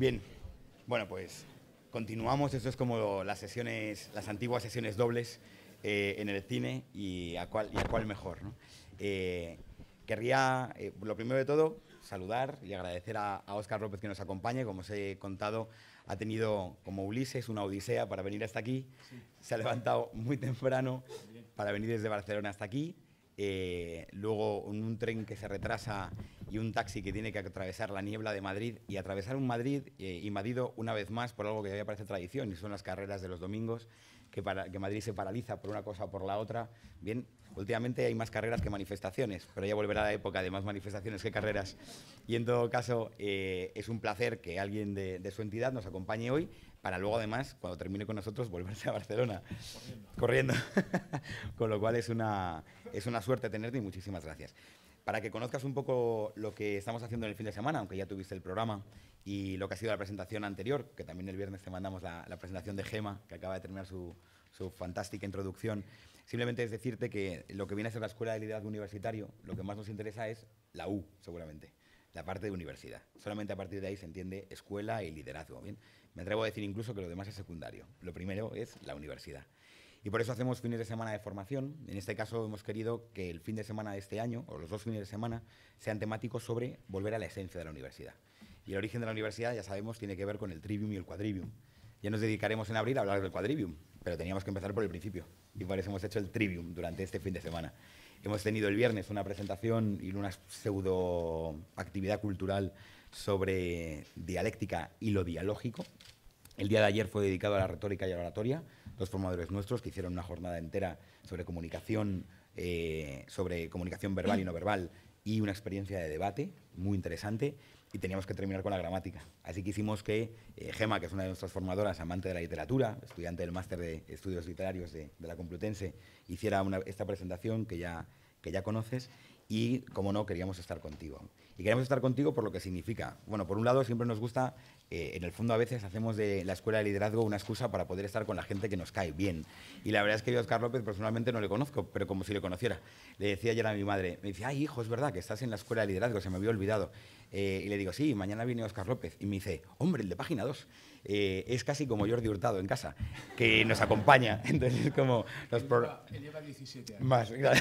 Bien, bueno, pues continuamos. Esto es como las sesiones, las antiguas sesiones dobles eh, en el cine y a cuál, mejor. Eh, querría, eh, lo primero de todo, saludar y agradecer a, Óscar López que nos acompañe. Como os he contado, ha tenido como Ulises una odisea para venir hasta aquí. Se ha levantado muy temprano para venir desde Barcelona hasta aquí. Eh, luego un tren que se retrasa y un taxi que tiene que atravesar la niebla de Madrid y atravesar un Madrid eh, invadido una vez más por algo que ya parece tradición y son las carreras de los domingos, que, para, que Madrid se paraliza por una cosa o por la otra. Bien, últimamente hay más carreras que manifestaciones, pero ya volverá la época de más manifestaciones que carreras. Y en todo caso, eh, es un placer que alguien de su entidad nos acompañe hoy para luego además, cuando termine con nosotros, volverse a Barcelona corriendo. con lo cual es una, es una suerte tenerte y muchísimas gracias. Para que conozcas un poco lo que estamos haciendo en el fin de semana, aunque ya tuviste el programa y lo que ha sido la presentación anterior, que también el viernes te mandamos la, la presentación de Gema, que acaba de terminar su, su fantástica introducción. Simplemente es decirte que lo que viene a ser la Escuela de Liderazgo Universitario, lo que más nos interesa es la U, seguramente, la parte de universidad. Solamente a partir de ahí se entiende escuela y liderazgo. ¿bien? Me atrevo a decir incluso que lo demás es secundario. Lo primero es la universidad. Y por eso hacemos fines de semana de formación. En este caso hemos querido que el fin de semana de este año, o los dos fines de semana, sean temáticos sobre volver a la esencia de la universidad. Y el origen de la universidad, ya sabemos, tiene que ver con el trivium y el quadrivium. Ya nos dedicaremos en abril a hablar del quadrivium, pero teníamos que empezar por el principio. Y por eso hemos hecho el trivium durante este fin de semana. Hemos tenido el viernes una presentación y una pseudo actividad cultural sobre dialéctica y lo dialógico, el día de ayer fue dedicado a la retórica y a la oratoria, dos formadores nuestros que hicieron una jornada entera sobre comunicación, eh, sobre comunicación verbal y no verbal y una experiencia de debate muy interesante y teníamos que terminar con la gramática. Así que hicimos que eh, Gema, que es una de nuestras formadoras, amante de la literatura, estudiante del máster de estudios literarios de, la Complutense, hiciera esta presentación que ya, que ya conoces y, como no, queríamos estar contigo. Y queremos estar contigo por lo que significa. Bueno, por un lado, siempre nos gusta, eh, en el fondo a veces hacemos de la escuela de liderazgo una excusa para poder estar con la gente que nos cae bien. Y la verdad es que yo Oscar López personalmente no le conozco, pero como si le conociera. Le decía ayer a mi madre, me dice, ay, hijo, es verdad que estás en la escuela de liderazgo, se me había olvidado. Eh, y le digo, sí, mañana viene Oscar López. Y me dice, hombre, el de página 2. Eh, es casi como Jordi Hurtado en casa, que nos acompaña. Entonces es como... él, lleva, 17 años. Más, claro.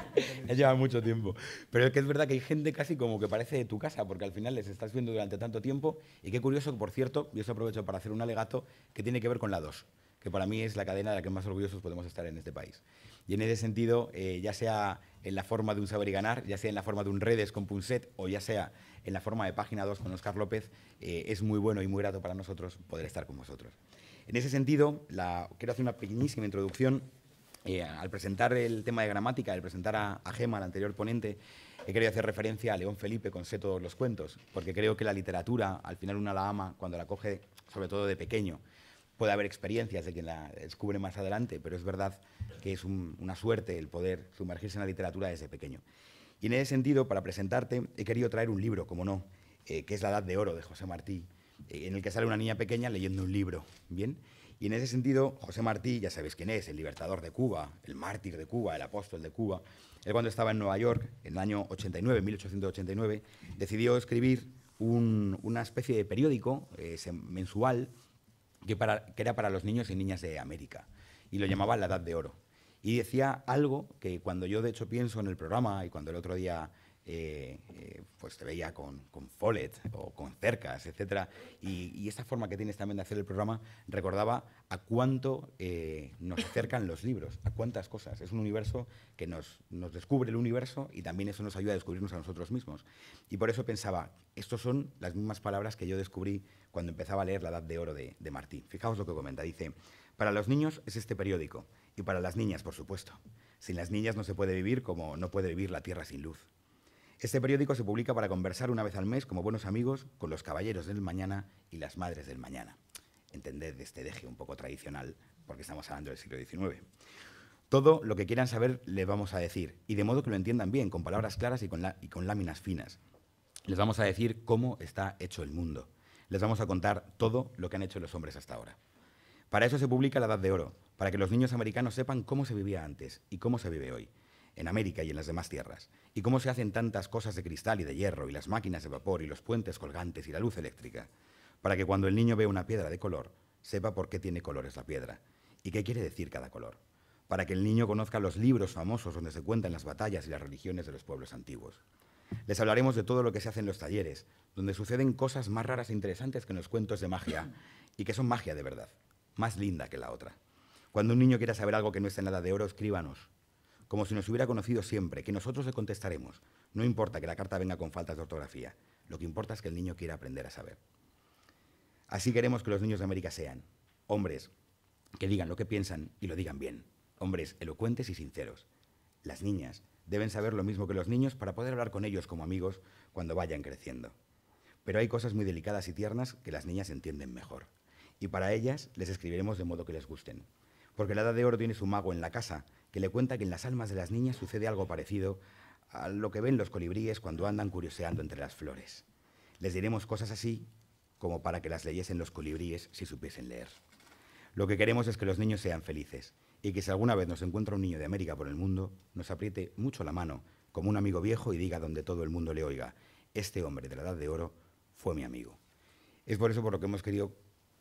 lleva mucho tiempo. Pero es que es verdad que hay gente casi como que parece de tu casa, porque al final les estás viendo durante tanto tiempo. Y qué curioso, por cierto, yo eso aprovecho para hacer un alegato que tiene que ver con la 2 que para mí es la cadena de la que más orgullosos podemos estar en este país. Y en ese sentido, eh, ya sea en la forma de un saber y ganar, ya sea en la forma de un redes con Punset o ya sea en la forma de página 2 con Oscar López, eh, es muy bueno y muy grato para nosotros poder estar con vosotros. En ese sentido, quiero hacer una pequeñísima introducción. Eh, al presentar el tema de gramática, al presentar a, Gema, al anterior ponente, he querido hacer referencia a León Felipe con Sé todos los cuentos, porque creo que la literatura, al final una la ama cuando la coge, sobre todo de pequeño. Puede haber experiencias de quien la descubre más adelante, pero es verdad que es una suerte el poder sumergirse en la literatura desde pequeño. Y en ese sentido, para presentarte, he querido traer un libro, como no, eh, que es La Edad de Oro de José Martí, eh, en el que sale una niña pequeña leyendo un libro. ¿Bien? Y en ese sentido, José Martí, ya sabes quién es, el libertador de Cuba, el mártir de Cuba, el apóstol de Cuba, él cuando estaba en Nueva York, en el año 89, 1889, decidió escribir una especie de periódico eh, mensual que, era para los niños y niñas de América, y lo llamaba La Edad de Oro. Y decía algo que cuando yo de hecho pienso en el programa y cuando el otro día eh, eh, pues te veía con, Follet o con Cercas, etc. Y, y, esta forma que tienes también de hacer el programa recordaba a cuánto eh, nos acercan los libros, a cuántas cosas. Es un universo que nos, nos descubre el universo y también eso nos ayuda a descubrirnos a nosotros mismos. Y por eso pensaba, estas son las mismas palabras que yo descubrí cuando empezaba a leer La Edad de Oro de, de Martí. Fijaos lo que comenta, dice... Para los niños es este periódico y para las niñas, por supuesto. Sin las niñas no se puede vivir como no puede vivir la tierra sin luz. Este periódico se publica para conversar una vez al mes como buenos amigos con los caballeros del mañana y las madres del mañana. Entended este deje un poco tradicional, porque estamos hablando del siglo XIX. Todo lo que quieran saber les vamos a decir, y de modo que lo entiendan bien, con palabras claras y con, y con láminas finas. Les vamos a decir cómo está hecho el mundo. Les vamos a contar todo lo que han hecho los hombres hasta ahora. Para eso se publica La Edad de Oro, para que los niños americanos sepan cómo se vivía antes y cómo se vive hoy, en América y en las demás tierras, y cómo se hacen tantas cosas de cristal y de hierro, y las máquinas de vapor, y los puentes colgantes, y la luz eléctrica, para que cuando el niño vea una piedra de color, sepa por qué tiene colores la piedra, y qué quiere decir cada color, para que el niño conozca los libros famosos donde se cuentan las batallas y las religiones de los pueblos antiguos. Les hablaremos de todo lo que se hace en los talleres, donde suceden cosas más raras e interesantes que en los cuentos de magia, y que son magia de verdad más linda que la otra. Cuando un niño quiera saber algo que no esté en nada de oro, escríbanos, como si nos hubiera conocido siempre, que nosotros le contestaremos. No importa que la carta venga con faltas de ortografía, lo que importa es que el niño quiera aprender a saber. Así queremos que los niños de América sean hombres que digan lo que piensan y lo digan bien, hombres elocuentes y sinceros. Las niñas deben saber lo mismo que los niños para poder hablar con ellos como amigos cuando vayan creciendo. Pero hay cosas muy delicadas y tiernas que las niñas entienden mejor y para ellas les escribiremos de modo que les gusten. Porque la Edad de Oro tiene su mago en la casa, que le cuenta que en las almas de las niñas sucede algo parecido a lo que ven los colibríes cuando andan curioseando entre las flores. Les diremos cosas así como para que las leyesen los colibríes si supiesen leer. Lo que queremos es que los niños sean felices y que si alguna vez nos encuentra un niño de América por el mundo, nos apriete mucho la mano como un amigo viejo y diga donde todo el mundo le oiga, este hombre de la Edad de Oro fue mi amigo. Es por eso por lo que hemos querido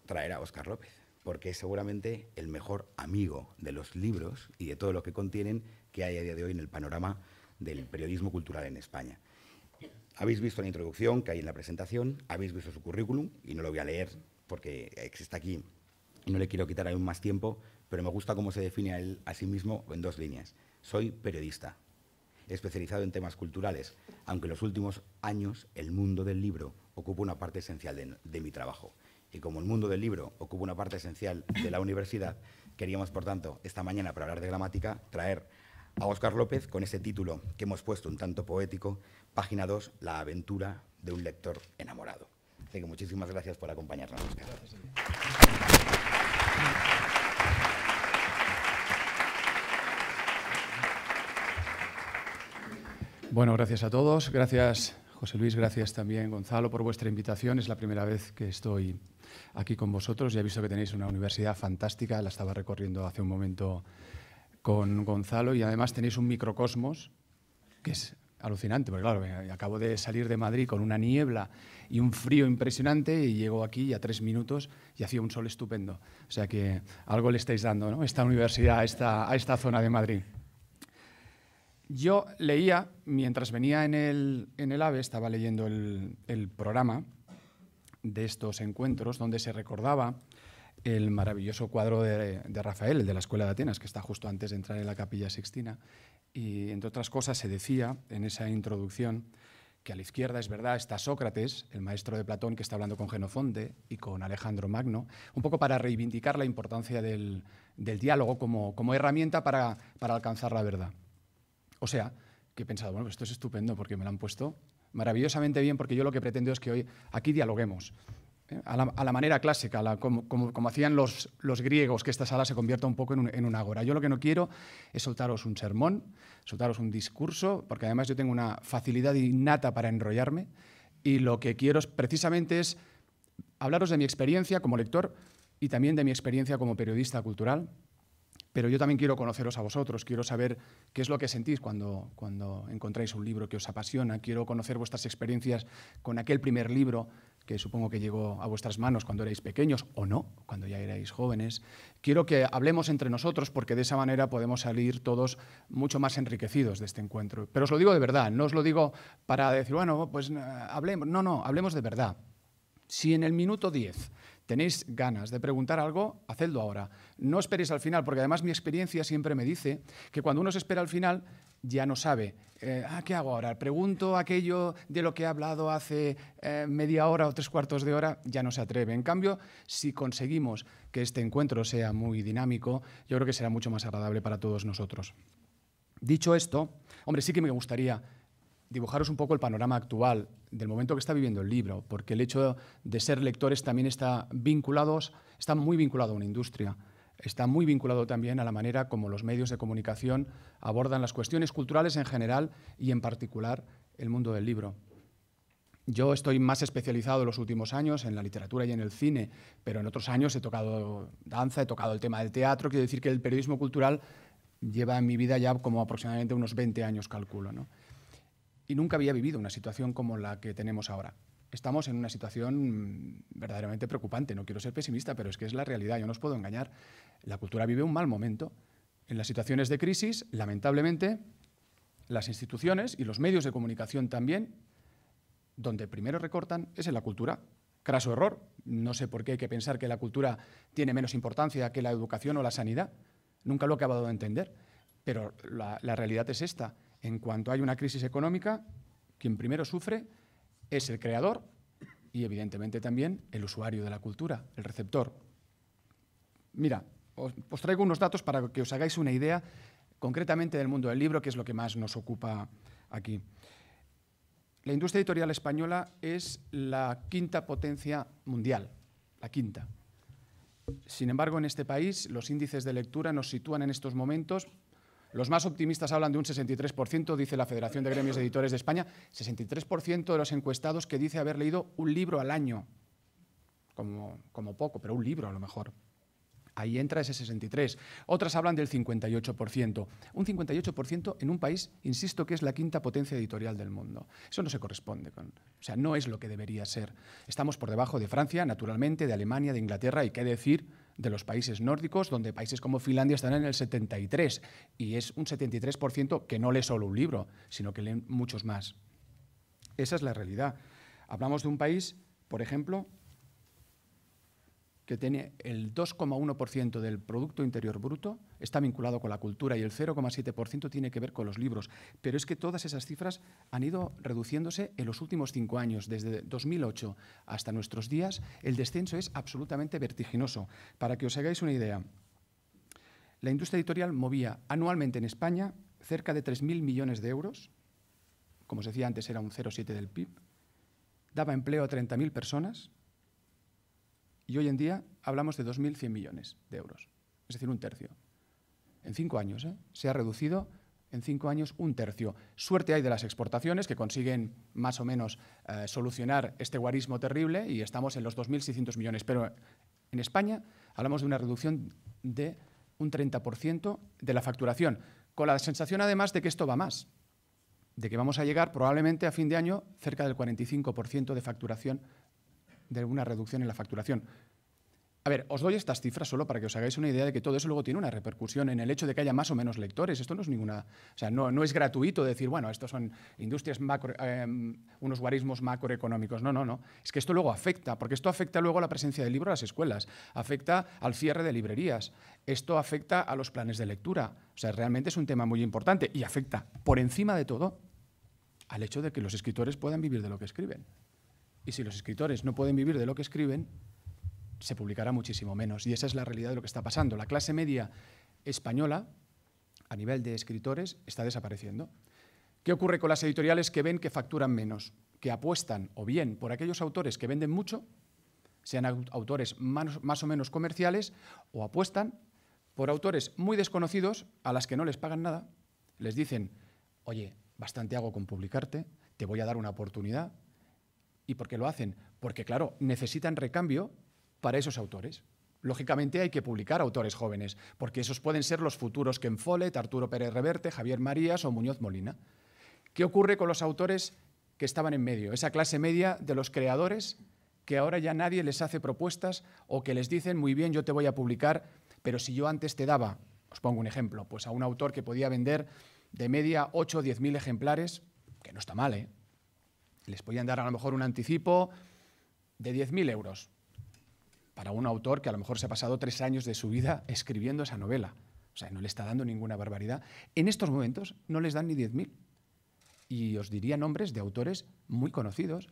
traer a Óscar López, porque es seguramente el mejor amigo de los libros y de todo lo que contienen que hay a día de hoy en el panorama del periodismo cultural en España. Habéis visto la introducción que hay en la presentación, habéis visto su currículum, y no lo voy a leer porque existe aquí y no le quiero quitar aún más tiempo, pero me gusta cómo se define a él a sí mismo en dos líneas. Soy periodista, especializado en temas culturales, aunque en los últimos años el mundo del libro ocupa una parte esencial de mi trabajo y como el mundo del libro ocupa una parte esencial de la universidad, queríamos, por tanto, esta mañana, para hablar de gramática, traer a Óscar López con ese título que hemos puesto un tanto poético, página 2, La aventura de un lector enamorado. Así que muchísimas gracias por acompañarnos, Bueno, gracias a todos. Gracias, José Luis. Gracias también, Gonzalo, por vuestra invitación. Es la primera vez que estoy aquí con vosotros. Ya he visto que tenéis una universidad fantástica, la estaba recorriendo hace un momento con Gonzalo y además tenéis un microcosmos que es alucinante, porque claro, eh, acabo de salir de Madrid con una niebla y un frío impresionante y llego aquí ya a tres minutos y hacía un sol estupendo. O sea que algo le estáis dando, ¿no? Esta universidad, a esta, esta zona de Madrid. Yo leía, mientras venía en el, AVE, estaba leyendo el programa, de estos encuentros, donde se recordaba el maravilloso cuadro de, Rafael, el de la Escuela de Atenas, que está justo antes de entrar en la Capilla Sixtina. Y entre otras cosas se decía en esa introducción que a la izquierda, es verdad, está Sócrates, el maestro de Platón, que está hablando con Genofonte y con Alejandro Magno, un poco para reivindicar la importancia del, diálogo como, herramienta para, para, alcanzar la verdad. O sea, que he pensado, bueno, pues esto es estupendo porque me lo han puesto maravillosamente bien porque yo lo que pretendo es que hoy aquí dialoguemos. ¿eh? A, la, manera clásica, como, hacían los, griegos, que esta sala se convierta un poco en, un, una agora. Yo lo que no quiero es soltaros un sermón, soltaros un discurso, porque además yo tengo una facilidad innata para enrollarme y lo que quiero es, precisamente es hablaros de mi experiencia como lector y también de mi experiencia como periodista cultural, pero yo también quiero conoceros a vosotros, quiero saber qué es lo que sentís cuando, cuando encontráis un libro que os apasiona, quiero conocer vuestras experiencias con aquel primer libro que supongo que llegó a vuestras manos cuando erais pequeños o no, cuando ya erais jóvenes. Quiero que hablemos entre nosotros porque de esa manera podemos salir todos mucho más enriquecidos de este encuentro. Pero os lo digo de verdad, no os lo digo para decir, bueno, pues eh, hablemos, no, no, hablemos de verdad. Si en el minuto 10 tenéis ganas de preguntar algo, hacedlo ahora. No esperéis al final, porque además mi experiencia siempre me dice que cuando uno se espera al final ya no sabe. Eh, ah, ¿Qué hago ahora? Pregunto aquello de lo que he hablado hace eh, media hora o tres cuartos de hora, ya no se atreve. En cambio, si conseguimos que este encuentro sea muy dinámico, yo creo que será mucho más agradable para todos nosotros. Dicho esto, hombre, sí que me gustaría dibujaros un poco el panorama actual del momento que está viviendo el libro, porque el hecho de ser lectores también está vinculados, está muy vinculado a una industria, está muy vinculado también a la manera como los medios de comunicación abordan las cuestiones culturales en general y en particular el mundo del libro. Yo estoy más especializado en los últimos años en la literatura y en el cine, pero en otros años he tocado danza, he tocado el tema del teatro, quiero decir que el periodismo cultural lleva en mi vida ya como aproximadamente unos 20 años, calculo. ¿no? y nunca había vivido una situación como la que tenemos ahora. Estamos en una situación verdaderamente preocupante. No quiero ser pesimista, pero es que es la realidad, yo no os puedo engañar. La cultura vive un mal momento. En las situaciones de crisis, lamentablemente, las instituciones y los medios de comunicación también, donde primero recortan es en la cultura. Craso error. No sé por qué hay que pensar que la cultura tiene menos importancia que la educación o la sanidad. Nunca lo he acabado de entender. Pero la realidad es esta. En cuanto hay una crisis económica, quien primero sufre es el creador y evidentemente también el usuario de la cultura, el receptor. Mira, os, traigo unos datos para que os hagáis una idea concretamente del mundo del libro, que es lo que más nos ocupa aquí. La industria editorial española es la quinta potencia mundial, la quinta. Sin embargo, en este país los índices de lectura nos sitúan en estos momentos los más optimistas hablan de un 63%, dice la Federación de Gremios de Editores de España, 63% de los encuestados que dice haber leído un libro al año, como, poco, pero un libro a lo mejor. Ahí entra ese 63. Otras hablan del 58%. Un 58% en un país, insisto, que es la quinta potencia editorial del mundo. Eso no se corresponde con... O sea, no es lo que debería ser. Estamos por debajo de Francia, naturalmente, de Alemania, de Inglaterra, y qué decir de los países nórdicos, donde países como Finlandia están en el 73, y es un 73% que no lee solo un libro, sino que leen muchos más. Esa es la realidad. Hablamos de un país, por ejemplo, que tiene el 2,1% del Producto Interior Bruto, está vinculado con la cultura y el 0,7% tiene que ver con los libros. Pero es que todas esas cifras han ido reduciéndose en los últimos cinco años. Desde 2008 hasta nuestros días, el descenso es absolutamente vertiginoso. Para que os hagáis una idea, la industria editorial movía anualmente en España cerca de 3.000 millones de euros, como os decía antes era un 0,7 del PIB, daba empleo a 30.000 personas, y hoy en día hablamos de 2.100 millones de euros, es decir, un tercio. En cinco años, ¿eh? se ha reducido en cinco años un tercio. Suerte hay de las exportaciones que consiguen más o menos eh, solucionar este guarismo terrible y estamos en los 2.600 millones. Pero en España hablamos de una reducción de un 30% de la facturación, con la sensación además de que esto va más, de que vamos a llegar probablemente a fin de año cerca del 45% de facturación de una reducción en la facturación. A ver, os doy estas cifras solo para que os hagáis una idea de que todo eso luego tiene una repercusión en el hecho de que haya más o menos lectores. Esto no es ninguna. O sea, no, es gratuito decir, bueno, estos son industrias macro. Em, unos guarismos macroeconómicos. No, no, no. Es que esto luego afecta, porque esto afecta luego a la presencia de libros en las escuelas, afecta al cierre de librerías, esto afecta a los planes de lectura. O sea, realmente es un tema muy importante y afecta, por encima de todo, al hecho de que los escritores puedan vivir de lo que escriben. Y si los escritores no pueden vivir de lo que escriben, se publicará muchísimo menos. Y esa es la realidad de lo que está pasando. La clase media española, a nivel de escritores, está desapareciendo. ¿Qué ocurre con las editoriales que ven que facturan menos? Que apuestan o bien por aquellos autores que venden mucho, sean autores más, o menos comerciales, o apuestan por autores muy desconocidos a las que no les pagan nada. Les dicen, oye, bastante hago con publicarte, te voy a dar una oportunidad, ¿Y por qué lo hacen? Porque, claro, necesitan recambio para esos autores. Lógicamente hay que publicar autores jóvenes, porque esos pueden ser los futuros Ken Follett, Arturo Pérez Reverte, Javier Marías o Muñoz Molina. ¿Qué ocurre con los autores que estaban en medio? Esa clase media de los creadores que ahora ya nadie les hace propuestas o que les dicen, muy bien, yo te voy a publicar, pero si yo antes te daba, os pongo un ejemplo, pues a un autor que podía vender de media 8 o 10 mil ejemplares, que no está mal, ¿eh? les podían dar a lo mejor un anticipo de 10.000 euros para un autor que a lo mejor se ha pasado tres años de su vida escribiendo esa novela. O sea, no le está dando ninguna barbaridad. En estos momentos no les dan ni 10.000. Y os diría nombres de autores muy conocidos,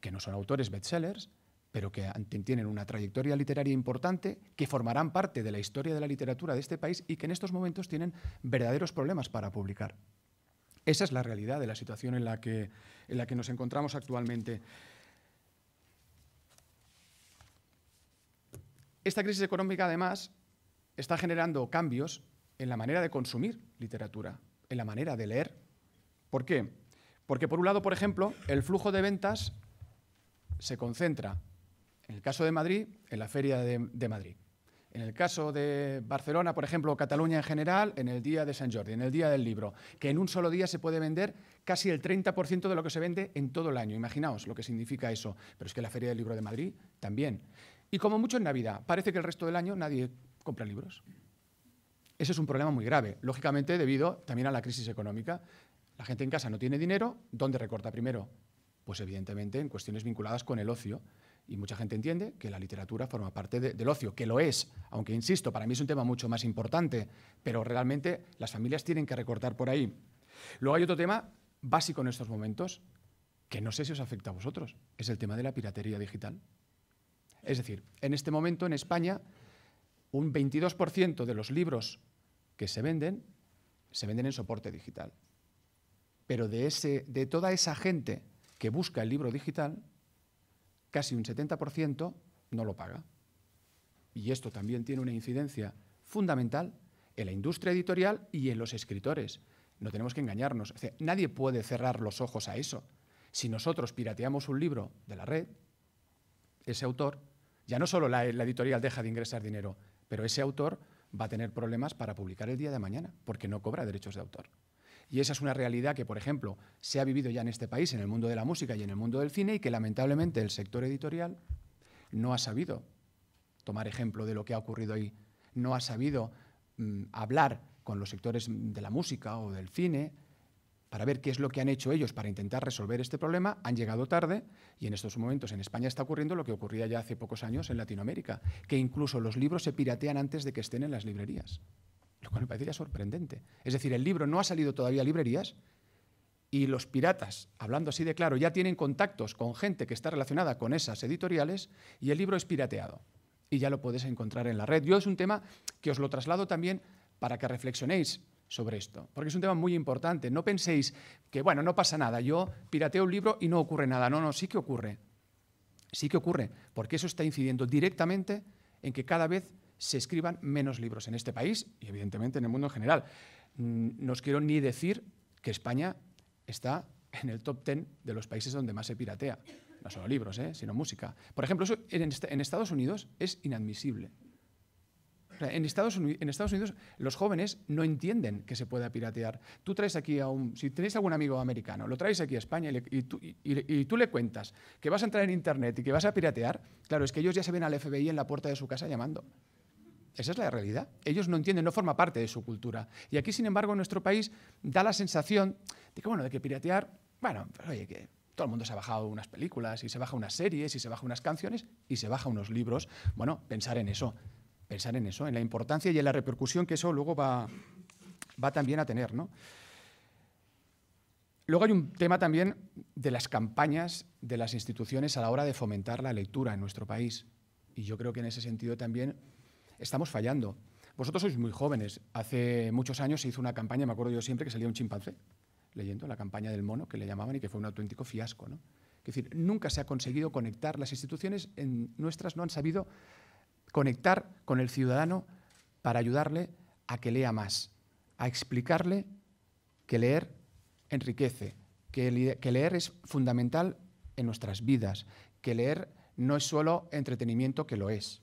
que no son autores bestsellers, pero que tienen una trayectoria literaria importante, que formarán parte de la historia de la literatura de este país y que en estos momentos tienen verdaderos problemas para publicar. Esa es la realidad de la situación en la que, en la que nos encontramos actualmente. Esta crisis económica, además, está generando cambios en la manera de consumir literatura, en la manera de leer. ¿Por qué? Porque, por un lado, por ejemplo, el flujo de ventas se concentra, en el caso de Madrid, en la Feria de Madrid. En el caso de Barcelona, por ejemplo, Cataluña en general, en el día de San Jordi, en el día del libro, que en un solo día se puede vender casi el 30% de lo que se vende en todo el año. Imaginaos lo que significa eso. Pero es que la Feria del Libro de Madrid también. Y como mucho en Navidad, parece que el resto del año nadie compra libros. Ese es un problema muy grave, lógicamente debido también a la crisis económica. La gente en casa no tiene dinero, ¿dónde recorta primero? Pues evidentemente en cuestiones vinculadas con el ocio y mucha gente entiende que la literatura forma parte del ocio, que lo es, aunque insisto, para mí es un tema mucho más importante, pero realmente las familias tienen que recortar por ahí. Luego hay otro tema básico en estos momentos, que no sé si os afecta a vosotros, es el tema de la piratería digital. Es decir, en este momento en España, un 22% de los libros que se venden se venden en soporte digital. Pero de, ese, de toda esa gente que busca el libro digital, casi un 70% no lo paga. Y esto también tiene una incidencia fundamental en la industria editorial y en los escritores. No tenemos que engañarnos. nadie puede cerrar los ojos a eso. Si nosotros pirateamos un libro de la red, ese autor, ya no solo la editorial deja de ingresar dinero, pero ese autor va a tener problemas para publicar el día de mañana, porque no cobra derechos de autor. Y esa es una realidad que, por ejemplo, se ha vivido ya en este país, en el mundo de la música y en el mundo del cine, y que lamentablemente el sector editorial no ha sabido tomar ejemplo de lo que ha ocurrido ahí, no ha sabido mm, hablar con los sectores de la música o del cine para ver qué es lo que han hecho ellos para intentar resolver este problema, han llegado tarde y en estos momentos en España está ocurriendo lo que ocurría ya hace pocos años en Latinoamérica, que incluso los libros se piratean antes de que estén en las librerías. Lo cual me parecería sorprendente. Es decir, el libro no ha salido todavía a librerías y los piratas, hablando así de claro, ya tienen contactos con gente que está relacionada con esas editoriales y el libro es pirateado. Y ya lo podéis encontrar en la red. Yo es un tema que os lo traslado también para que reflexionéis sobre esto, porque es un tema muy importante. No penséis que, bueno, no pasa nada, yo pirateo un libro y no ocurre nada. No, no, sí que ocurre. Sí que ocurre, porque eso está incidiendo directamente en que cada vez se escriban menos libros en este país y evidentemente en el mundo en general. Mm, no os quiero ni decir que España está en el top 10 de los países donde más se piratea. No solo libros, ¿eh? sino música. Por ejemplo, eso en, Estados Unidos es inadmisible. en, Estados Unidos, los jóvenes no entienden que se pueda piratear. Tú traes aquí a un, si tenéis algún amigo americano, lo traes aquí a España y, tú, le cuentas que vas a entrar en Internet y que vas a piratear, claro, es que ellos ya se ven al FBI en la puerta de su casa llamando. Esa es la realidad. Ellos no entienden, no forma parte de su cultura. Y aquí, sin embargo, nuestro país da la sensación de que, bueno, de que piratear, bueno, oye, que todo el mundo se ha bajado unas películas y se baja unas series y se baja unas canciones y se baja unos libros. Bueno, pensar en eso, pensar en eso, en la importancia y en la repercusión que eso luego va, también a tener, Luego hay un tema también de las campañas de las instituciones a la hora de fomentar la lectura en nuestro país. Y yo creo que en ese sentido también estamos fallando. Vosotros sois muy jóvenes. Hace muchos años se hizo una campaña, me acuerdo yo siempre, que salía un chimpancé leyendo la campaña del mono, que le llamaban y que fue un auténtico fiasco. Es decir, nunca se ha conseguido conectar, las instituciones en nuestras no han sabido conectar con el ciudadano para ayudarle a que lea más, a explicarle que leer enriquece, que, que leer es fundamental en nuestras vidas, que leer no es solo entretenimiento, que lo es,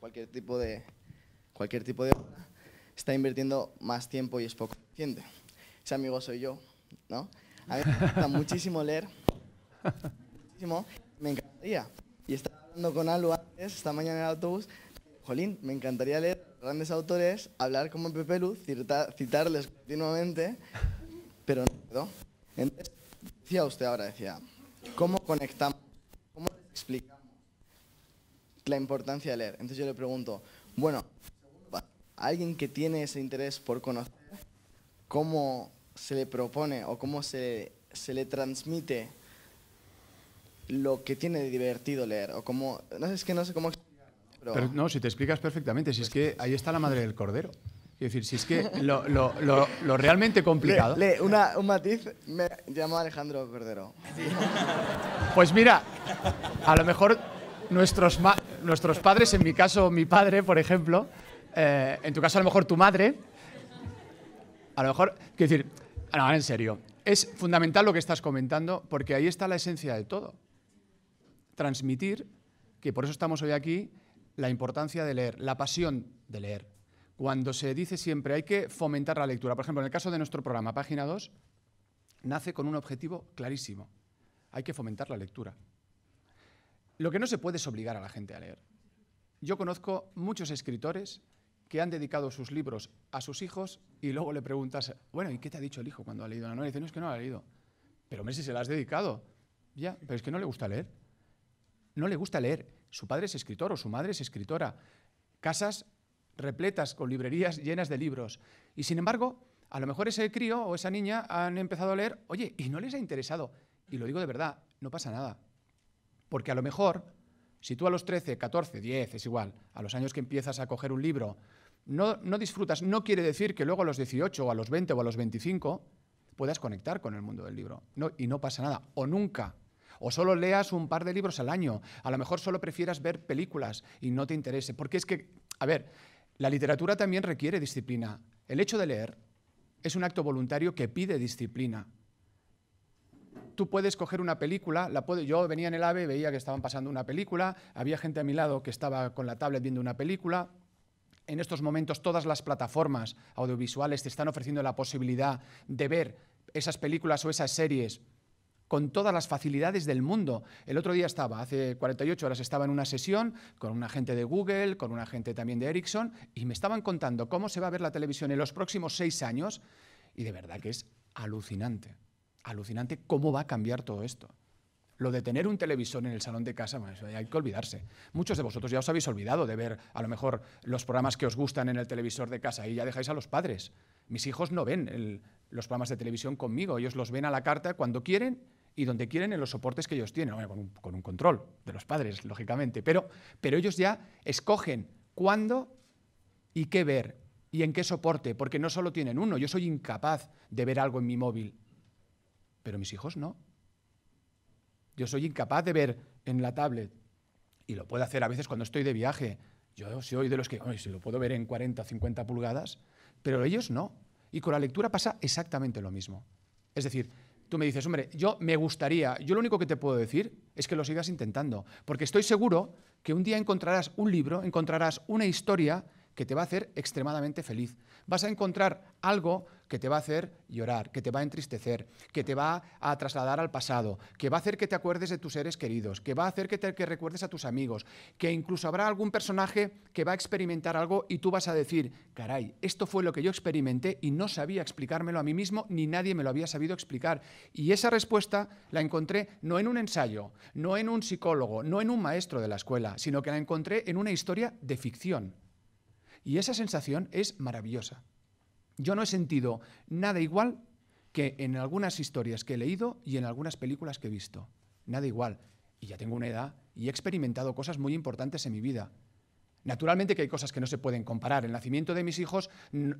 cualquier tipo de, cualquier tipo de obra, está invirtiendo más tiempo y es poco eficiente. Ese amigo soy yo, ¿no? A mí me gusta muchísimo leer, muchísimo, me encantaría. Y estaba hablando con Alu antes, esta mañana en el autobús, jolín, me encantaría leer grandes autores, hablar como Pepe Luz, citarles continuamente, pero no puedo. Entonces, decía usted ahora, decía, ¿cómo conectamos la importancia de leer. Entonces yo le pregunto, bueno, alguien que tiene ese interés por conocer, ¿cómo se le propone o cómo se, le transmite lo que tiene de divertido leer? O cómo, no sé, es que no sé cómo no, si te explicas perfectamente, si es que ahí está la madre del cordero. es decir, si es que lo, realmente complicado. un matiz me llamó Alejandro Cordero. Pues mira, a lo mejor nuestros, padres, en mi caso mi padre, por ejemplo, eh, en tu caso a lo mejor tu madre, a lo mejor, quiero decir, en serio, es fundamental lo que estás comentando porque ahí está la esencia de todo. Transmitir, que por eso estamos hoy aquí, la importancia de leer, la pasión de leer. Cuando se dice siempre hay que fomentar la lectura, por ejemplo, en el caso de nuestro programa, página 2, nace con un objetivo clarísimo. Hay que fomentar la lectura. Lo que no se puede es obligar a la gente a leer. Yo conozco muchos escritores que han dedicado sus libros a sus hijos y luego le preguntas, bueno, ¿y qué te ha dicho el hijo cuando ha leído no dice, no, es que no lo ha leído. Pero Messi se la has dedicado. Ya, pero es que no le gusta leer. No le gusta leer. Su padre es escritor o su madre es escritora. Casas repletas con librerías llenas de libros. Y sin embargo, a lo mejor ese crío o esa niña han empezado a leer, oye, y no les ha interesado. Y lo digo de verdad, no pasa nada. Porque a lo mejor, si tú a los 13, 14, 10, es igual, a los años que empiezas a coger un libro, no, disfrutas, no quiere decir que luego a los 18 o a los 20 o a los 25 puedas conectar con el mundo del libro. y no pasa nada, o nunca. O solo leas un par de libros al año. A lo mejor solo prefieras ver películas y no te interese. Porque es que, a ver, la literatura también requiere disciplina. El hecho de leer es un acto voluntario que pide disciplina tú puedes coger una película, la puede, yo venía en el AVE, veía que estaban pasando una película, había gente a mi lado que estaba con la tablet viendo una película, en estos momentos todas las plataformas audiovisuales te están ofreciendo la posibilidad de ver esas películas o esas series con todas las facilidades del mundo. El otro día estaba, hace 48 horas estaba en una sesión con un agente de Google, con un agente también de Ericsson, y me estaban contando cómo se va a ver la televisión en los próximos seis años, y de verdad que es alucinante alucinante cómo va a cambiar todo esto. Lo de tener un televisor en el salón de casa, hay que olvidarse. Muchos de vosotros ya os habéis olvidado de ver a lo mejor los programas que os gustan en el televisor de casa y ya dejáis a los padres. Mis hijos no ven los programas de televisión conmigo, ellos los ven a la carta cuando quieren y donde quieren en los soportes que ellos tienen, con, un, control de los padres, lógicamente, pero, pero ellos ya escogen cuándo y qué ver y en qué soporte, porque no solo tienen uno, yo soy incapaz de ver algo en mi móvil pero mis hijos no. Yo soy incapaz de ver en la tablet, y lo puedo hacer a veces cuando estoy de viaje. Yo soy de los que, si lo puedo ver en 40 o 50 pulgadas, pero ellos no. Y con la lectura pasa exactamente lo mismo. Es decir, tú me dices, hombre, yo me gustaría, yo lo único que te puedo decir es que lo sigas intentando, porque estoy seguro que un día encontrarás un libro, encontrarás una historia que te va a hacer extremadamente feliz. Vas a encontrar algo que te va a hacer llorar, que te va a entristecer, que te va a trasladar al pasado, que va a hacer que te acuerdes de tus seres queridos, que va a hacer que, te, recuerdes a tus amigos, que incluso habrá algún personaje que va a experimentar algo y tú vas a decir, caray, esto fue lo que yo experimenté y no sabía explicármelo a mí mismo ni nadie me lo había sabido explicar. Y esa respuesta la encontré no en un ensayo, no en un psicólogo, no en un maestro de la escuela, sino que la encontré en una historia de ficción. Y esa sensación es maravillosa. Yo no he sentido nada igual que en algunas historias que he leído y en algunas películas que he visto. Nada igual. Y ya tengo una edad y he experimentado cosas muy importantes en mi vida. Naturalmente que hay cosas que no se pueden comparar. El nacimiento de mis hijos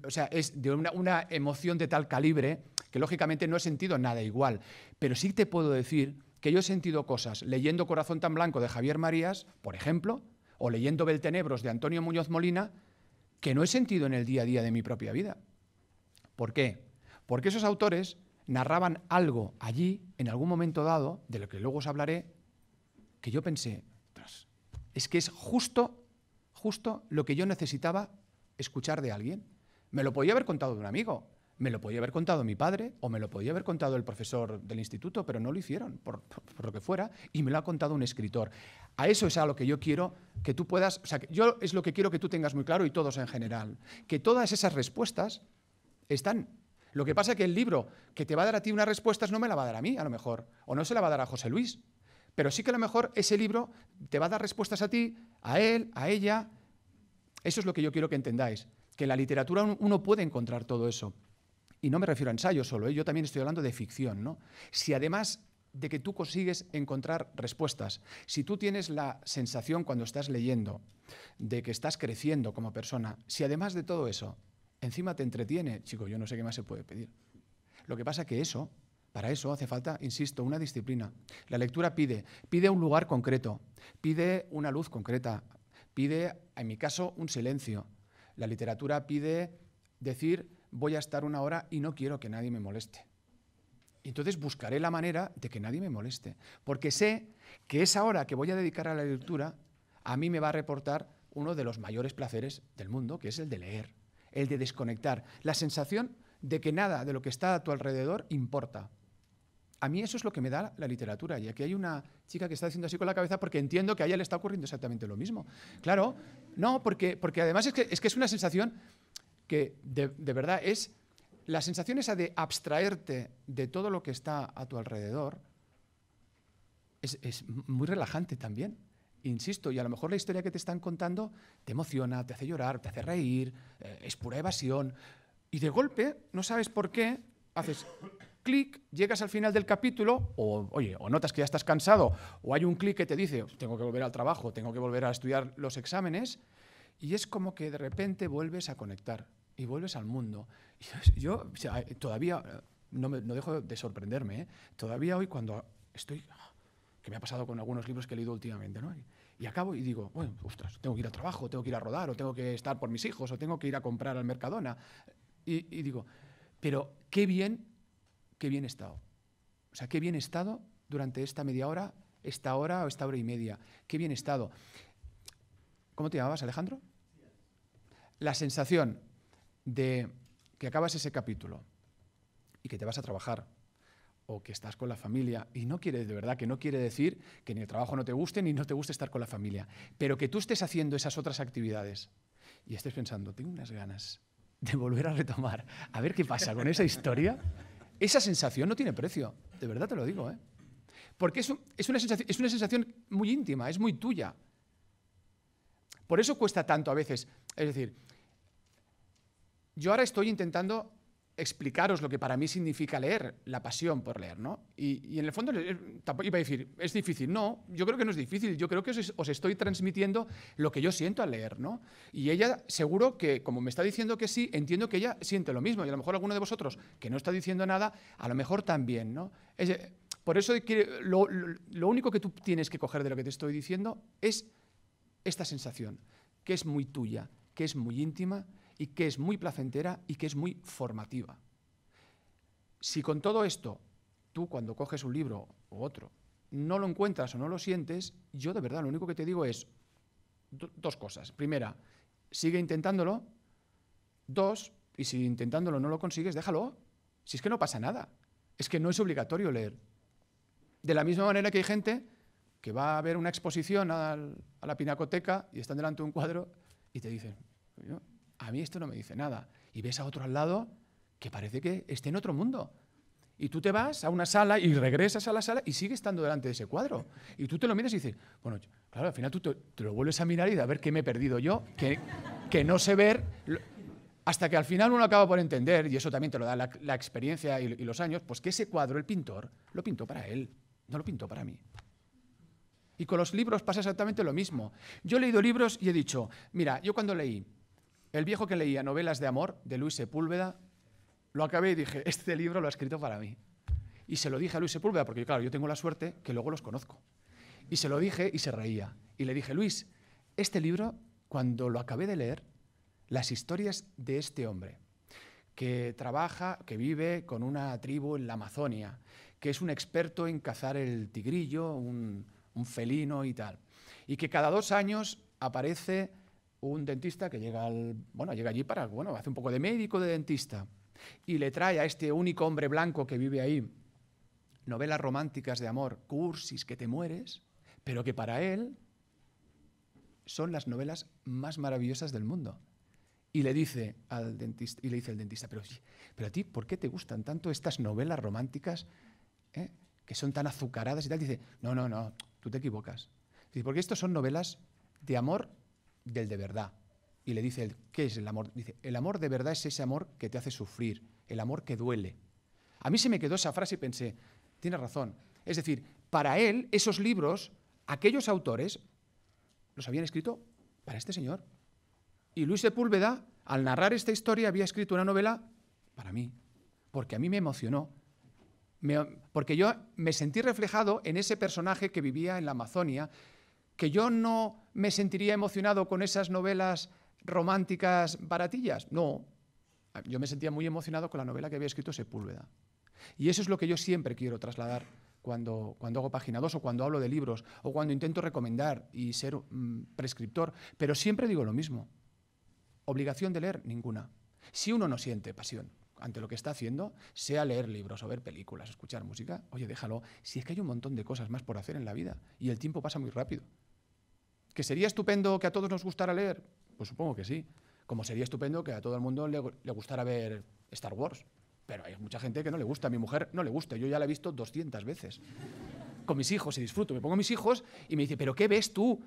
o sea, es de una, una emoción de tal calibre que lógicamente no he sentido nada igual. Pero sí te puedo decir que yo he sentido cosas leyendo Corazón tan Blanco de Javier Marías, por ejemplo, o leyendo Beltenebros de Antonio Muñoz Molina, que no he sentido en el día a día de mi propia vida. ¿Por qué? Porque esos autores narraban algo allí, en algún momento dado, de lo que luego os hablaré, que yo pensé, es que es justo, justo lo que yo necesitaba escuchar de alguien. Me lo podía haber contado de un amigo, me lo podía haber contado mi padre o me lo podía haber contado el profesor del instituto, pero no lo hicieron, por, lo que fuera, y me lo ha contado un escritor. A eso es a lo que yo quiero que tú puedas, o sea, yo es lo que quiero que tú tengas muy claro y todos en general, que todas esas respuestas están. Lo que pasa es que el libro que te va a dar a ti unas respuestas no me la va a dar a mí, a lo mejor, o no se la va a dar a José Luis, pero sí que a lo mejor ese libro te va a dar respuestas a ti, a él, a ella. Eso es lo que yo quiero que entendáis, que en la literatura uno puede encontrar todo eso y no me refiero a ensayos solo, ¿eh? yo también estoy hablando de ficción, ¿no? Si además de que tú consigues encontrar respuestas, si tú tienes la sensación cuando estás leyendo de que estás creciendo como persona, si además de todo eso, encima te entretiene, chico, yo no sé qué más se puede pedir. Lo que pasa que eso, para eso hace falta, insisto, una disciplina. La lectura pide, pide un lugar concreto, pide una luz concreta, pide, en mi caso, un silencio. La literatura pide decir voy a estar una hora y no quiero que nadie me moleste. entonces buscaré la manera de que nadie me moleste, porque sé que esa hora que voy a dedicar a la lectura a mí me va a reportar uno de los mayores placeres del mundo, que es el de leer, el de desconectar, la sensación de que nada de lo que está a tu alrededor importa. A mí eso es lo que me da la literatura. Y aquí hay una chica que está haciendo así con la cabeza porque entiendo que a ella le está ocurriendo exactamente lo mismo. Claro, no, porque, porque además es que, es que es una sensación que de, verdad es la sensación esa de abstraerte de todo lo que está a tu alrededor, es, muy relajante también. Insisto, y a lo mejor la historia que te están contando te emociona, te hace llorar, te hace reír, eh, es pura evasión. Y de golpe, no sabes por qué, haces clic, llegas al final del capítulo, o, oye, o notas que ya estás cansado, o hay un clic que te dice, tengo que volver al trabajo, tengo que volver a estudiar los exámenes, y es como que de repente vuelves a conectar y vuelves al mundo. yo todavía eh, no, me, no, dejo de sorprenderme. ¿eh? Todavía hoy cuando estoy, ah, que me ha pasado con algunos libros que he leído últimamente, ¿no? Y, acabo y digo, bueno, ostras, tengo que ir a trabajo, tengo que ir a rodar, o tengo que estar por mis hijos, o tengo que ir a comprar al Mercadona. Y, y digo, pero qué bien, qué bien he estado. O sea, qué bien he estado durante esta media hora, esta hora o esta hora y media. Qué bien he estado. ¿Cómo te llamabas, Alejandro? La sensación de que acabas ese capítulo y que te vas a trabajar o que estás con la familia y no quiere de verdad que no quiere decir que ni el trabajo no te guste ni no te guste estar con la familia, pero que tú estés haciendo esas otras actividades y estés pensando, tengo unas ganas de volver a retomar, a ver qué pasa con esa historia, esa sensación no tiene precio, de verdad te lo digo, ¿eh? Porque es, es, una sensación, es una sensación muy íntima, es muy tuya. Por eso cuesta tanto a veces. Es decir, yo ahora estoy intentando explicaros lo que para mí significa leer, la pasión por leer, ¿no? Y, en el fondo eh, iba a decir, es difícil. No, yo creo que no es difícil, yo creo que os, estoy transmitiendo lo que yo siento al leer, ¿no? Y ella seguro que, como me está diciendo que sí, entiendo que ella siente lo mismo, y a lo mejor alguno de vosotros que no está diciendo nada, a lo mejor también, ¿no? Eh, por eso lo único que tú tienes que coger de lo que te estoy diciendo es esta sensación, que es muy tuya, que es muy íntima y que es muy placentera y que es muy formativa. Si con todo esto, tú cuando coges un libro u otro, no lo encuentras o no lo sientes, yo de verdad lo único que te digo es dos cosas. Primera, sigue intentándolo. Dos, y si intentándolo no lo consigues, déjalo. Si es que no pasa nada. Es que no es obligatorio leer. De la misma manera que hay gente que va a haber una exposición a la pinacoteca y están delante de un cuadro y te dicen, a mí esto no me dice nada. Y ves a otro al lado que parece que esté en otro mundo. Y tú te vas a una sala y regresas a la sala y sigue estando delante de ese cuadro. Y tú te lo miras y dices, bueno, claro, al final tú te, lo vuelves a mirar y a ver qué me he perdido yo, que, no sé ver. hasta que al final uno acaba por entender, y eso también te lo da la, experiencia y, y los años, pues que ese cuadro, el pintor, lo pintó para él, no lo pintó para mí. Y con los libros pasa exactamente lo mismo. Yo he leído libros y he dicho, mira, yo cuando leí El viejo que leía novelas de amor de Luis Sepúlveda, lo acabé y dije, este libro lo ha escrito para mí. Y se lo dije a Luis Sepúlveda, porque claro, yo tengo la suerte que luego los conozco. Y se lo dije y se reía. Y le dije, Luis, este libro, cuando lo acabé de leer, las historias de este hombre, que trabaja, que vive con una tribu en la Amazonia, que es un experto en cazar el tigrillo, un, un felino y tal. Y que cada dos años aparece un dentista que llega, al, bueno, llega allí para, bueno, hace un poco de médico, de dentista, y le trae a este único hombre blanco que vive ahí novelas románticas de amor, cursis que te mueres, pero que para él son las novelas más maravillosas del mundo. Y le dice al dentista, y le dice el dentista, pero, pero a ti, ¿por qué te gustan tanto estas novelas románticas eh, que son tan azucaradas y tal? dice, no, no, no, tú te equivocas. porque estas son novelas de amor del de verdad. Y le dice, ¿qué es el amor? Dice, el amor de verdad es ese amor que te hace sufrir, el amor que duele. A mí se me quedó esa frase y pensé, tiene razón. Es decir, para él, esos libros, aquellos autores, los habían escrito para este señor. Y Luis Sepúlveda, al narrar esta historia, había escrito una novela para mí, porque a mí me emocionó porque yo me sentí reflejado en ese personaje que vivía en la Amazonia, que yo no me sentiría emocionado con esas novelas románticas baratillas. No, yo me sentía muy emocionado con la novela que había escrito Sepúlveda. Y eso es lo que yo siempre quiero trasladar cuando, cuando hago paginados o cuando hablo de libros o cuando intento recomendar y ser mm, prescriptor. Pero siempre digo lo mismo. Obligación de leer ninguna. Si uno no siente pasión ante lo que está haciendo, sea leer libros o ver películas, escuchar música, oye, déjalo, si es que hay un montón de cosas más por hacer en la vida y el tiempo pasa muy rápido. ¿Que sería estupendo que a todos nos gustara leer? Pues supongo que sí. Como sería estupendo que a todo el mundo le, gustara ver Star Wars. Pero hay mucha gente que no le gusta. A mi mujer no le gusta. Yo ya la he visto 200 veces. Con mis hijos y disfruto. Me pongo a mis hijos y me dice, ¿pero qué ves tú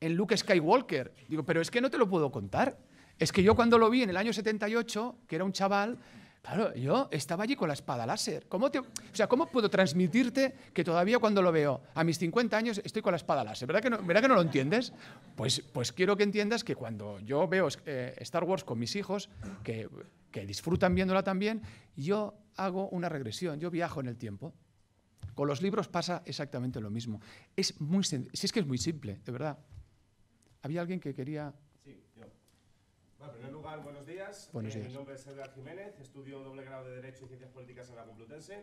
en Luke Skywalker? Digo, pero es que no te lo puedo contar. Es que yo cuando lo vi en el año 78, que era un chaval, claro, yo estaba allí con la espada láser. ¿Cómo te, o sea, ¿cómo puedo transmitirte que todavía cuando lo veo a mis 50 años estoy con la espada láser? ¿Verdad que no, que no lo entiendes? Pues, pues quiero que entiendas que cuando yo veo eh, Star Wars con mis hijos, que, que disfrutan viéndola también, yo hago una regresión, yo viajo en el tiempo. Con los libros pasa exactamente lo mismo. Es muy, si es que es muy simple, de verdad. Había alguien que quería en primer lugar, buenos días. Eh, mi nombre es Edgar Jiménez, estudio doble grado de Derecho y Ciencias Políticas en la Complutense.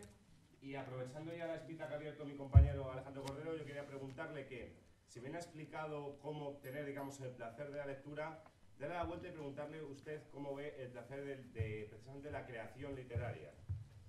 Y aprovechando ya la espita que ha abierto mi compañero Alejandro Cordero, yo quería preguntarle que, si me ha explicado cómo obtener, digamos, el placer de la lectura, darle la vuelta y preguntarle usted cómo ve el placer de, de la creación literaria.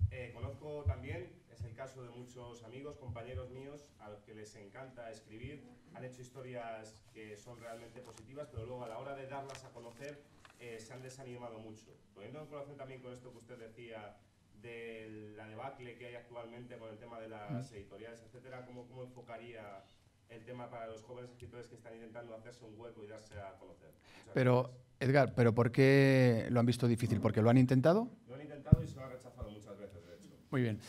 Eh, conozco también, es el caso de muchos amigos, compañeros míos, a los que les encanta escribir, han hecho historias que son realmente positivas, pero luego a la hora de darlas a conocer eh, se han desanimado mucho. Poniendo en relación también con esto que usted decía de la debacle que hay actualmente con el tema de las editoriales, etcétera, ¿cómo, cómo enfocaría el tema para los jóvenes escritores que están intentando hacerse un hueco y darse a conocer? pero, Edgar, ¿pero por qué lo han visto difícil? ¿Porque lo han intentado? Lo han intentado y se lo han rechazado muchas veces, de hecho. Muy bien.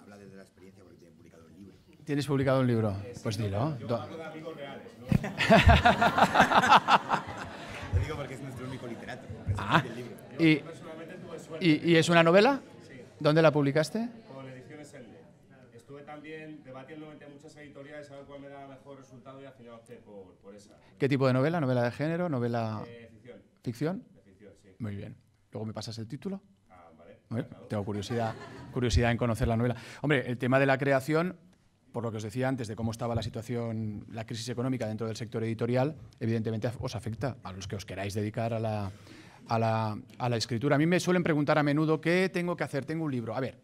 Habla desde la experiencia porque tienen publicado un libro. ¿Tienes publicado un libro? Eh, pues dilo. Yo hablo de amigos reales, ¿no? Lo digo porque es nuestro único literato. Ah, el libro. ¿Y, y, ¿Y, es una novela? Sí. ¿Dónde la publicaste? Con Ediciones Ende. Estuve también debatiendo entre muchas editoriales a ver cuál me da mejor resultado y al final opté por, esa. ¿Qué tipo de novela? ¿Novela de género? ¿Novela...? de eh, ficción. ¿Ficción? De ficción, sí. Muy bien. ¿Luego me pasas el título? Ah, vale. tengo curiosidad, curiosidad en conocer la novela. Hombre, el tema de la creación por lo que os decía antes de cómo estaba la situación, la crisis económica dentro del sector editorial, evidentemente os afecta a los que os queráis dedicar a la, a la, a la escritura. A mí me suelen preguntar a menudo, ¿qué tengo que hacer? Tengo un libro. A ver,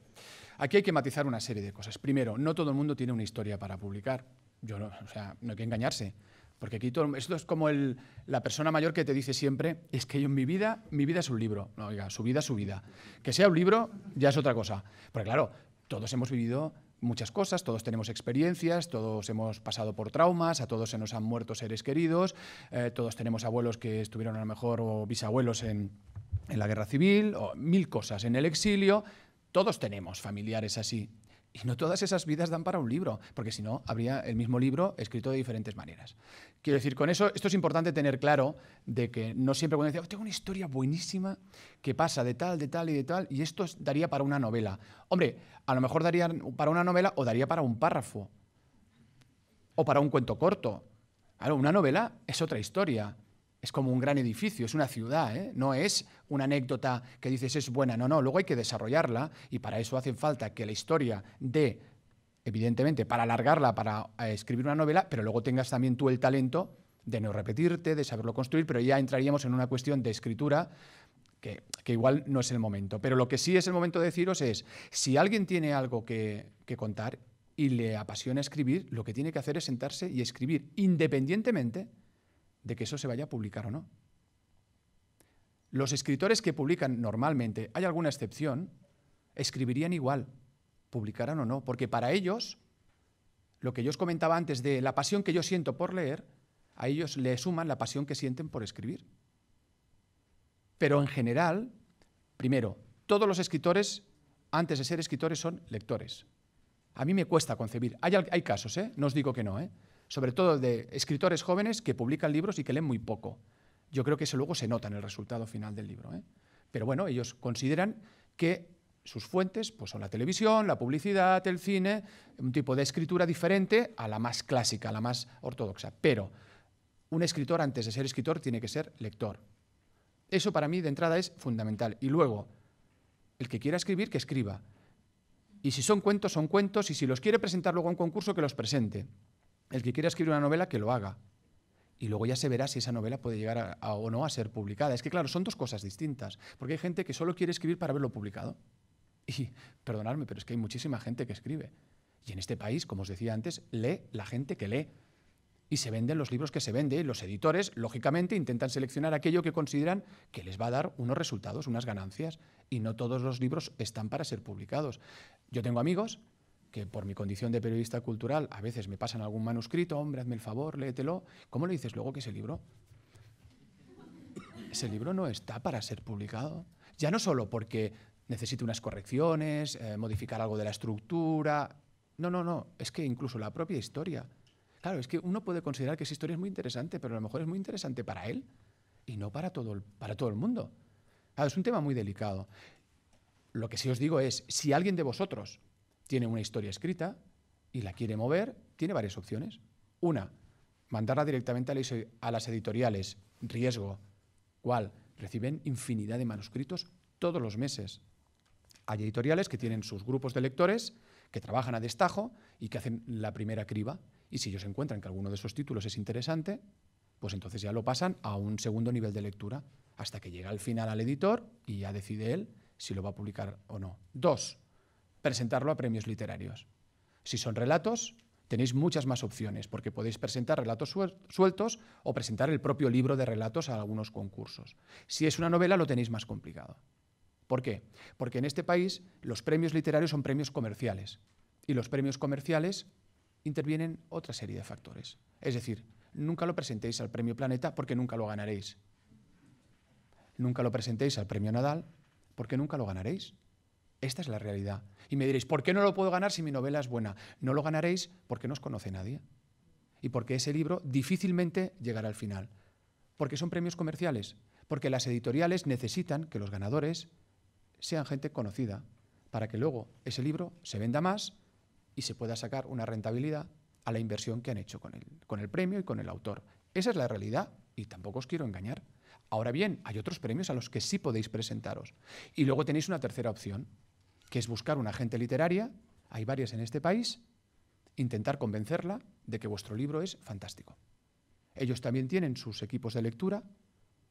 aquí hay que matizar una serie de cosas. Primero, no todo el mundo tiene una historia para publicar. Yo no, o sea, no hay que engañarse. Porque aquí todo, esto es como el, la persona mayor que te dice siempre, es que yo en mi vida, mi vida es un libro. No, oiga, su vida es su vida. Que sea un libro ya es otra cosa. Porque claro, todos hemos vivido muchas cosas, todos tenemos experiencias, todos hemos pasado por traumas, a todos se nos han muerto seres queridos, eh, todos tenemos abuelos que estuvieron a lo mejor o bisabuelos en, en la guerra civil, mil cosas, en el exilio, todos tenemos familiares así. Y no todas esas vidas dan para un libro, porque si no, habría el mismo libro escrito de diferentes maneras. Quiero decir, con eso, esto es importante tener claro de que no siempre cuando oh, tengo una historia buenísima que pasa de tal, de tal y de tal, y esto daría para una novela. Hombre, a lo mejor daría para una novela o daría para un párrafo, o para un cuento corto. Claro, una novela es otra historia, es como un gran edificio, es una ciudad, ¿eh? no es una anécdota que dices es buena, no, no, luego hay que desarrollarla y para eso hace falta que la historia dé, evidentemente, para alargarla, para eh, escribir una novela, pero luego tengas también tú el talento de no repetirte, de saberlo construir, pero ya entraríamos en una cuestión de escritura que, que igual no es el momento. Pero lo que sí es el momento de deciros es, si alguien tiene algo que, que contar y le apasiona escribir, lo que tiene que hacer es sentarse y escribir, independientemente de que eso se vaya a publicar o no. Los escritores que publican normalmente, hay alguna excepción, escribirían igual, publicaran o no, porque para ellos, lo que yo os comentaba antes de la pasión que yo siento por leer, a ellos le suman la pasión que sienten por escribir. Pero en general, primero, todos los escritores, antes de ser escritores, son lectores. A mí me cuesta concebir. Hay, casos, ¿eh? no os digo que no, ¿eh? sobre todo de escritores jóvenes que publican libros y que leen muy poco. Yo creo que eso luego se nota en el resultado final del libro. ¿eh? Pero bueno, ellos consideran que sus fuentes pues, son la televisión, la publicidad, el cine, un tipo de escritura diferente a la más clásica, a la más ortodoxa. Pero un escritor, antes de ser escritor, tiene que ser lector. Eso para mí de entrada es fundamental. Y luego, el que quiera escribir, que escriba. Y si son cuentos, son cuentos. Y si los quiere presentar luego a un concurso, que los presente. El que quiera escribir una novela, que lo haga y luego ya se verá si esa novela puede llegar a, o no a ser publicada. Es que, claro, son dos cosas distintas, porque hay gente que solo quiere escribir para verlo publicado. Y, perdonadme, pero es que hay muchísima gente que escribe. Y en este país, como os decía antes, lee la gente que lee. Y se venden los libros que se venden. Los editores, lógicamente, intentan seleccionar aquello que consideran que les va a dar unos resultados, unas ganancias. Y no todos los libros están para ser publicados. Yo tengo amigos que por mi condición de periodista cultural a veces me pasan algún manuscrito, hombre, hazme el favor, léetelo. ¿Cómo le dices luego que ese libro? Ese libro no está para ser publicado. Ya no solo porque necesite unas correcciones, eh, modificar algo de la estructura. No, no, no. Es que incluso la propia historia. Claro, es que uno puede considerar que esa historia es muy interesante, pero a lo mejor es muy interesante para él y no para todo el, para todo el mundo. es un tema muy delicado. Lo que sí os digo es, si alguien de vosotros tiene una historia escrita y la quiere mover, tiene varias opciones. Una, mandarla directamente a las editoriales, riesgo, cual reciben infinidad de manuscritos todos los meses. Hay editoriales que tienen sus grupos de lectores que trabajan a destajo y que hacen la primera criba. Y si ellos encuentran que alguno de esos títulos es interesante, pues entonces ya lo pasan a un segundo nivel de lectura, hasta que llega al final al editor y ya decide él si lo va a publicar o no. Dos, presentarlo a premios literarios. Si son relatos, tenéis muchas más opciones, porque podéis presentar relatos sueltos o presentar el propio libro de relatos a algunos concursos. Si es una novela, lo tenéis más complicado. ¿Por qué? Porque en este país los premios literarios son premios comerciales, y los premios comerciales intervienen otra serie de factores. Es decir, nunca lo presentéis al premio Planeta porque nunca lo ganaréis. Nunca lo presentéis al premio Nadal porque nunca lo ganaréis. Esta es la realidad. Y me diréis, ¿por qué no lo puedo ganar si mi novela es buena? No lo ganaréis porque no os conoce nadie. Y porque ese libro difícilmente llegará al final. Porque son premios comerciales. Porque las editoriales necesitan que los ganadores sean gente conocida. Para que luego ese libro se venda más y se pueda sacar una rentabilidad a la inversión que han hecho con el, con el premio y con el autor. Esa es la realidad y tampoco os quiero engañar. Ahora bien, hay otros premios a los que sí podéis presentaros. Y luego tenéis una tercera opción, que es buscar una gente literaria, hay varias en este país, intentar convencerla de que vuestro libro es fantástico. Ellos también tienen sus equipos de lectura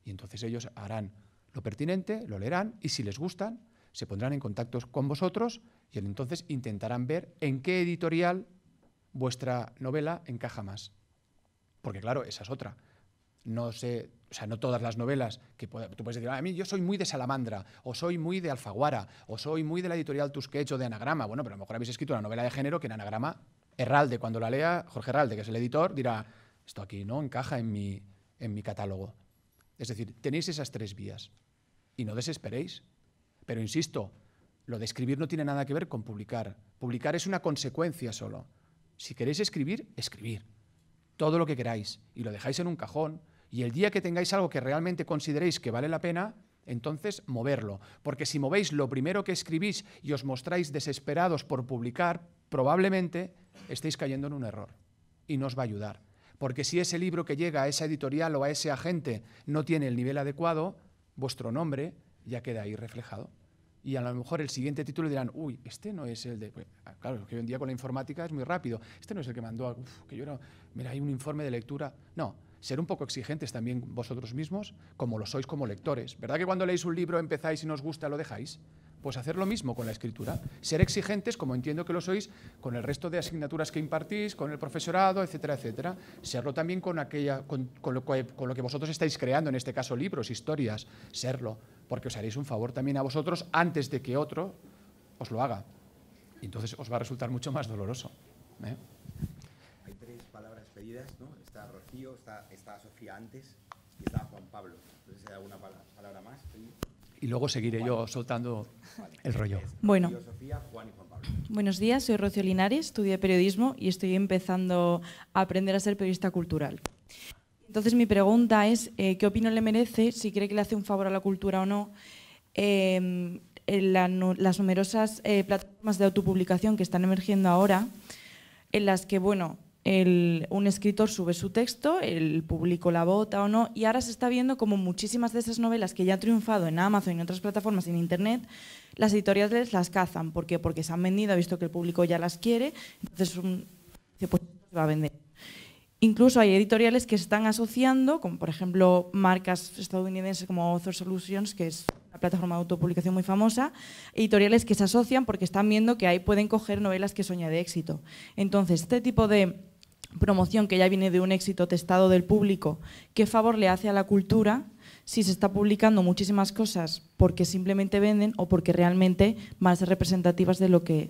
y entonces ellos harán lo pertinente, lo leerán y si les gustan, se pondrán en contacto con vosotros y entonces intentarán ver en qué editorial vuestra novela encaja más. Porque claro, esa es otra. No sé o sea, no todas las novelas que tú puedes decir, ah, a mí yo soy muy de Salamandra, o soy muy de Alfaguara, o soy muy de la editorial Tusquets o de Anagrama. Bueno, pero a lo mejor habéis escrito una novela de género que en Anagrama, Herralde, cuando la lea, Jorge Herralde, que es el editor, dirá, esto aquí no encaja en mi, en mi catálogo. Es decir, tenéis esas tres vías. Y no desesperéis. Pero insisto, lo de escribir no tiene nada que ver con publicar. Publicar es una consecuencia solo. Si queréis escribir, escribir. Todo lo que queráis. Y lo dejáis en un cajón y el día que tengáis algo que realmente consideréis que vale la pena, entonces moverlo. Porque si movéis lo primero que escribís y os mostráis desesperados por publicar, probablemente estéis cayendo en un error y no os va a ayudar. Porque si ese libro que llega a esa editorial o a ese agente no tiene el nivel adecuado, vuestro nombre ya queda ahí reflejado. Y a lo mejor el siguiente título dirán, uy, este no es el de... Pues, ah, claro, claro, que hoy en día con la informática es muy rápido. Este no es el que mandó... Uf, que yo Mira, hay un informe de lectura... No, ser un poco exigentes también vosotros mismos, como lo sois como lectores. ¿Verdad que cuando leéis un libro empezáis y os gusta, lo dejáis? Pues hacer lo mismo con la escritura. Ser exigentes, como entiendo que lo sois, con el resto de asignaturas que impartís, con el profesorado, etcétera, etcétera. Serlo también con, aquella, con, lo, que vosotros estáis creando, en este caso libros, historias, serlo, porque os haréis un favor también a vosotros antes de que otro os lo haga. Entonces os va a resultar mucho más doloroso. ¿eh? Hay tres palabras pedidas, ¿no? Rocío, está, Sofía antes y está Juan Pablo. Entonces, alguna palabra más. Y luego seguiré yo soltando el rollo. Bueno. Buenos días, soy Rocío Linares, estudié periodismo y estoy empezando a aprender a ser periodista cultural. Entonces mi pregunta es, eh, ¿qué opinión le merece, si cree que le hace un favor a la cultura o no, eh, las numerosas eh, plataformas de autopublicación que están emergiendo ahora, en las que, bueno, un escritor sube su texto, el público la vota o no, y ahora se está viendo como muchísimas de esas novelas que ya han triunfado en Amazon y en otras plataformas en Internet, las editoriales las cazan. ¿Por qué? Porque se han vendido, ha visto que el público ya las quiere, entonces un, pues, se va a vender. Incluso hay editoriales que se están asociando, como por ejemplo marcas estadounidenses como Author Solutions, que es una plataforma de autopublicación muy famosa, editoriales que se asocian porque están viendo que ahí pueden coger novelas que soñan de éxito. Entonces, este tipo de promoción que ya viene de un éxito testado del público, ¿qué favor le hace a la cultura si se está publicando muchísimas cosas porque simplemente venden o porque realmente van a ser representativas de lo que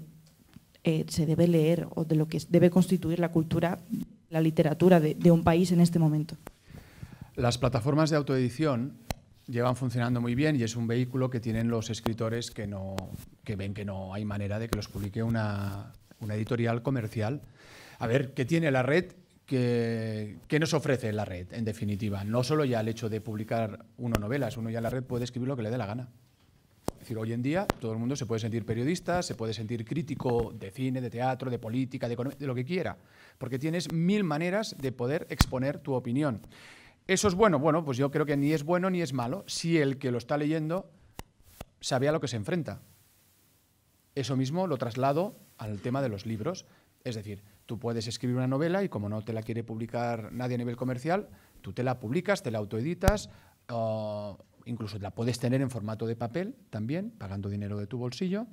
eh, se debe leer o de lo que debe constituir la cultura, la literatura de, de un país en este momento? Las plataformas de autoedición llevan funcionando muy bien y es un vehículo que tienen los escritores que, no, que ven que no hay manera de que los publique una, una editorial comercial a ver, ¿qué tiene la red? ¿Qué, nos ofrece la red, en definitiva? No solo ya el hecho de publicar uno novelas, uno ya en la red puede escribir lo que le dé la gana. Es decir, hoy en día todo el mundo se puede sentir periodista, se puede sentir crítico de cine, de teatro, de política, de de lo que quiera, porque tienes mil maneras de poder exponer tu opinión. ¿Eso es bueno? Bueno, pues yo creo que ni es bueno ni es malo si el que lo está leyendo sabe a lo que se enfrenta. Eso mismo lo traslado al tema de los libros. Es decir, Tú puedes escribir una novela y como no te la quiere publicar nadie a nivel comercial, tú te la publicas, te la autoeditas, incluso la puedes tener en formato de papel también, pagando dinero de tu bolsillo,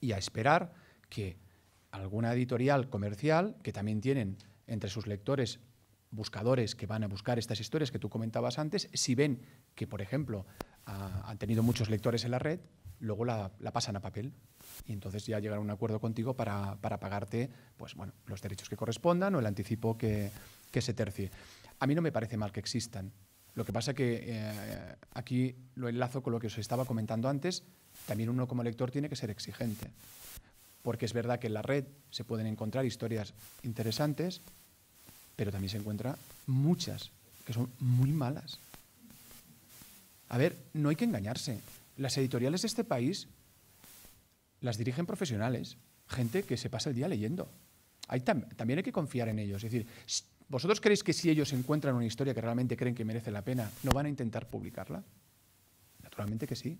y a esperar que alguna editorial comercial, que también tienen entre sus lectores buscadores que van a buscar estas historias que tú comentabas antes, si ven que, por ejemplo, ah, han tenido muchos lectores en la red, luego la, pasan a papel y entonces ya llegará a un acuerdo contigo para, para, pagarte pues, bueno, los derechos que correspondan o el anticipo que, que, se tercie. A mí no me parece mal que existan. Lo que pasa que eh, aquí lo enlazo con lo que os estaba comentando antes, también uno como lector tiene que ser exigente, porque es verdad que en la red se pueden encontrar historias interesantes, pero también se encuentra muchas que son muy malas. A ver, no hay que engañarse. Las editoriales de este país las dirigen profesionales, gente que se pasa el día leyendo. Hay también hay que confiar en ellos. Es decir, ¿vosotros creéis que si ellos encuentran una historia que realmente creen que merece la pena, no van a intentar publicarla? Naturalmente que sí.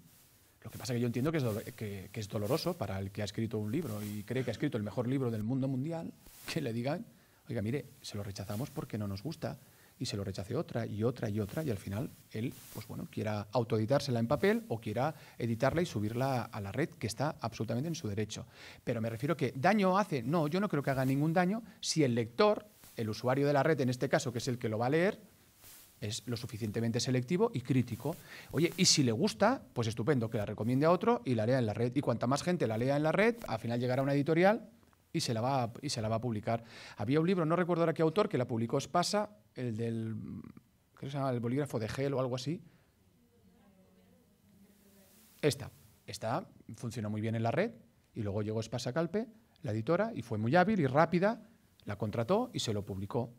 Lo que pasa es que yo entiendo que que es, doloroso para el que ha escrito un libro y cree que ha escrito el mejor libro del mundo mundial, que le digan, oiga, mire, se lo rechazamos porque no nos gusta, y se lo rechace otra y otra y otra y al final él, pues bueno, quiera autoeditársela en papel o quiera editarla y subirla a la red, que está absolutamente en su derecho. Pero me refiero que daño hace, no, yo no creo que haga ningún daño si el lector, el usuario de la red en este caso, que es el que lo va a leer, es lo suficientemente selectivo y crítico. Oye, y si le gusta, pues estupendo, que la recomiende a otro y la lea en la red. Y cuanta más gente la lea en la red, al final llegará a una editorial y se, la va a, y se la va a publicar. Había un libro, no recuerdo ahora qué autor, que la publicó Espasa, el del El bolígrafo de gel o algo así. Esta, esta funcionó muy bien en la red y luego llegó Espasa Calpe, la editora, y fue muy hábil y rápida, la contrató y se lo publicó.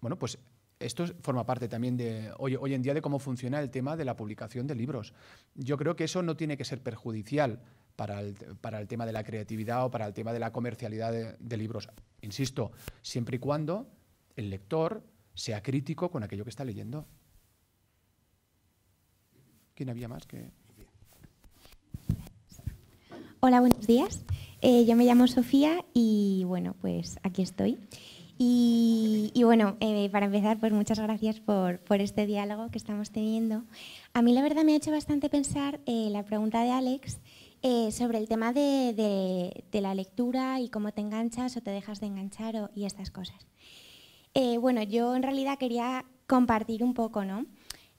Bueno, pues esto forma parte también de hoy, hoy, en día de cómo funciona el tema de la publicación de libros. Yo creo que eso no tiene que ser perjudicial para el, tema de la creatividad o para el tema de la comercialidad de, libros. Insisto, siempre y cuando el lector sea crítico con aquello que está leyendo. ¿Quién había más que...? Hola, buenos días. Eh, yo me llamo Sofía y bueno, pues aquí estoy. Y, bueno, eh, para empezar, pues muchas gracias por, este diálogo que estamos teniendo. A mí la verdad me ha hecho bastante pensar eh, la pregunta de Alex eh, sobre el tema de, la lectura y cómo te enganchas o te dejas de enganchar y estas cosas. Eh, bueno, yo en realidad quería compartir un poco, ¿no?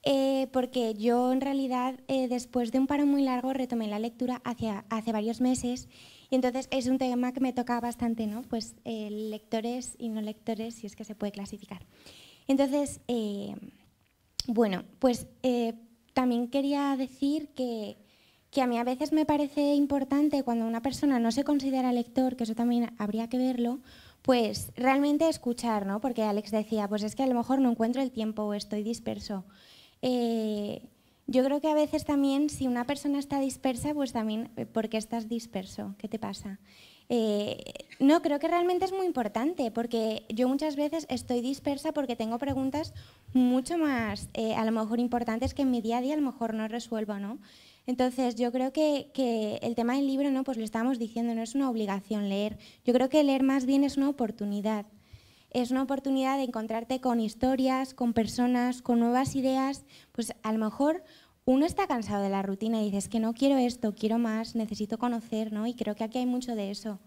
Eh, porque yo en realidad después de un paro muy largo retomé la lectura hace varios meses y entonces es un tema que me toca bastante, ¿no? Pues lectores y no lectores, si es que se puede clasificar. Entonces, bueno, pues también quería decir que que a mí a veces me parece importante cuando una persona no se considera lector, que eso también habría que verlo, pues realmente escuchar, ¿no? Porque Alex decía, pues es que a lo mejor no encuentro el tiempo o estoy disperso. Eh, yo creo que a veces también si una persona está dispersa, pues también, eh, ¿por qué estás disperso? ¿Qué te pasa? Eh, no, creo que realmente es muy importante, porque yo muchas veces estoy dispersa porque tengo preguntas mucho más, a lo mejor importantes que en mi día a día a lo mejor no resuelvo, ¿no? Entonces, yo creo que, el tema del libro, ¿no? pues lo estábamos diciendo, no es una obligación leer. Yo creo que leer más bien es una oportunidad. Es una oportunidad de encontrarte con historias, con personas, con nuevas ideas. Pues a lo mejor uno está cansado de la rutina y dices que no quiero esto, quiero más, necesito conocer, ¿no? Y creo que aquí hay mucho de eso.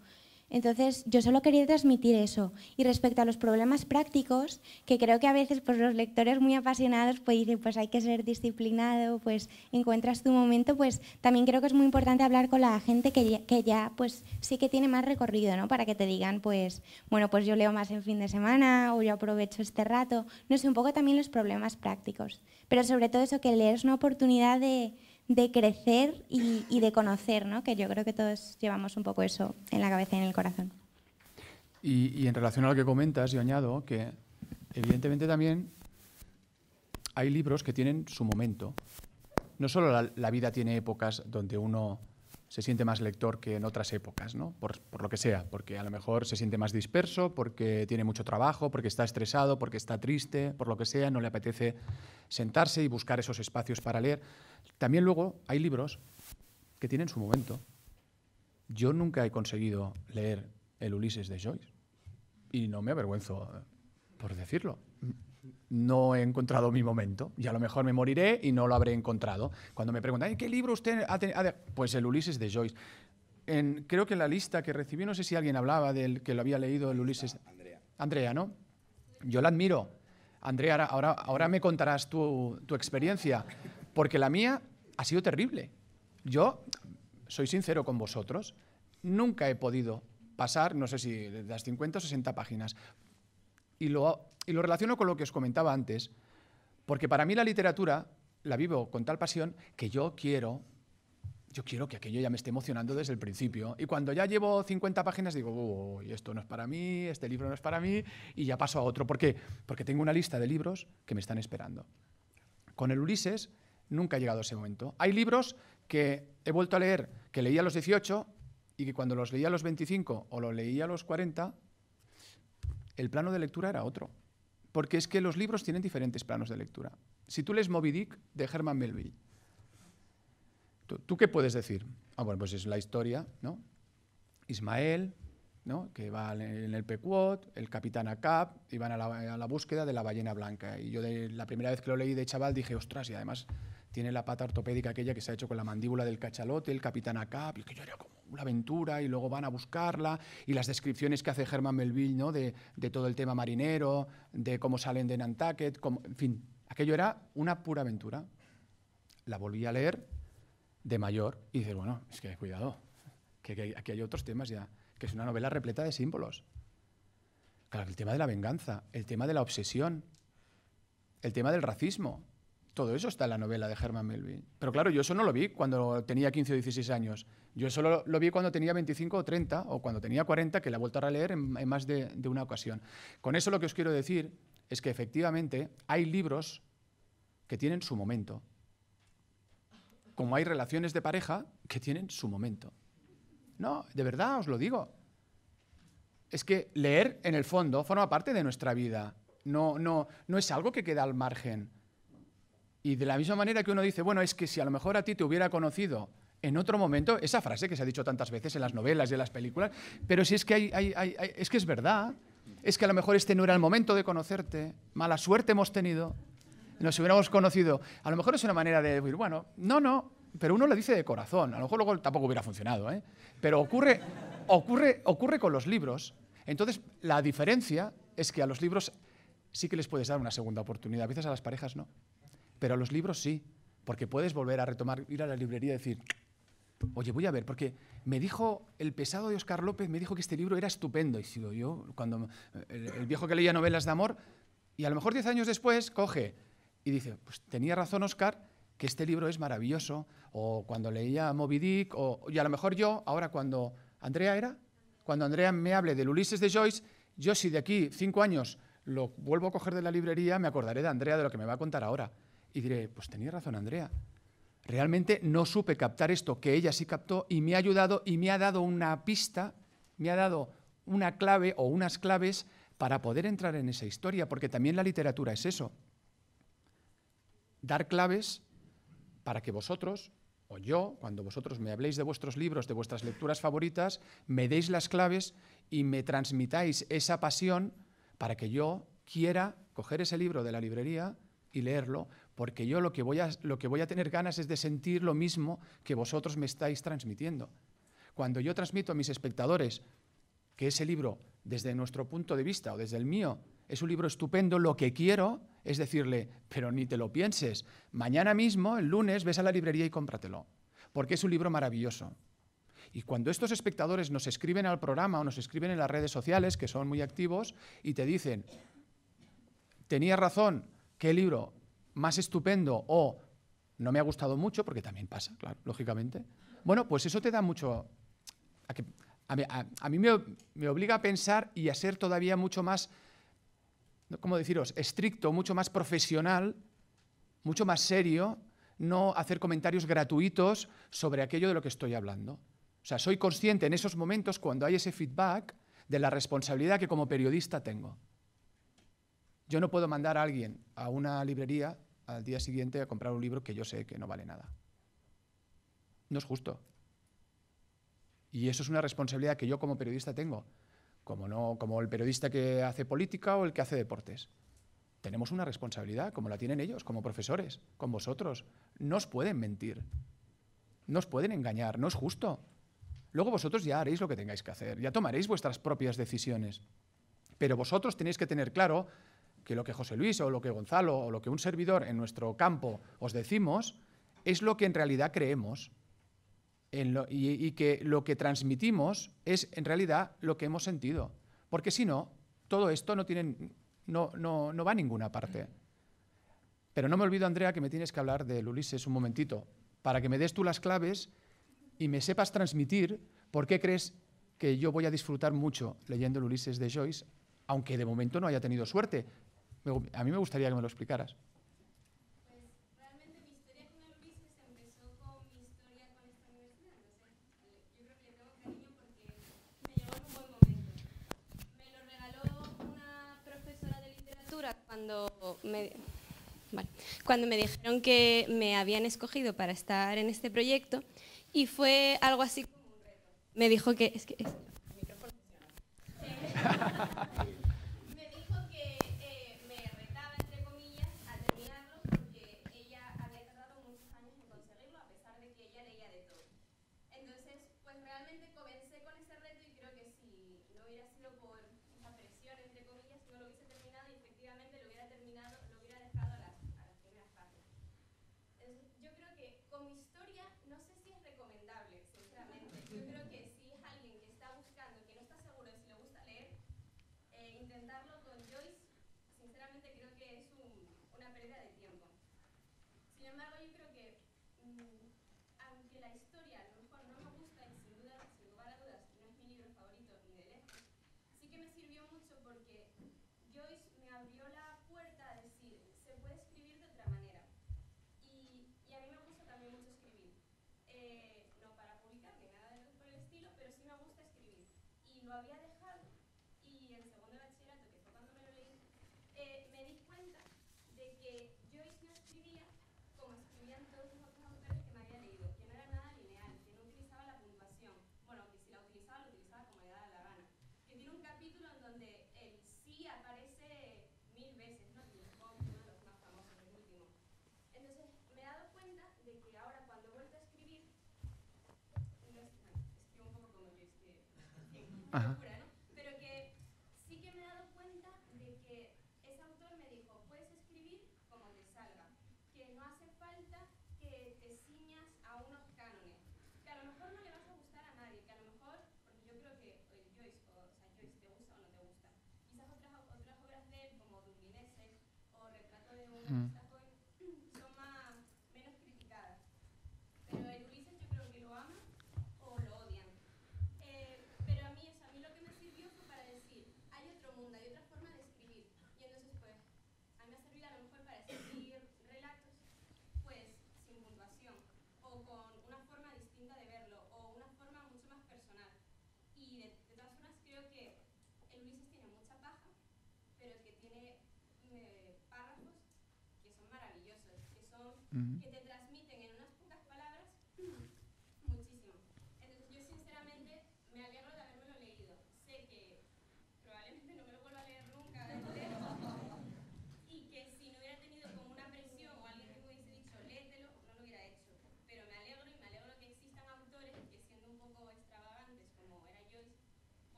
Entonces, yo solo quería transmitir eso. Y respecto a los problemas prácticos, que creo que a veces pues, los lectores muy apasionados pues, dicen, pues hay que ser disciplinado, pues encuentras tu momento, pues también creo que es muy importante hablar con la gente que ya, pues sí que tiene más recorrido, ¿no? Para que te digan, pues, bueno, pues yo leo más en fin de semana o yo aprovecho este rato. No sé, un poco también los problemas prácticos. Pero sobre todo eso, que leer es una oportunidad de de crecer y, de conocer, ¿no? que yo creo que todos llevamos un poco eso en la cabeza y en el corazón. Y, en relación a lo que comentas, yo añado que evidentemente también hay libros que tienen su momento. No solo la vida tiene épocas donde uno se siente más lector que en otras épocas, por, por, lo que sea, porque a lo mejor se siente más disperso, porque tiene mucho trabajo, porque está estresado, porque está triste, por lo que sea, no le apetece sentarse y buscar esos espacios para leer. También luego hay libros que tienen su momento. Yo nunca he conseguido leer el Ulises de Joyce y no me avergüenzo eh, por decirlo no he encontrado mi momento y a lo mejor me moriré y no lo habré encontrado. Cuando me preguntan, ¿qué libro usted ha tenido? Pues el Ulises de Joyce. En, creo que en la lista que recibí, no sé si alguien hablaba del que lo había leído, el Ulises. Andrea. Andrea, ¿no? Yo la admiro. Andrea, ahora, ahora me contarás tu, experiencia, porque la mía ha sido terrible. Yo, soy sincero con vosotros, nunca he podido pasar, no sé si las 50 o 60 páginas. Y lo, y lo relaciono con lo que os comentaba antes, porque para mí la literatura la vivo con tal pasión que yo quiero, yo quiero que aquello ya me esté emocionando desde el principio. Y cuando ya llevo 50 páginas digo, uy, esto no es para mí, este libro no es para mí, y ya paso a otro. ¿Por qué? Porque tengo una lista de libros que me están esperando. Con el Ulises nunca he llegado a ese momento. Hay libros que he vuelto a leer, que leía a los 18 y que cuando los leía a los 25 o los leía a los 40, el plano de lectura era otro porque es que los libros tienen diferentes planos de lectura. Si tú lees Moby Dick de Herman Melville, ¿tú, qué puedes decir? Ah, bueno, pues es la historia, ¿no? Ismael, ¿no? que va en el Pequot, el capitán Acap, y van a la, búsqueda de la ballena blanca. Y yo la primera vez que lo leí de chaval dije, ostras, y además tiene la pata ortopédica aquella que se ha hecho con la mandíbula del cachalote, el capitán Acap, y que yo era como, una aventura y luego van a buscarla y las descripciones que hace Germán Melville ¿no? de, todo el tema marinero, de cómo salen de Nantucket, en fin, aquello era una pura aventura. La volví a leer de mayor y dices, bueno, es que cuidado, que, que aquí hay otros temas ya, que es una novela repleta de símbolos. Claro, el tema de la venganza, el tema de la obsesión, el tema del racismo, todo eso está en la novela de Herman Melville. Pero claro, yo eso no lo vi cuando tenía 15 o 16 años. Yo eso lo, vi cuando tenía 25 o 30 o cuando tenía 40, que la he vuelto a releer en, más de, de, una ocasión. Con eso lo que os quiero decir es que efectivamente hay libros que tienen su momento. Como hay relaciones de pareja que tienen su momento. No, de verdad os lo digo. Es que leer, en el fondo, forma parte de nuestra vida. No, no, no es algo que queda al margen. Y de la misma manera que uno dice, bueno, es que si a lo mejor a ti te hubiera conocido en otro momento, esa frase que se ha dicho tantas veces en las novelas y en las películas, pero si es que, es, que es verdad, es que a lo mejor este no era el momento de conocerte, mala suerte hemos tenido, nos hubiéramos conocido. A lo mejor es una manera de decir, bueno, no, no, pero uno lo dice de corazón, a lo mejor luego tampoco hubiera funcionado, ¿eh? pero ocurre, ocurre, ocurre con los libros. Entonces, la diferencia es que a los libros sí que les puedes dar una segunda oportunidad, a veces a las parejas no pero los libros sí, porque puedes volver a retomar, ir a la librería y decir, oye, voy a ver, porque me dijo el pesado de Oscar López, me dijo que este libro era estupendo, y sigo yo, cuando eh, el, viejo que leía novelas de amor, y a lo mejor diez años después coge y dice, pues tenía razón Oscar, que este libro es maravilloso, o cuando leía Moby Dick, o, y a lo mejor yo, ahora cuando Andrea era, cuando Andrea me hable del Ulises de Joyce, yo si de aquí cinco años lo vuelvo a coger de la librería, me acordaré de Andrea de lo que me va a contar ahora y diré, pues tenía razón Andrea. Realmente no supe captar esto que ella sí captó y me ha ayudado y me ha dado una pista, me ha dado una clave o unas claves para poder entrar en esa historia, porque también la literatura es eso. Dar claves para que vosotros o yo, cuando vosotros me habléis de vuestros libros, de vuestras lecturas favoritas, me deis las claves y me transmitáis esa pasión para que yo quiera coger ese libro de la librería y leerlo porque yo lo que, voy a, tener ganas es de sentir lo mismo que vosotros me estáis transmitiendo. Cuando yo transmito a mis espectadores que ese libro, desde nuestro punto de vista o desde el mío, es un libro estupendo, lo que quiero es decirle, pero ni te lo pienses, mañana mismo, el lunes, ves a la librería y cómpratelo, porque es un libro maravilloso. Y cuando estos espectadores nos escriben al programa o nos escriben en las redes sociales, que son muy activos, y te dicen, tenía razón, qué libro, más estupendo o no me ha gustado mucho, porque también pasa, claro, lógicamente, bueno, pues eso te da mucho... A, mí, me, me, obliga a pensar y a ser todavía mucho más, ¿cómo deciros?, estricto, mucho más profesional, mucho más serio, no hacer comentarios gratuitos sobre aquello de lo que estoy hablando. O sea, soy consciente en esos momentos, cuando hay ese feedback, de la responsabilidad que como periodista tengo. Yo no puedo mandar a alguien a una librería al día siguiente a comprar un libro que yo sé que no vale nada. No es justo. Y eso es una responsabilidad que yo como periodista tengo, como, no, como el periodista que hace política o el que hace deportes. Tenemos una responsabilidad, como la tienen ellos, como profesores, con vosotros. No os pueden mentir, no os pueden engañar, no es justo. Luego vosotros ya haréis lo que tengáis que hacer, ya tomaréis vuestras propias decisiones. Pero vosotros tenéis que tener claro que lo que José Luis o lo que Gonzalo o lo que un servidor en nuestro campo os decimos es lo que en realidad creemos y, que lo que transmitimos es en realidad lo que hemos sentido. Porque si no, todo esto no, no, no va a ninguna parte. Pero no me olvido, Andrea, que me tienes que hablar del Ulises un momentito, para que me des tú las claves y me sepas transmitir por qué crees que yo voy a disfrutar mucho leyendo el Ulises de Joyce, aunque de momento no haya tenido suerte, a mí me gustaría que me lo explicaras. Pues realmente mi historia con el Luis se empezó con mi historia con esta universidad. Yo creo que le tengo cariño porque me llevó en un buen momento. Me lo regaló una profesora de literatura cuando me dijeron que me habían escogido para estar en este proyecto y fue algo así como un reto. Me dijo que. El micrófono de tiempo. Sin embargo, yo creo que, mm, aunque la historia a lo mejor no me gusta y sin, duda, sin lugar a dudas no es mi libro favorito ni de lejos, sí que me sirvió mucho porque Joyce me abrió la puerta a decir, se puede escribir de otra manera. Y, a mí me gusta también mucho escribir. Eh, no para publicar ni nada de por el estilo, pero sí me gusta escribir. Y lo había dejado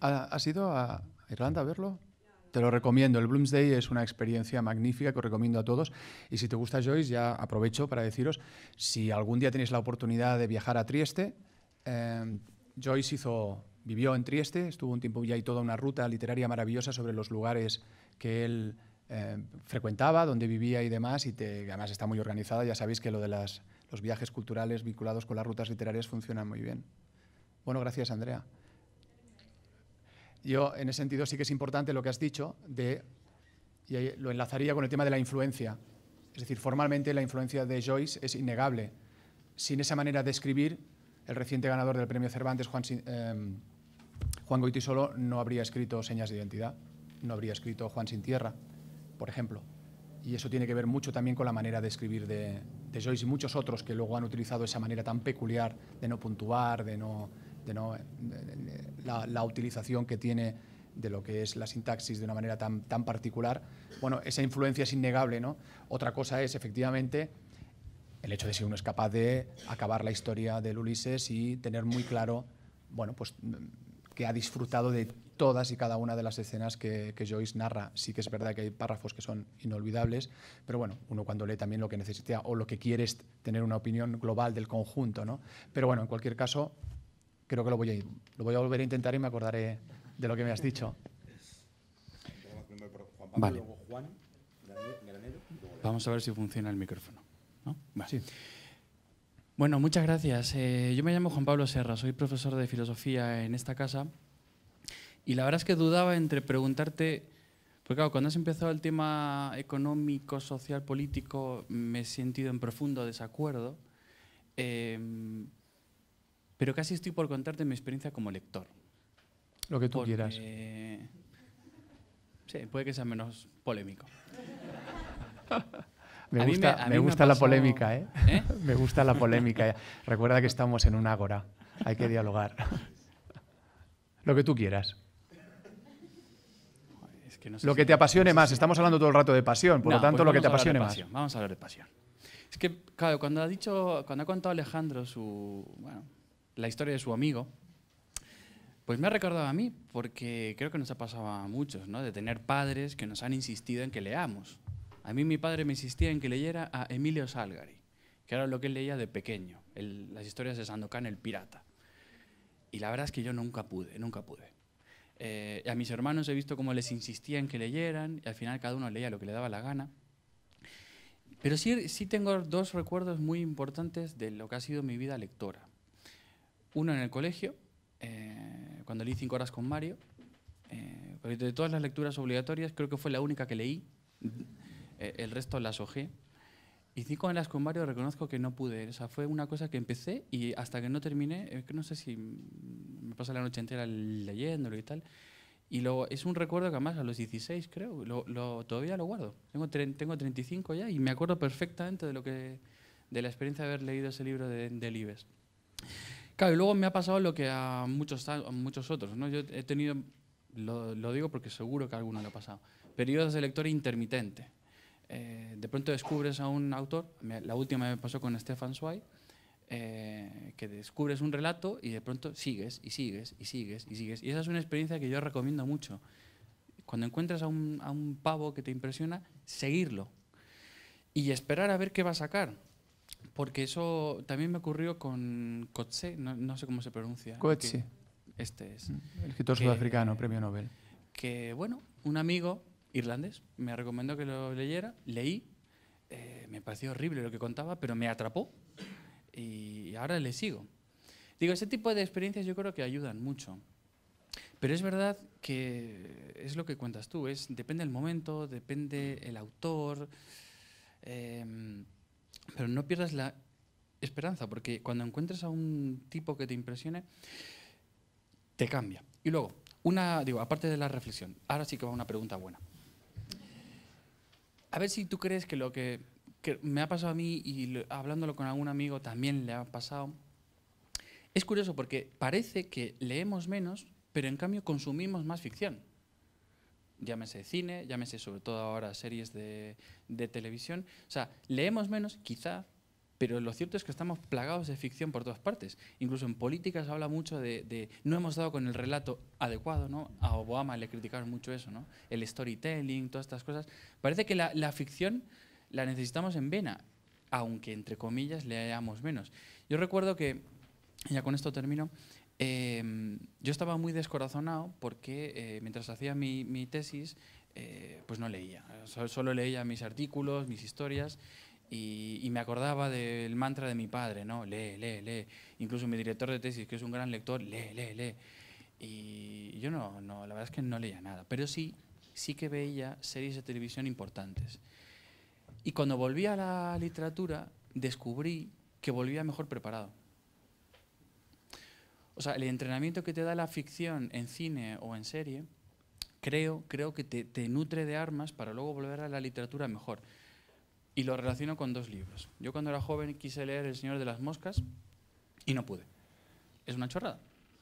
¿Has ido a Irlanda a verlo? Te lo recomiendo. El Bloomsday es una experiencia magnífica que os recomiendo a todos. Y si te gusta Joyce, ya aprovecho para deciros, si algún día tenéis la oportunidad de viajar a Trieste, em, Joyce hizo, vivió en Trieste, estuvo un tiempo y hay toda una ruta literaria maravillosa sobre los lugares que él em, frecuentaba, donde vivía y demás. Y te, además está muy organizada. Ya sabéis que lo de las, los viajes culturales vinculados con las rutas literarias funcionan muy bien. Bueno, gracias, Andrea. Yo, en ese sentido, sí que es importante lo que has dicho, de, y lo enlazaría con el tema de la influencia. Es decir, formalmente la influencia de Joyce es innegable. Sin esa manera de escribir, el reciente ganador del premio Cervantes, Juan, eh, em, Goitisolo, no habría escrito Señas de Identidad, no habría escrito Juan Sin Tierra, por ejemplo. Y eso tiene que ver mucho también con la manera de escribir de, de Joyce y muchos otros que luego han utilizado esa manera tan peculiar de no puntuar, de no ¿no? Eh, eh, eh, la, utilización que tiene de lo que es la sintaxis de una manera tan, particular, bueno, esa influencia es innegable, ¿no? Otra cosa es, efectivamente, el hecho de si uno es capaz de acabar la historia del Ulises y tener muy claro, bueno, pues mm, que ha disfrutado de todas y cada una de las escenas que, Joyce narra. Sí que es verdad que hay párrafos que son inolvidables, pero bueno, uno cuando lee también lo que necesita o lo que quiere es tener una opinión global del conjunto, Pero bueno, en cualquier caso, creo que lo voy a ir. Lo voy a volver a intentar y me acordaré de lo que me has dicho. Vale. Vamos a ver si funciona el micrófono. Bueno, muchas gracias. Eh, yo me llamo Juan Pablo Serra, soy profesor de filosofía en esta casa. Y la verdad es que dudaba entre preguntarte, porque claro, cuando has empezado el tema económico, social, político, me he sentido en profundo desacuerdo. Eh, pero casi estoy por contarte mi experiencia como lector. Lo que tú quieras. Sí, puede que sea menos polémico. me, gusta, la polémica, ¿eh? ¿eh? me gusta la polémica. Recuerda que estamos en un ágora, hay que dialogar. Lo que tú quieras. lo que te apasione más, estamos hablando todo el rato de pasión, por lo tanto, pues lo que te apasione más. Vamos a hablar de pasión. Es que, claro, cuando ha dicho, cuando ha contado Alejandro su, bueno, la historia de su amigo, pues me ha recordado a mí, porque creo que nos ha pasado a muchos, ¿no? De tener padres que nos han insistido en que leamos. A mí mi padre me insistía en que leyera a Emilio Salgari, que era lo que él leía de pequeño, las historias de Sandokan el pirata. Y la verdad es que yo nunca pude, nunca pude. Eh, a mis hermanos he visto cómo les insistía en que leyeran, y al final cada uno leía lo que le daba la gana. Pero sí, sí tengo dos recuerdos muy importantes de lo que ha sido mi vida lectora uno en el colegio, eh, cuando leí cinco horas con Mario. Eh, de todas las lecturas obligatorias, creo que fue la única que leí. Eh, el resto las ojé. Y cinco horas con Mario reconozco que no pude. O sea, fue una cosa que empecé y hasta que no terminé, no sé si me pasé la noche entera leyéndolo y tal. Y luego es un recuerdo que además a los 16 creo, lo, todavía lo guardo. Tengo, tengo 35 ya y me acuerdo perfectamente de, lo que, de la experiencia de haber leído ese libro de, de Libes. Claro, y luego me ha pasado lo que a muchos, otros, ¿no? Yo he tenido, lo, digo porque seguro que a alguno le ha pasado, periodos de lectura intermitente. Eh, de pronto descubres a un autor, la última me pasó con Stefan Zweig, eh, que descubres un relato y de pronto sigues y sigues y sigues y sigues. Y esa es una experiencia que yo recomiendo mucho. Cuando encuentras a un pavo que te impresiona, seguirlo y esperar a ver qué va a sacar. Porque eso también me ocurrió con Kochse, no, sé cómo se pronuncia. ¿eh? Kochse. Este es. El mm. escritor sudafricano, premio Nobel. Que, bueno, un amigo irlandés me recomendó que lo leyera, leí, eh, me pareció horrible lo que contaba, pero me atrapó y ahora le sigo. Digo, ese tipo de experiencias yo creo que ayudan mucho. Pero es verdad que es lo que cuentas tú, es, depende el momento, depende el autor. Em, pero no pierdas la esperanza, porque cuando encuentres a un tipo que te impresione, te cambia. Y luego, una, digo, aparte de la reflexión, ahora sí que va una pregunta buena. A ver si tú crees que lo que, me ha pasado a mí y hablándolo con algún amigo también le ha pasado. Es curioso porque parece que leemos menos, pero en cambio consumimos más ficción llámese cine, llámese sobre todo ahora series de, de, televisión. O sea, leemos menos, quizá, pero lo cierto es que estamos plagados de ficción por todas partes. Incluso en política se habla mucho de, de no hemos dado con el relato adecuado, ¿no? A Obama le criticaron mucho eso, ¿no? El storytelling, todas estas cosas. Parece que la, la ficción la necesitamos en vena, aunque entre comillas leamos menos. Yo recuerdo que, ya con esto termino, Em, yo estaba muy descorazonado porque eh, mientras hacía mi, tesis, eh, pues no leía. Solo, leía mis artículos, mis historias y, me acordaba del mantra de mi padre, ¿no? Lee, lee, lee. Incluso mi director de tesis, que es un gran lector, lee, lee, lee. Y yo no, no la verdad es que no leía nada. Pero sí, sí que veía series de televisión importantes. Y cuando volví a la literatura, descubrí que volvía mejor preparado. O sea, el entrenamiento que te da la ficción en cine o en serie, creo, creo que te, te nutre de armas para luego volver a la literatura mejor. Y lo relaciono con dos libros. Yo cuando era joven quise leer El Señor de las Moscas y no pude. Es una chorrada.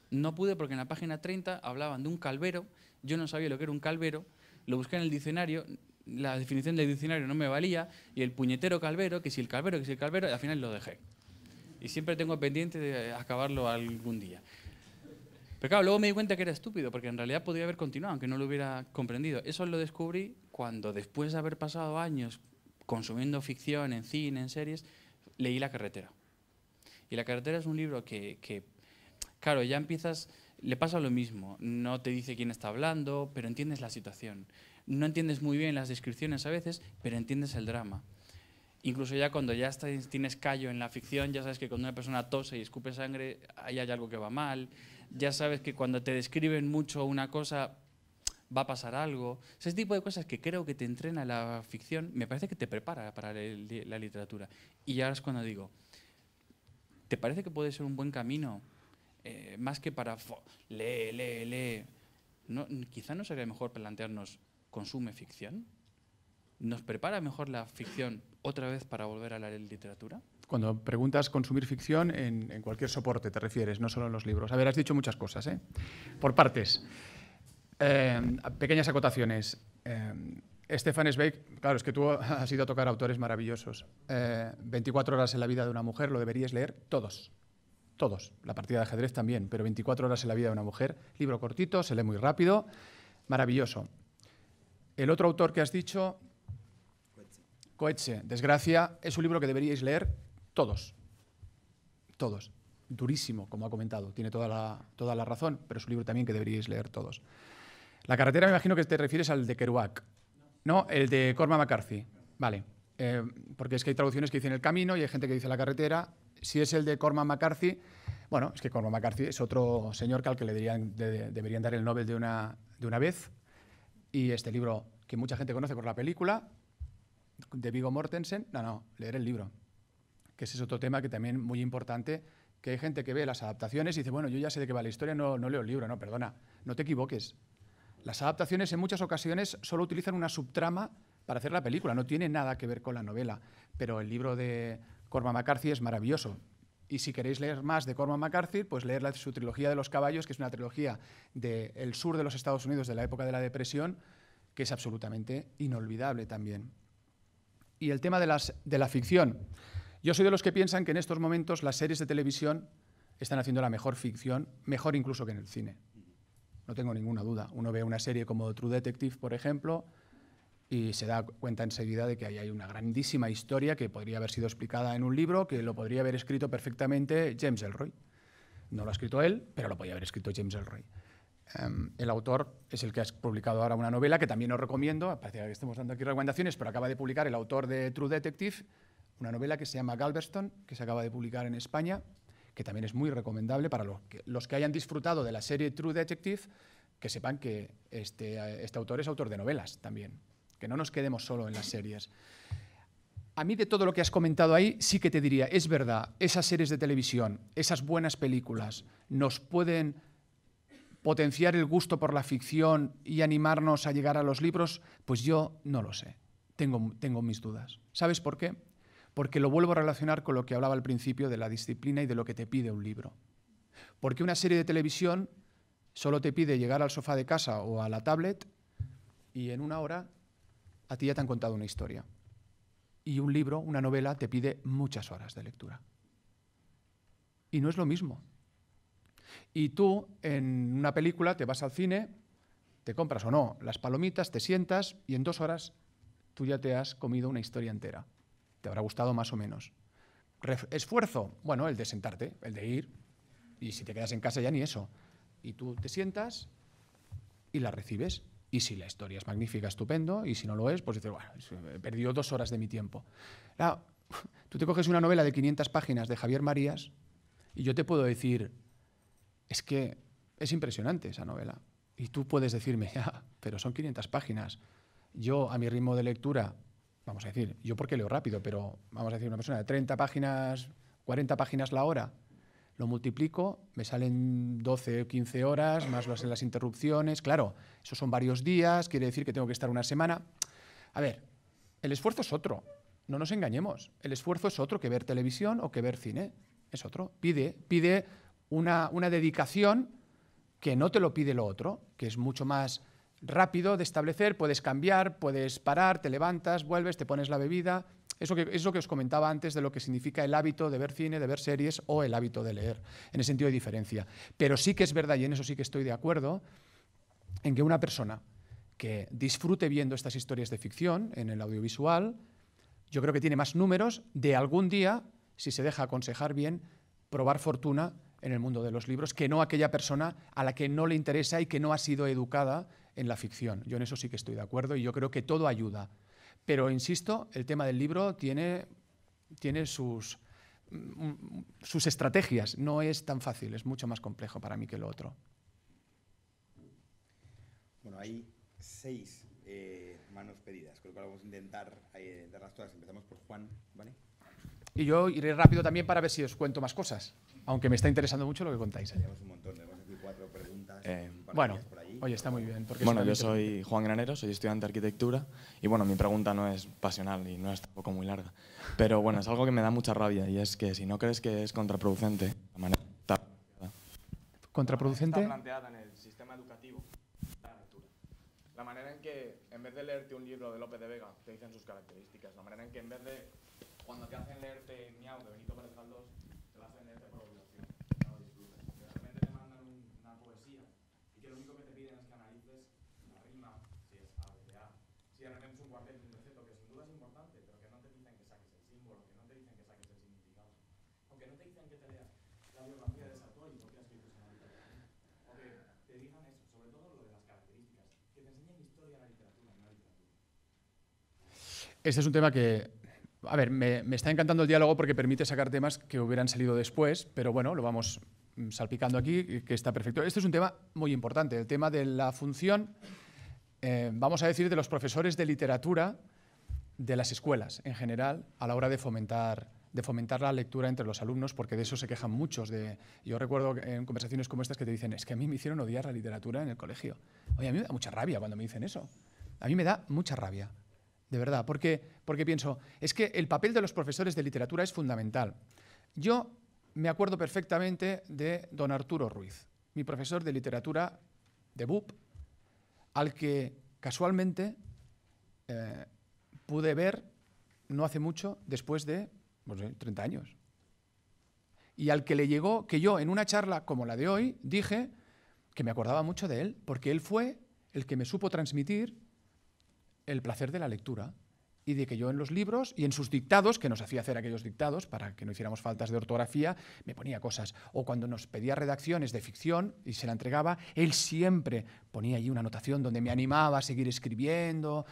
No pude porque en la página 30 hablaban de un calvero, yo no sabía lo que era un calvero, lo busqué en el diccionario, la definición del diccionario no me valía, y el puñetero calvero, que si el calvero, que si el calvero, y al final lo dejé. Y siempre tengo pendiente de acabarlo algún día. Pero claro, luego me di cuenta que era estúpido, porque en realidad podría haber continuado, aunque no lo hubiera comprendido. Eso lo descubrí cuando, después de haber pasado años consumiendo ficción en cine, en series, leí La carretera. Y La carretera es un libro que, que claro, ya empiezas, le pasa lo mismo. No te dice quién está hablando, pero entiendes la situación. No entiendes muy bien las descripciones a veces, pero entiendes el drama incluso ya cuando ya tienes callo en la ficción, ya sabes que cuando una persona tose y escupe sangre, ahí hay algo que va mal, ya sabes que cuando te describen mucho una cosa, va a pasar algo. Ese tipo de cosas que creo que te entrena la ficción, me parece que te prepara para la literatura. Y ahora es cuando digo, ¿te parece que puede ser un buen camino? Eh, más que para leer, lee, lee. quizá no sería mejor plantearnos, ¿consume ficción? ¿Nos prepara mejor la ficción otra vez para volver a la literatura? Cuando preguntas consumir ficción en, cualquier soporte te refieres, no solo en los libros. A ver, has dicho muchas cosas, ¿eh? Por partes. Eh, pequeñas acotaciones. Eh, Stefan claro, es que tú has ido a tocar autores maravillosos. 24 eh, horas en la vida de una mujer, lo deberías leer todos. Todos. La partida de ajedrez también, pero 24 horas en la vida de una mujer. Libro cortito, se lee muy rápido. Maravilloso. El otro autor que has dicho, Coetze, Desgracia, es un libro que deberíais leer todos. Todos. Durísimo, como ha comentado. Tiene toda la, toda la razón, pero es un libro también que deberíais leer todos. La carretera, me imagino que te refieres al de Kerouac. No, el de Cormac McCarthy. Vale. Eh, porque es que hay traducciones que dicen el camino y hay gente que dice la carretera. Si es el de Cormac McCarthy, bueno, es que Cormac McCarthy es otro señor que al que le deberían, deberían dar el Nobel de una, de una vez. Y este libro que mucha gente conoce por la película, de Vigo Mortensen, no, no, leer el libro, que ese es otro tema que también muy importante, que hay gente que ve las adaptaciones y dice, bueno, yo ya sé de qué va la historia, no, no leo el libro, no, perdona, no te equivoques. Las adaptaciones en muchas ocasiones solo utilizan una subtrama para hacer la película, no tiene nada que ver con la novela, pero el libro de Cormac McCarthy es maravilloso. Y si queréis leer más de Cormac McCarthy, pues leer su trilogía de los caballos, que es una trilogía del sur de los Estados Unidos de la época de la Depresión, que es absolutamente inolvidable también y el tema de, las, de la ficción. Yo soy de los que piensan que en estos momentos las series de televisión están haciendo la mejor ficción, mejor incluso que en el cine. No tengo ninguna duda. Uno ve una serie como True Detective, por ejemplo, y se da cuenta enseguida de que ahí hay una grandísima historia que podría haber sido explicada en un libro, que lo podría haber escrito perfectamente James Elroy. No lo ha escrito él, pero lo podía haber escrito James Elroy. Em, el autor es el que ha publicado ahora una novela que también os recomiendo, parece que estamos dando aquí recomendaciones, pero acaba de publicar el autor de True Detective, una novela que se llama Galveston, que se acaba de publicar en España, que también es muy recomendable para los que, hayan disfrutado de la serie True Detective, que sepan que este, este autor es autor de novelas también, que no nos quedemos solo en las series. A mí de todo lo que has comentado ahí, sí que te diría, es verdad, esas series de televisión, esas buenas películas, nos pueden potenciar el gusto por la ficción y animarnos a llegar a los libros? Pues yo no lo sé. Tengo, mis dudas. ¿Sabes por qué? Porque lo vuelvo a relacionar con lo que hablaba al principio de la disciplina y de lo que te pide un libro. Porque una serie de televisión solo te pide llegar al sofá de casa o a la tablet y en una hora a ti ya te han contado una historia. Y un libro, una novela, te pide muchas horas de lectura. Y no es lo mismo. Y tú en una película te vas al cine, te compras o no las palomitas, te sientas y en dos horas tú ya te has comido una historia entera. Te habrá gustado más o menos. esfuerzo, bueno, el de sentarte, el de ir. Y si te quedas en casa ya ni eso. Y tú te sientas y la recibes. Y si la historia es magnífica, estupendo. Y si no lo es, pues dices, bueno, he perdido dos horas de mi tiempo. tú te coges una novela de 500 páginas de Javier Marías y yo te puedo decir es que es impresionante esa novela. Y tú puedes decirme, ya, pero son 500 páginas. Yo, a mi ritmo de lectura, vamos a decir, yo porque leo rápido, pero vamos a decir, una persona de 30 páginas, 40 páginas la hora, lo multiplico, me salen 12 o 15 horas, más las, las interrupciones. Claro, eso son varios días, quiere decir que tengo que estar una semana. A ver, el esfuerzo es otro. No nos engañemos. El esfuerzo es otro que ver televisión o que ver cine. Es otro. Pide, pide una, dedicación que no te lo pide lo otro, que es mucho más rápido de establecer, puedes cambiar, puedes parar, te levantas, vuelves, te pones la bebida. Eso que, lo que os comentaba antes de lo que significa el hábito de ver cine, de ver series o el hábito de leer, en el sentido de diferencia. Pero sí que es verdad, y en eso sí que estoy de acuerdo, en que una persona que disfrute viendo estas historias de ficción en el audiovisual, yo creo que tiene más números de algún día, si se deja aconsejar bien, probar fortuna en el mundo de los libros que no aquella persona a la que no le interesa y que no ha sido educada en la ficción. Yo en eso sí que estoy de acuerdo y yo creo que todo ayuda. Pero, insisto, el tema del libro tiene, tiene sus, mm, sus estrategias. No es tan fácil, es mucho más complejo para mí que lo otro. Bueno, hay seis eh, manos pedidas, con lo cual vamos a intentar eh, darlas todas. Empezamos por Juan, ¿vale? Y yo iré rápido también para ver si os cuento más cosas, aunque me está interesando mucho lo que contáis. un montón, cuatro preguntas. Eh, bueno, oye, está muy bien. bueno, yo soy Juan Granero, soy estudiante de arquitectura y bueno, mi pregunta no es pasional y no es tampoco muy larga, pero bueno, es algo que me da mucha rabia y es que si no crees que es contraproducente, la manera contraproducente planteada en el sistema educativo La manera en que en vez de leerte un libro de López de Vega te dicen sus características, la manera en que en vez de cuando te hacen leerte Miau de Benito Pérez Galdós, te lo hacen leerte por obligación, no lo disfrutes. realmente te mandan una poesía y que lo único que te piden es que analices la rima, si es A, B, A, si de repente es un cuartel, un receto que sin duda es importante, pero que no te dicen que saques el símbolo, que no te dicen que saques el significado, o que no te dicen que te leas la biografía de Sartori, porque has escrito esa literatura, o que te digan eso, sobre todo lo de las características, que te enseñen historia de la literatura, no la literatura. Este es un tema que a ver, me, está encantando el diálogo porque permite sacar temas que hubieran salido después, pero bueno, lo vamos mm, salpicando aquí, que está perfecto. Este es un tema muy importante, el tema de la función, eh, vamos a decir, de los profesores de literatura de las escuelas en general a la hora de fomentar de fomentar la lectura entre los alumnos, porque de eso se quejan muchos. De, yo recuerdo en conversaciones como estas que te dicen, es que a mí me hicieron odiar la literatura en el colegio. Oye, a mí me da mucha rabia cuando me dicen eso. A mí me da mucha rabia, de verdad, porque, pienso, es que el papel de los profesores de literatura es fundamental. Yo me acuerdo perfectamente de don Arturo Ruiz, mi profesor de literatura de BUP, al que casualmente eh, pude ver no hace mucho, después de 30 pues, eh, años. Y al que le llegó que yo en una charla como la de hoy dije que me acordaba mucho de él, porque él fue el que me supo transmitir el placer de la lectura y de que yo en los libros y en sus dictados, que nos hacía hacer aquellos dictados para que no hiciéramos faltas de ortografía, me ponía cosas. O cuando nos pedía redacciones de ficción y se la entregaba, él siempre ponía allí una anotación donde me animaba a seguir escribiendo,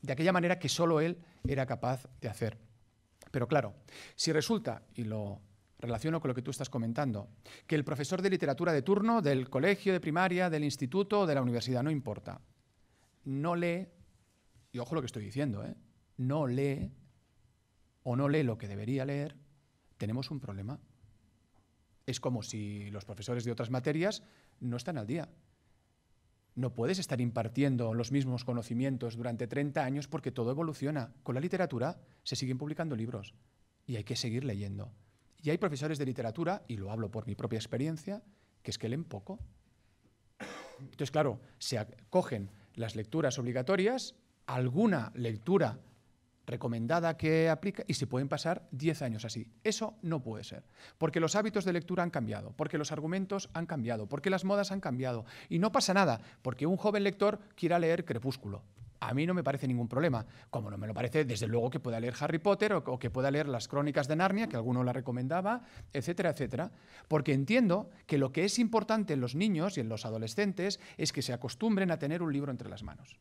de aquella manera que solo él era capaz de hacer. Pero claro, si resulta, y lo relaciono con lo que tú estás comentando, que el profesor de literatura de turno del colegio, de primaria, del instituto o de la universidad, no importa, no lee y ojo lo que estoy diciendo, ¿eh? no lee o no lee lo que debería leer, tenemos un problema. Es como si los profesores de otras materias no están al día. No puedes estar impartiendo los mismos conocimientos durante 30 años porque todo evoluciona. Con la literatura se siguen publicando libros y hay que seguir leyendo. Y hay profesores de literatura, y lo hablo por mi propia experiencia, que es que leen poco. Entonces, claro, se acogen las lecturas obligatorias alguna lectura recomendada que aplica y se pueden pasar 10 años así. Eso no puede ser, porque los hábitos de lectura han cambiado, porque los argumentos han cambiado, porque las modas han cambiado y no pasa nada, porque un joven lector quiera leer Crepúsculo. A mí no me parece ningún problema, como no me lo parece desde luego que pueda leer Harry Potter o que pueda leer las crónicas de Narnia, que alguno la recomendaba, etcétera, etcétera, porque entiendo que lo que es importante en los niños y en los adolescentes es que se acostumbren a tener un libro entre las manos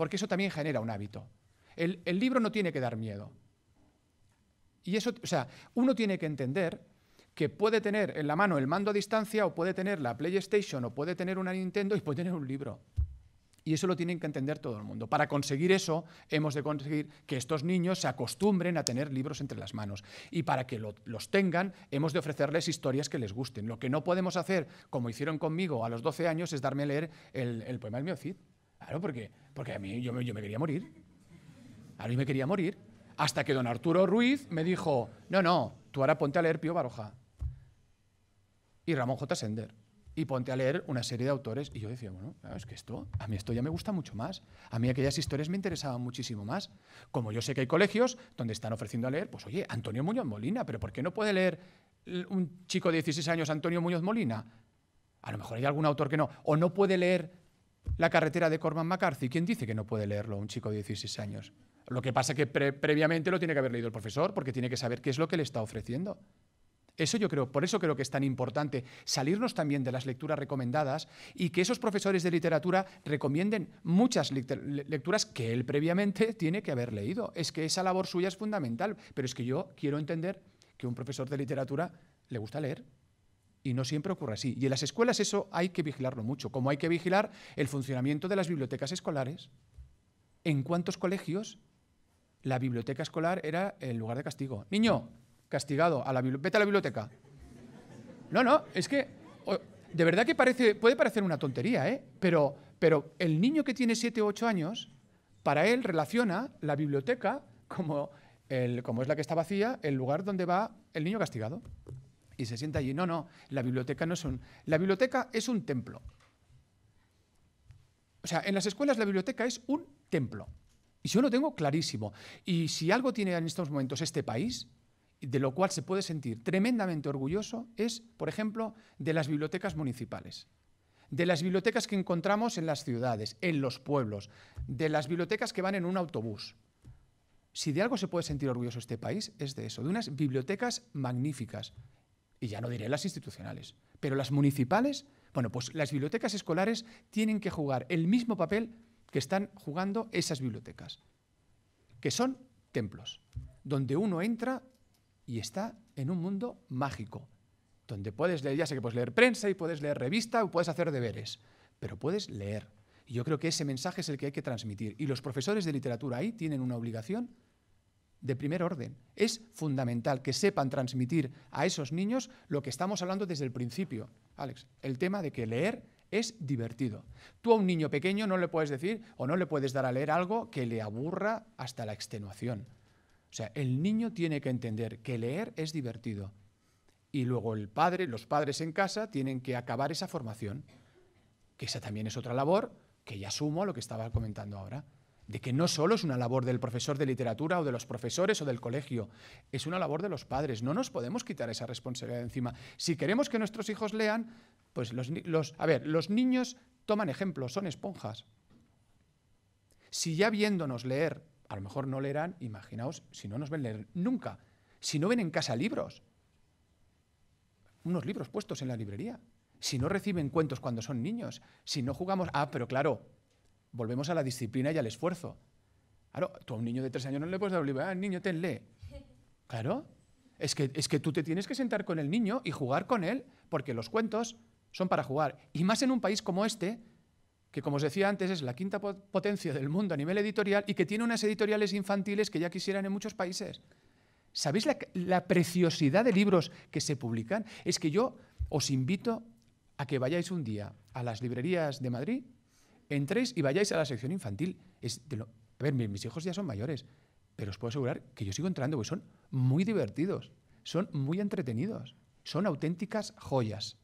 porque eso también genera un hábito. El, libro no tiene que dar miedo. Y eso, o sea, uno tiene que entender que puede tener en la mano el mando a distancia o puede tener la PlayStation o puede tener una Nintendo y puede tener un libro. Y eso lo tienen que entender todo el mundo. Para conseguir eso, hemos de conseguir que estos niños se acostumbren a tener libros entre las manos. Y para que los tengan, hemos de ofrecerles historias que les gusten. Lo que no podemos hacer, como hicieron conmigo a los 12 años, es darme a leer el, el poema del Miocid. Claro, porque, porque a mí yo me, yo me quería morir. A mí me quería morir. Hasta que don Arturo Ruiz me dijo, no, no, tú ahora ponte a leer Pío Baroja y Ramón J. Sender. Y ponte a leer una serie de autores. Y yo decía, bueno, es que esto, a mí esto ya me gusta mucho más. A mí aquellas historias me interesaban muchísimo más. Como yo sé que hay colegios donde están ofreciendo a leer, pues oye, Antonio Muñoz Molina, pero ¿por qué no puede leer un chico de 16 años Antonio Muñoz Molina? A lo mejor hay algún autor que no. O no puede leer la carretera de Corman McCarthy. ¿Quién dice que no puede leerlo un chico de 16 años? Lo que pasa es que previamente lo tiene que haber leído el profesor porque tiene que saber qué es lo que le está ofreciendo. Eso yo creo, por eso creo que es tan importante salirnos también de las lecturas recomendadas y que esos profesores de literatura recomienden muchas lecturas que él previamente tiene que haber leído. Es que esa labor suya es fundamental, pero es que yo quiero entender que un profesor de literatura le gusta leer y no siempre ocurre así. Y en las escuelas eso hay que vigilarlo mucho, como hay que vigilar el funcionamiento de las bibliotecas escolares. ¿En cuántos colegios la biblioteca escolar era el lugar de castigo? Niño, castigado, a la vete a la biblioteca. No, no, es que de verdad que parece, puede parecer una tontería, ¿eh? pero, pero el niño que tiene 7 o 8 años, para él relaciona la biblioteca como, como es la que está vacía, el lugar donde va el niño castigado y se sienta allí. No, no, la biblioteca no es un... La biblioteca es un templo. O sea, en las escuelas la biblioteca es un templo. Y yo lo tengo clarísimo. Y si algo tiene en estos momentos este país, de lo cual se puede sentir tremendamente orgulloso, es, por ejemplo, de las bibliotecas municipales, de las bibliotecas que encontramos en las ciudades, en los pueblos, de las bibliotecas que van en un autobús. Si de algo se puede sentir orgulloso este país, es de eso, de unas bibliotecas magníficas, y ya no diré las institucionales, pero las municipales, bueno, pues las bibliotecas escolares tienen que jugar el mismo papel que están jugando esas bibliotecas, que son templos, donde uno entra y está en un mundo mágico, donde puedes leer, ya sé que puedes leer prensa y puedes leer revista o puedes hacer deberes, pero puedes leer. Y yo creo que ese mensaje es el que hay que transmitir. Y los profesores de literatura ahí tienen una obligación de primer orden. Es fundamental que sepan transmitir a esos niños lo que estamos hablando desde el principio, Alex, el tema de que leer es divertido. Tú a un niño pequeño no le puedes decir o no le puedes dar a leer algo que le aburra hasta la extenuación. O sea, el niño tiene que entender que leer es divertido. Y luego el padre, los padres en casa tienen que acabar esa formación, que esa también es otra labor que ya sumo a lo que estaba comentando ahora de que no solo es una labor del profesor de literatura o de los profesores o del colegio, es una labor de los padres. No nos podemos quitar esa responsabilidad encima. Si queremos que nuestros hijos lean, pues los, los, a ver, los niños toman ejemplos, son esponjas. Si ya viéndonos leer, a lo mejor no leerán, imaginaos si no nos ven leer nunca, si no ven en casa libros, unos libros puestos en la librería, si no reciben cuentos cuando son niños, si no jugamos, ah, pero claro, volvemos a la disciplina y al esfuerzo. Claro, tú a un niño de tres años no le puedes dar un libro, ah, niño, tenle. Claro, es que, es que tú te tienes que sentar con el niño y jugar con él, porque los cuentos son para jugar. Y más en un país como este, que como os decía antes es la quinta potencia del mundo a nivel editorial y que tiene unas editoriales infantiles que ya quisieran en muchos países. ¿Sabéis la preciosidad de libros que se publican? Es que yo os invito a que vayáis un día a las librerías de Madrid entréis y vayáis a la sección infantil. Es de a ver, mis hijos ya son mayores, pero os puedo asegurar que yo sigo entrando, porque son muy divertidos, son muy entretenidos, son auténticas joyas.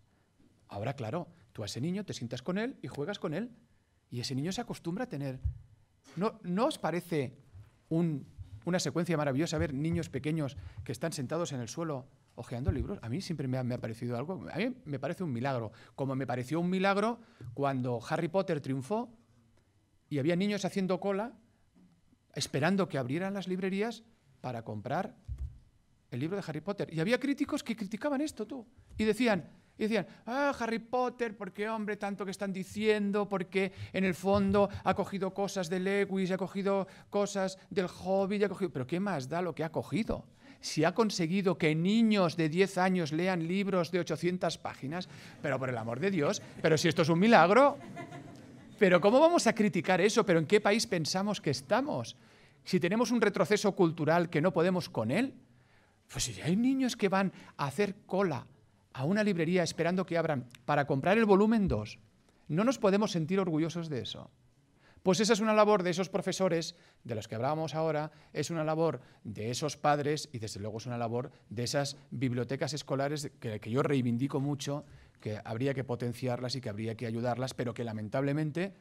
Ahora, claro, tú a ese niño te sientas con él y juegas con él, y ese niño se acostumbra a tener... ¿No, no os parece una secuencia maravillosa ver niños pequeños que están sentados en el suelo ojeando libros, a mí siempre me ha, parecido algo, a mí me parece un milagro, como me pareció un milagro cuando Harry Potter triunfó y había niños haciendo cola esperando que abrieran las librerías para comprar el libro de Harry Potter. Y había críticos que criticaban esto, tú, y decían, decían, ah, Harry Potter, ¿por qué, hombre, tanto que están diciendo? Porque en el fondo ha cogido cosas de Lewis, ha cogido cosas del Hobbit, ha cogido... Pero ¿qué más da lo que ha cogido? si ha conseguido que niños de 10 años lean libros de 800 páginas, pero por el amor de Dios, pero si esto es un milagro, pero ¿cómo vamos a criticar eso? ¿Pero en qué país pensamos que estamos? Si tenemos un retroceso cultural que no podemos con él, pues si hay niños que van a hacer cola a una librería esperando que abran para comprar el volumen 2, no nos podemos sentir orgullosos de eso. Pues esa es una labor de esos profesores de los que hablábamos ahora, es una labor de esos padres y desde luego es una labor de esas bibliotecas escolares que, yo reivindico mucho, que habría que potenciarlas y que habría que ayudarlas, pero que lamentablemente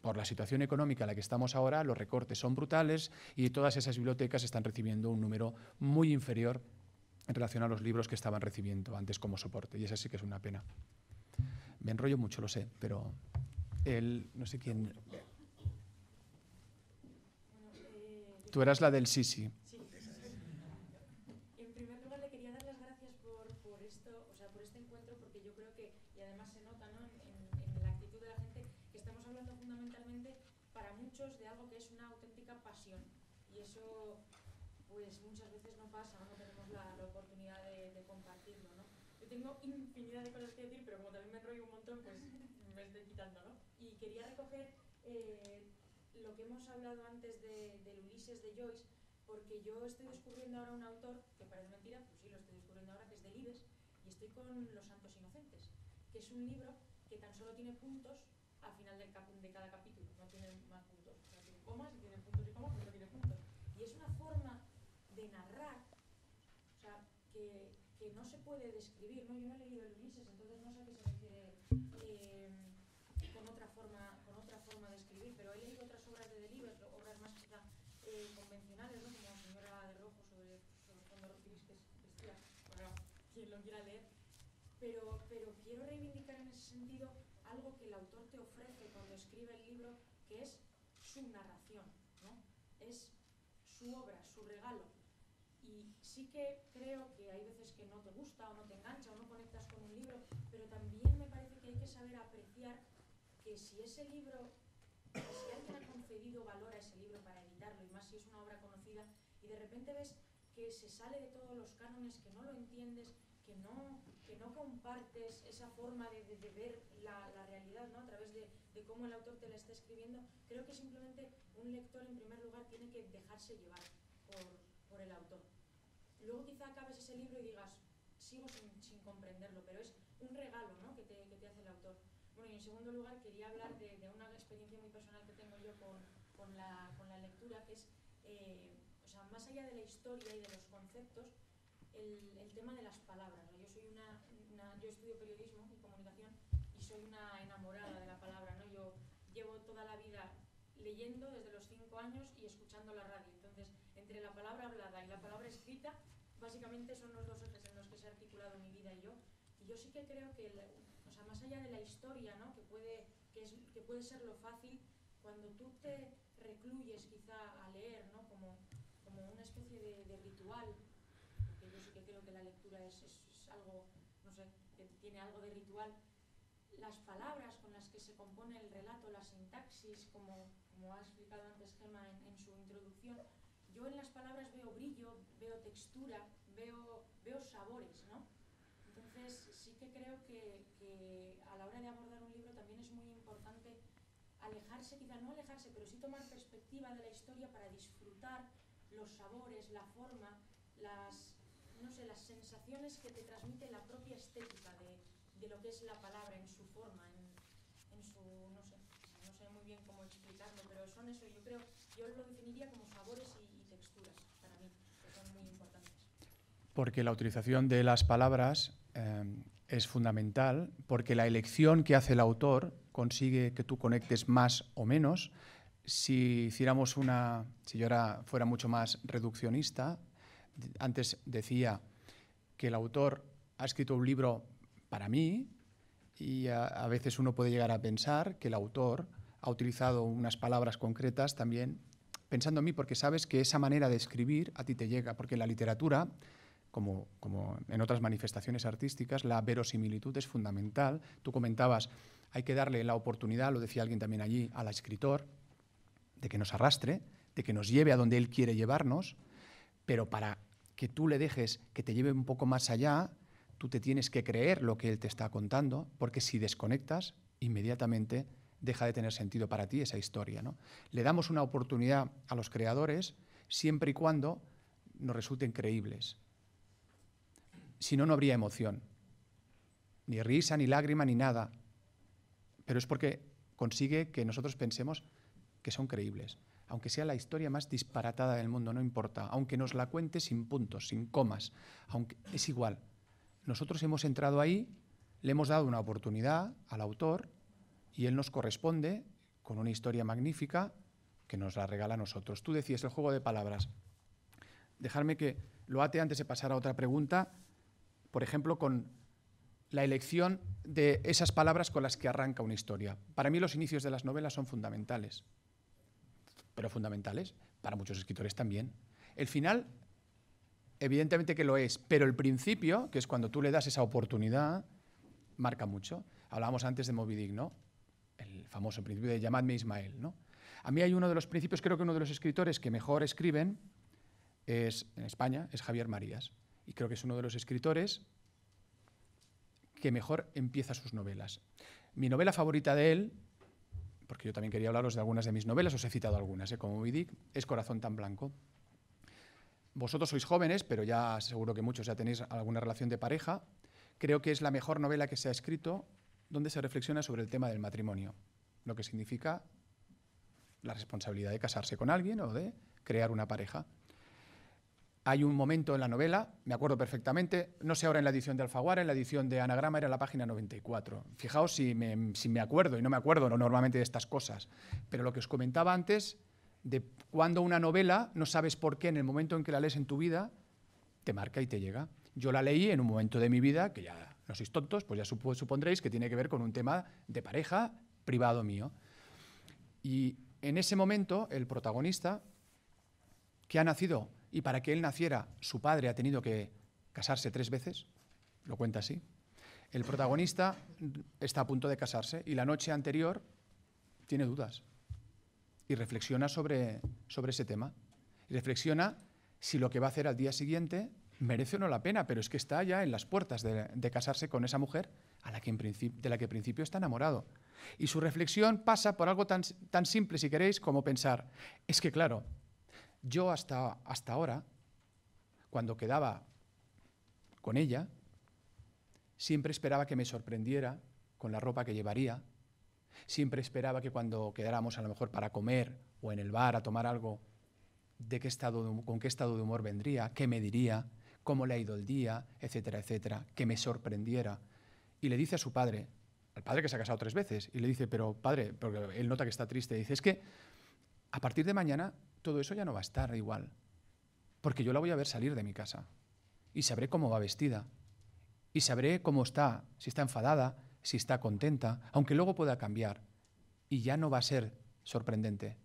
por la situación económica en la que estamos ahora, los recortes son brutales y todas esas bibliotecas están recibiendo un número muy inferior en relación a los libros que estaban recibiendo antes como soporte. Y esa sí que es una pena. Me enrollo mucho, lo sé, pero él, no sé quién, Tú eras la del Sisi. Sí. En primer lugar, le quería dar las gracias por, esto, o sea, por este encuentro, porque yo creo que, y además se nota en, la actitud de la gente, que estamos hablando fundamentalmente para muchos de algo que es una auténtica pasión. Y eso, pues muchas veces no pasa, no tenemos la, oportunidad de, compartirlo. ¿no? Yo tengo infinidad de cosas que decir, pero como también me enrollo un montón, pues me estoy quitando. ¿no? Y quería recoger. Eh, lo que hemos hablado antes de, del Ulises de Joyce, porque yo estoy descubriendo ahora un autor, que parece mentira, pues sí, lo estoy descubriendo ahora, que es de Libes, y estoy con Los Santos Inocentes, que es un libro que tan solo tiene puntos al final de cada capítulo, no tiene más puntos, no tiene comas, y tiene puntos y comas, pero no tiene puntos. Y es una forma de narrar, o sea, que, que no se puede describir, ¿no? Yo no he leído el leer, pero, pero quiero reivindicar en ese sentido algo que el autor te ofrece cuando escribe el libro, que es su narración, ¿no? es su obra, su regalo. Y sí que creo que hay veces que no te gusta o no te engancha o no conectas con un libro, pero también me parece que hay que saber apreciar que si ese libro, si alguien ha concedido valor a ese libro para editarlo, y más si es una obra conocida, y de repente ves que se sale de todos los cánones, que no lo entiendes, que no, que no compartes esa forma de, de, ver la, la, realidad ¿no? a través de, de, cómo el autor te la está escribiendo, creo que simplemente un lector en primer lugar tiene que dejarse llevar por, por el autor. Luego quizá acabes ese libro y digas, sigo sin, sin comprenderlo, pero es un regalo ¿no? que, te, que, te, hace el autor. Bueno, y en segundo lugar quería hablar de, una experiencia muy personal que tengo yo con, con, la, con la, lectura, que es, eh, o sea, más allá de la historia y de los conceptos, el, tema de las palabras. Yo, soy una, yo estudio periodismo y comunicación y soy una enamorada de la palabra. ¿no? Yo llevo toda la vida leyendo desde los cinco años y escuchando la radio. Entonces, entre la palabra hablada y la palabra escrita, básicamente son los dos ejes en los que se ha articulado mi vida y yo. Y yo sí que creo que, o sea, más allá de la historia, ¿no? que, puede, que, es, que puede ser lo fácil, cuando tú te recluyes quizá a leer, ¿no? como, como una especie de, de ritual, lectura es, algo, no sé, que tiene algo de ritual, las palabras con las que se compone el relato, la sintaxis, como, como ha explicado antes Gemma en, en, su introducción, yo en las palabras veo brillo, veo textura, veo, veo sabores, ¿no? Entonces sí que creo que, que, a la hora de abordar un libro también es muy importante alejarse, quizá no alejarse, pero sí tomar perspectiva de la historia para disfrutar los sabores, la forma, las, no sé, las sensaciones que te transmite la propia estética de, de lo que es la palabra en su forma, en, en, su, no sé, no sé muy bien cómo explicarlo, pero son eso, yo creo, yo lo definiría como sabores y, texturas para mí, que son muy importantes. Porque la utilización de las palabras eh, es fundamental, porque la elección que hace el autor consigue que tú conectes más o menos, si hiciéramos una, si yo era, fuera mucho más reduccionista, antes decía que el autor ha escrito un libro para mí y a, veces uno puede llegar a pensar que el autor ha utilizado unas palabras concretas también pensando en mí porque sabes que esa manera de escribir a ti te llega, porque en la literatura, como, como, en otras manifestaciones artísticas, la verosimilitud es fundamental. Tú comentabas, hay que darle la oportunidad, lo decía alguien también allí, al escritor, de que nos arrastre, de que nos lleve a donde él quiere llevarnos, pero para que tú le dejes que te lleve un poco más allá, tú te tienes que creer lo que él te está contando, porque si desconectas, inmediatamente deja de tener sentido para ti esa historia. Le damos una oportunidad a los creadores siempre y cuando nos resulten creíbles. Si no, no habría emoción. Ni risa, ni lágrima, ni nada. Pero es porque consigue que nosotros pensemos que son creíbles aunque sea la historia más disparatada del mundo, no importa, aunque nos la cuente sin puntos, sin comas, aunque es igual. Nosotros hemos entrado ahí, le hemos dado una oportunidad al autor y él nos corresponde con una historia magnífica que nos la regala a nosotros. Tú decías el juego de palabras. Dejarme que lo ate antes de pasar a otra pregunta, por ejemplo, con la elección de esas palabras con las que arranca una historia. Para mí los inicios de las novelas son fundamentales pero fundamentales, para muchos escritores también. El final, evidentemente que lo es, pero el principio, que es cuando tú le das esa oportunidad, marca mucho. Hablábamos antes de Moby ¿no? El famoso principio de llamadme Ismael, ¿no? A mí hay uno de los principios, creo que uno de los escritores que mejor escriben es, en España es Javier Marías. Y creo que es uno de los escritores que mejor empieza sus novelas. Mi novela favorita de él porque yo también quería hablaros de algunas de mis novelas, os he citado algunas, ¿eh? como Vidic, es Corazón tan blanco. Vosotros sois jóvenes, pero ya seguro que muchos ya tenéis alguna relación de pareja. Creo que es la mejor novela que se ha escrito donde se reflexiona sobre el tema del matrimonio, lo que significa la responsabilidad de casarse con alguien o de crear una pareja. Hay un momento en la novela, me acuerdo perfectamente, no sé ahora en la edición de Alfaguara, en la edición de Anagrama era la página 94. Fijaos si me, acuerdo, y no me acuerdo normalmente de estas cosas, pero lo que os comentaba antes, de cuando una novela, no sabes por qué, en el momento en que la lees en tu vida, te marca y te llega. Yo la leí en un momento de mi vida, que ya no sois tontos, pues ya supondréis que tiene que ver con un tema de pareja privado mío. Y en ese momento, el protagonista, que ha nacido y para que él naciera, su padre ha tenido que casarse tres veces, lo cuenta así. El protagonista está a punto de casarse y la noche anterior tiene dudas y reflexiona sobre, sobre ese tema. reflexiona si lo que va a hacer al día siguiente merece o no la pena, pero es que está ya en las puertas de, casarse con esa mujer a la que de la que en principio está enamorado. Y su reflexión pasa por algo tan, tan simple, si queréis, como pensar, es que claro, yo hasta, hasta ahora, cuando quedaba con ella, siempre esperaba que me sorprendiera con la ropa que llevaría, siempre esperaba que cuando quedáramos a lo mejor para comer o en el bar a tomar algo, de qué estado con qué estado de humor vendría, qué me diría, cómo le ha ido el día, etcétera, etcétera, que me sorprendiera. Y le dice a su padre, al padre que se ha casado tres veces, y le dice, pero padre, porque él nota que está triste, dice, es que a partir de mañana todo eso ya no va a estar igual. Porque yo la voy a ver salir de mi casa. Y sabré cómo va vestida. Y sabré cómo está, si está enfadada, si está contenta, aunque luego pueda cambiar. Y ya no va a ser sorprendente.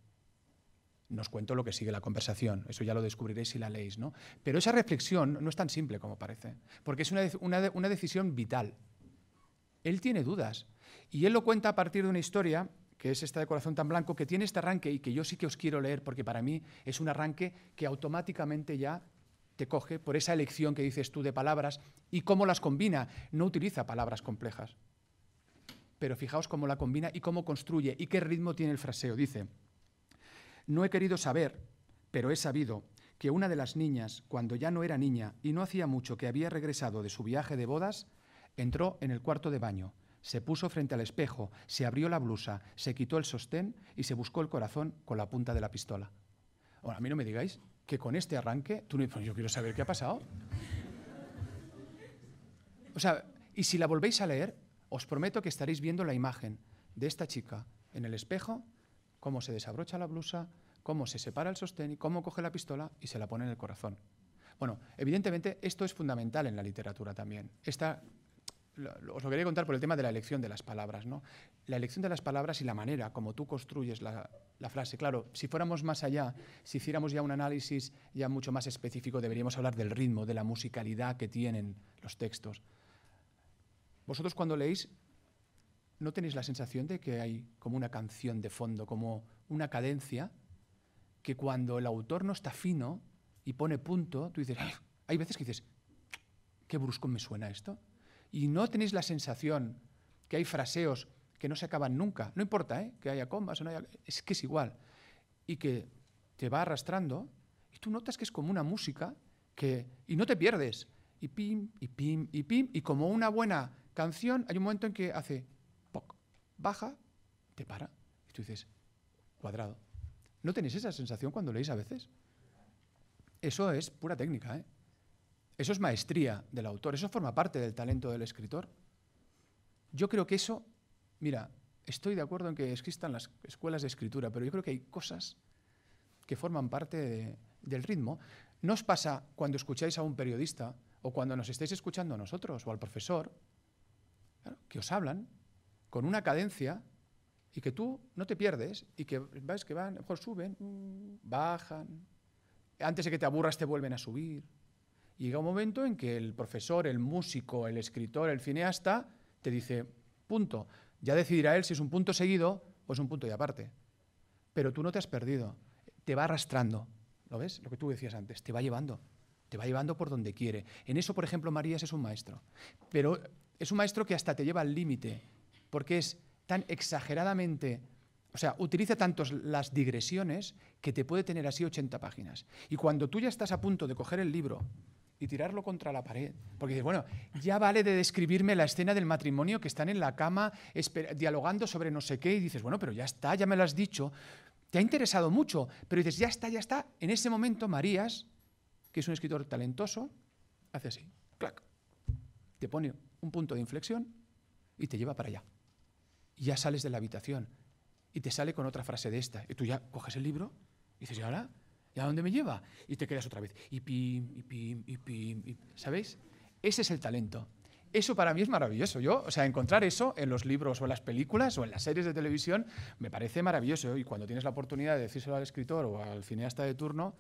Nos cuento lo que sigue la conversación, eso ya lo descubriréis si la leéis, ¿no? Pero esa reflexión no es tan simple como parece, porque es una, una decisión vital. Él tiene dudas y él lo cuenta a partir de una historia que es esta de corazón tan blanco, que tiene este arranque y que yo sí que os quiero leer porque para mí es un arranque que automáticamente ya te coge por esa elección que dices tú de palabras y cómo las combina. No utiliza palabras complejas, pero fijaos cómo la combina y cómo construye y qué ritmo tiene el fraseo. Dice, no he querido saber, pero he sabido que una de las niñas, cuando ya no era niña y no hacía mucho que había regresado de su viaje de bodas, entró en el cuarto de baño se puso frente al espejo, se abrió la blusa, se quitó el sostén y se buscó el corazón con la punta de la pistola. Ahora, a mí no me digáis que con este arranque, tú no, pues yo quiero saber qué ha pasado. O sea, y si la volvéis a leer, os prometo que estaréis viendo la imagen de esta chica en el espejo, cómo se desabrocha la blusa, cómo se separa el sostén y cómo coge la pistola y se la pone en el corazón. Bueno, evidentemente esto es fundamental en la literatura también. Esta os lo quería contar por el tema de la elección de las palabras. ¿no? La elección de las palabras y la manera como tú construyes la, la, frase. Claro, si fuéramos más allá, si hiciéramos ya un análisis ya mucho más específico, deberíamos hablar del ritmo, de la musicalidad que tienen los textos. Vosotros cuando leéis, ¿no tenéis la sensación de que hay como una canción de fondo, como una cadencia, que cuando el autor no está fino y pone punto, tú dices, hay veces que dices, qué brusco me suena esto? y no tenéis la sensación que hay fraseos que no se acaban nunca, no importa ¿eh? que haya combas, o no es que es igual, y que te va arrastrando, y tú notas que es como una música que, y no te pierdes, y pim, y pim, y pim, y como una buena canción, hay un momento en que hace, poc, baja, te para, y tú dices, cuadrado. ¿No tenéis esa sensación cuando leéis a veces? Eso es pura técnica, ¿eh? Eso es maestría del autor, eso forma parte del talento del escritor. Yo creo que eso, mira, estoy de acuerdo en que existan las escuelas de escritura, pero yo creo que hay cosas que forman parte del ritmo. ¿No os pasa cuando escucháis a un periodista o cuando nos estáis escuchando a nosotros o al profesor, que os hablan con una cadencia y que tú no te pierdes y que ves que van, mejor suben, mm, bajan, antes de que te aburras te vuelven a subir? llega un momento en que el profesor, el músico, el escritor, el cineasta, te dice, punto. Ya decidirá él si es un punto seguido o es un punto de aparte. Pero tú no te has perdido. Te va arrastrando. ¿Lo ves? Lo que tú decías antes. Te va llevando. Te va llevando por donde quiere. En eso, por ejemplo, Marías es un maestro. Pero es un maestro que hasta te lleva al límite. Porque es tan exageradamente o sea, utiliza tantos las digresiones que te puede tener así 80 páginas. Y cuando tú ya estás a punto de coger el libro y tirarlo contra la pared. Porque dices, bueno, ya vale de describirme la escena del matrimonio que están en la cama dialogando sobre no sé qué y dices, bueno, pero ya está, ya me lo has dicho, te ha interesado mucho, pero dices, ya está, ya está. En ese momento Marías, que es un escritor talentoso, hace así, clac, te pone un punto de inflexión y te lleva para allá. Y ya sales de la habitación y te sale con otra frase de esta. Y tú ya coges el libro y dices, ¿y ahora? ¿Y a dónde me lleva? Y te quedas otra vez. Y pim, y pim, y pim, ¿sabéis? Ese es el talento. Eso para mí es maravilloso. Yo, o sea, encontrar eso en los libros o en las películas o en las series de televisión me parece maravilloso. Y cuando tienes la oportunidad de decírselo al escritor o al cineasta de turno,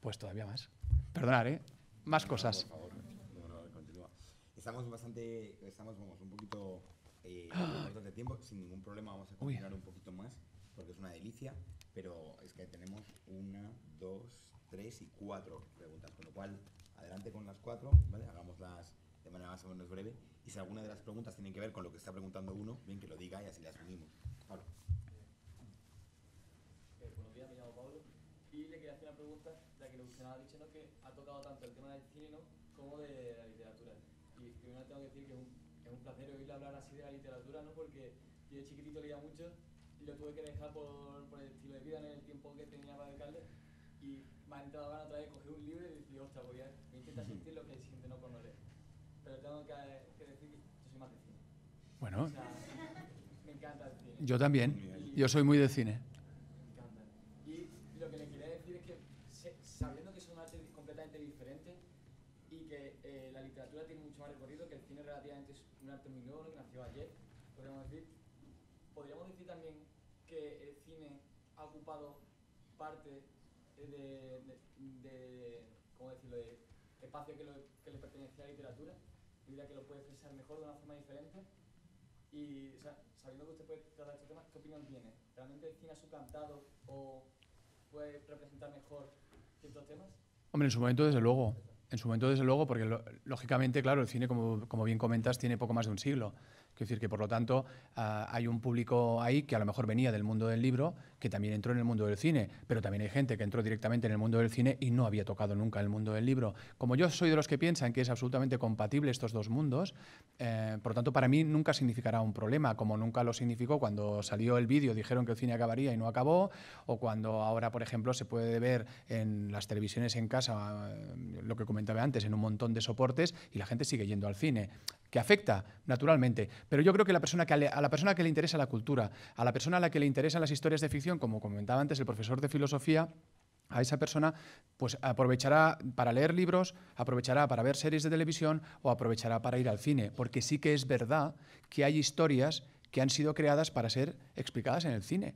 pues todavía más. Perdonad, ¿eh? Más cosas. por favor. Estamos bastante, estamos un poquito eh, ¡Ah! de tiempo, sin ningún problema vamos a continuar un poquito más, porque es una delicia, pero es que tenemos una, dos, tres y cuatro preguntas, con lo cual adelante con las cuatro, hagámoslas de manera más o menos breve y si alguna de las preguntas tienen que ver con lo que está preguntando uno, bien que lo diga y así las unimos. Pablo. Eh, buenos días, me llamo Pablo y le quería hacer una pregunta, ya que lo que ha dicho ¿no? que ha tocado tanto el tema del cine como de la literatura. Y primero tengo que decir que es un, placer oírle hablar así de la literatura, ¿no? porque yo de chiquitito leía mucho y lo tuve que dejar por, el estilo de vida en el ha entrado van otra vez, cogí un libro y decir, ostras, voy a intentar sentir lo que el cine no puedo leer. Pero tengo que, que, decir que yo soy más de cine. Bueno. me encanta el cine. Yo también. Yo soy muy de cine. Me encanta. Y lo que le quería decir es que sabiendo que son artes completamente diferentes y que eh, la literatura tiene mucho más recorrido, que el cine relativamente es un arte muy nuevo, que nació ayer, podríamos decir, podríamos decir también que el cine ha ocupado parte eh, de, ¿cómo decirlo?, de espacio que, le pertenece a la literatura, y diría que lo puede expresar mejor de una forma diferente. Y sabiendo que usted puede tratar estos temas, ¿qué opinión tiene? ¿Realmente el cine ha suplantado o puede representar mejor ciertos temas? Hombre, en su momento, desde luego. En su momento, desde luego, porque lógicamente, claro, el cine, como, como bien comentas, tiene poco más de un siglo. Es decir que, por lo tanto, ah, hay un público ahí que a lo mejor venía del mundo del libro, que también entró en el mundo del cine, pero también hay gente que entró directamente en el mundo del cine y no había tocado nunca el mundo del libro. Como yo soy de los que piensan que es absolutamente compatible estos dos mundos, eh, por lo tanto, para mí nunca significará un problema, como nunca lo significó cuando salió el vídeo, dijeron que el cine acabaría y no acabó, o cuando ahora, por ejemplo, se puede ver en las televisiones en casa, eh, lo que comentaba antes, en un montón de soportes y la gente sigue yendo al cine que afecta naturalmente. Pero yo creo que, a, la persona que le interesa la cultura, a la persona a la que le interesan las historias de ficción, como comentaba antes el profesor de filosofía, a esa persona pues aprovechará para leer libros, aprovechará para ver series de televisión o aprovechará para ir al cine, porque sí que es verdad que hay historias que han sido creadas para ser explicadas en el cine.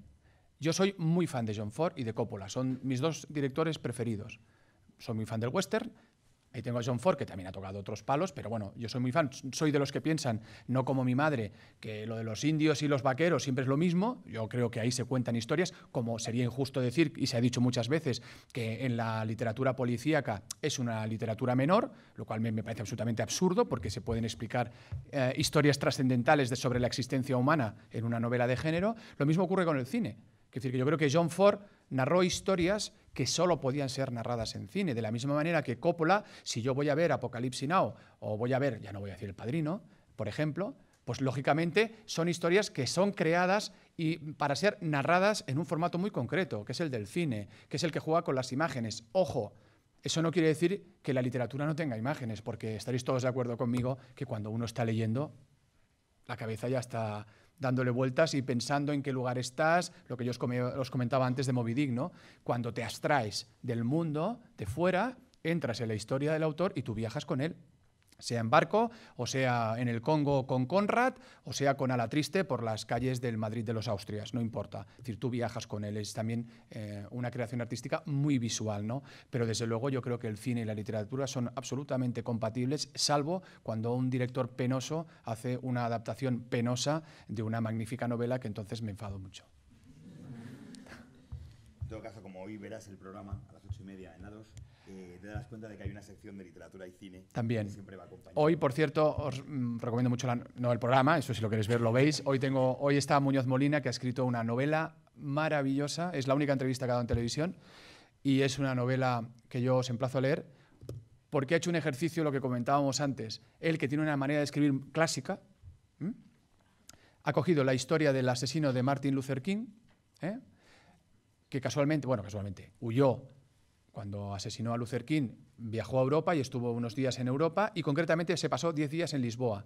Yo soy muy fan de John Ford y de Coppola, son mis dos directores preferidos. Soy muy fan del western, Ahí tengo a John Ford, que también ha tocado otros palos, pero bueno, yo soy muy fan. Soy de los que piensan, no como mi madre, que lo de los indios y los vaqueros siempre es lo mismo. Yo creo que ahí se cuentan historias, como sería injusto decir, y se ha dicho muchas veces, que en la literatura policíaca es una literatura menor, lo cual me, parece absolutamente absurdo, porque se pueden explicar eh, historias trascendentales sobre la existencia humana en una novela de género. Lo mismo ocurre con el cine. Es decir, que yo creo que John Ford narró historias que solo podían ser narradas en cine. De la misma manera que Coppola, si yo voy a ver Apocalipsis Now o voy a ver, ya no voy a decir El Padrino, por ejemplo, pues lógicamente son historias que son creadas y para ser narradas en un formato muy concreto, que es el del cine, que es el que juega con las imágenes. Ojo, eso no quiere decir que la literatura no tenga imágenes, porque estaréis todos de acuerdo conmigo que cuando uno está leyendo, la cabeza ya está dándole vueltas y pensando en qué lugar estás, lo que yo os, comentaba antes de Movidigno. Cuando te abstraes del mundo de fuera, entras en la historia del autor y tú viajas con él sea en barco, o sea en el Congo con Conrad, o sea con ala triste por las calles del Madrid de los Austrias, no importa. Es decir, tú viajas con él, es también eh, una creación artística muy visual, ¿no? Pero desde luego yo creo que el cine y la literatura son absolutamente compatibles, salvo cuando un director penoso hace una adaptación penosa de una magnífica novela que entonces me enfado mucho. En todo caso, como hoy verás el programa a las ocho y media en te das cuenta de que hay una sección de literatura y cine También. siempre va Hoy, por cierto, os mm, recomiendo mucho no el programa, eso si lo queréis ver lo veis. Hoy, tengo, hoy está Muñoz Molina, que ha escrito una novela maravillosa, es la única entrevista que ha dado en televisión, y es una novela que yo os emplazo a leer, porque ha hecho un ejercicio, lo que comentábamos antes, él que tiene una manera de escribir clásica, ha cogido la historia del asesino de Martin Luther King, ¿eh? que casualmente, bueno, casualmente, huyó cuando asesinó a Luther King, viajó a Europa y estuvo unos días en Europa y concretamente se pasó 10 días en Lisboa.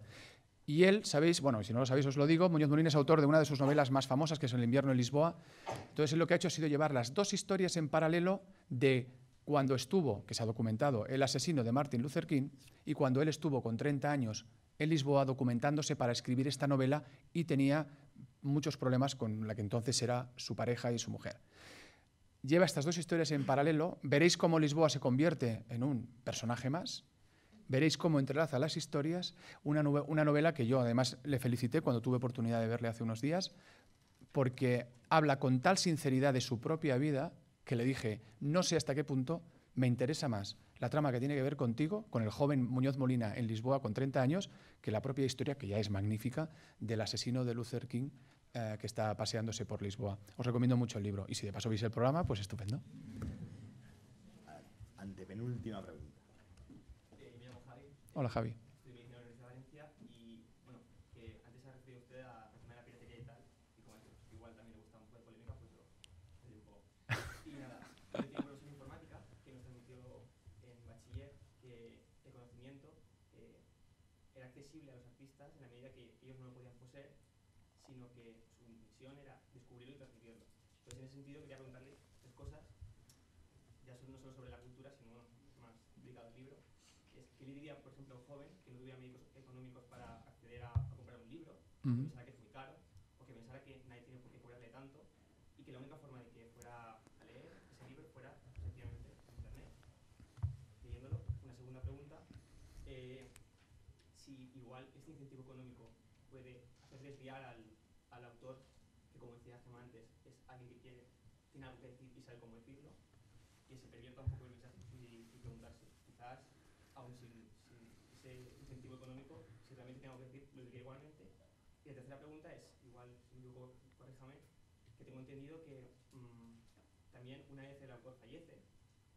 Y él, sabéis, bueno, si no lo sabéis os lo digo, Muñoz Molina es autor de una de sus novelas más famosas, que es El invierno en Lisboa. Entonces lo que ha hecho ha sido llevar las dos historias en paralelo de cuando estuvo, que se ha documentado, el asesino de Martin Luther King y cuando él estuvo con 30 años en Lisboa documentándose para escribir esta novela y tenía muchos problemas con la que entonces era su pareja y su mujer lleva estas dos historias en paralelo, veréis cómo Lisboa se convierte en un personaje más, veréis cómo entrelaza las historias, una, novela que yo además le felicité cuando tuve oportunidad de verle hace unos días, porque habla con tal sinceridad de su propia vida que le dije, no sé hasta qué punto me interesa más la trama que tiene que ver contigo, con el joven Muñoz Molina en Lisboa con 30 años, que la propia historia, que ya es magnífica, del asesino de Luther King eh, que está paseándose por Lisboa. Os recomiendo mucho el libro y si de paso veis el programa, pues estupendo. Antepenúltima pregunta. Hola Javi. joven que no tuviera medios económicos para acceder a, comprar un libro, que pensara que es muy caro, o que pensara que nadie tiene por qué cobrarle tanto, y que la única forma de que fuera a leer ese libro fuera en internet. Leyéndolo, una segunda pregunta, eh, si igual este incentivo económico puede hacer desviar al, al autor, que como decía hace antes, es alguien que quiere, tiene algo que decir y sabe cómo decirlo, que se pervierta un Y la tercera pregunta es, igual, luego correctamente, que tengo entendido que mm, también una vez el autor fallece,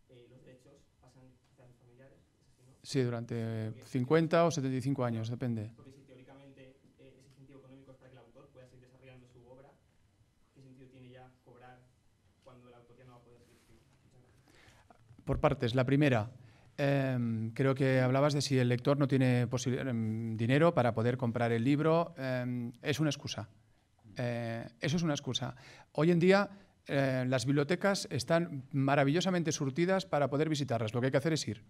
eh, los derechos pasan a los familiares. Así, no? Sí, durante 50 o 75 años, depende. Porque si teóricamente eh, ese incentivo económico es para que el autor pueda seguir desarrollando su obra, ¿qué sentido tiene ya cobrar cuando el autor ya no va a poder seguir? Por partes. La primera, Em, creo que hablabas de si el lector no tiene em, dinero para poder comprar el libro. Em, es una excusa. Eh, eso es una excusa. Hoy en día eh, las bibliotecas están maravillosamente surtidas para poder visitarlas. Lo que hay que hacer es ir.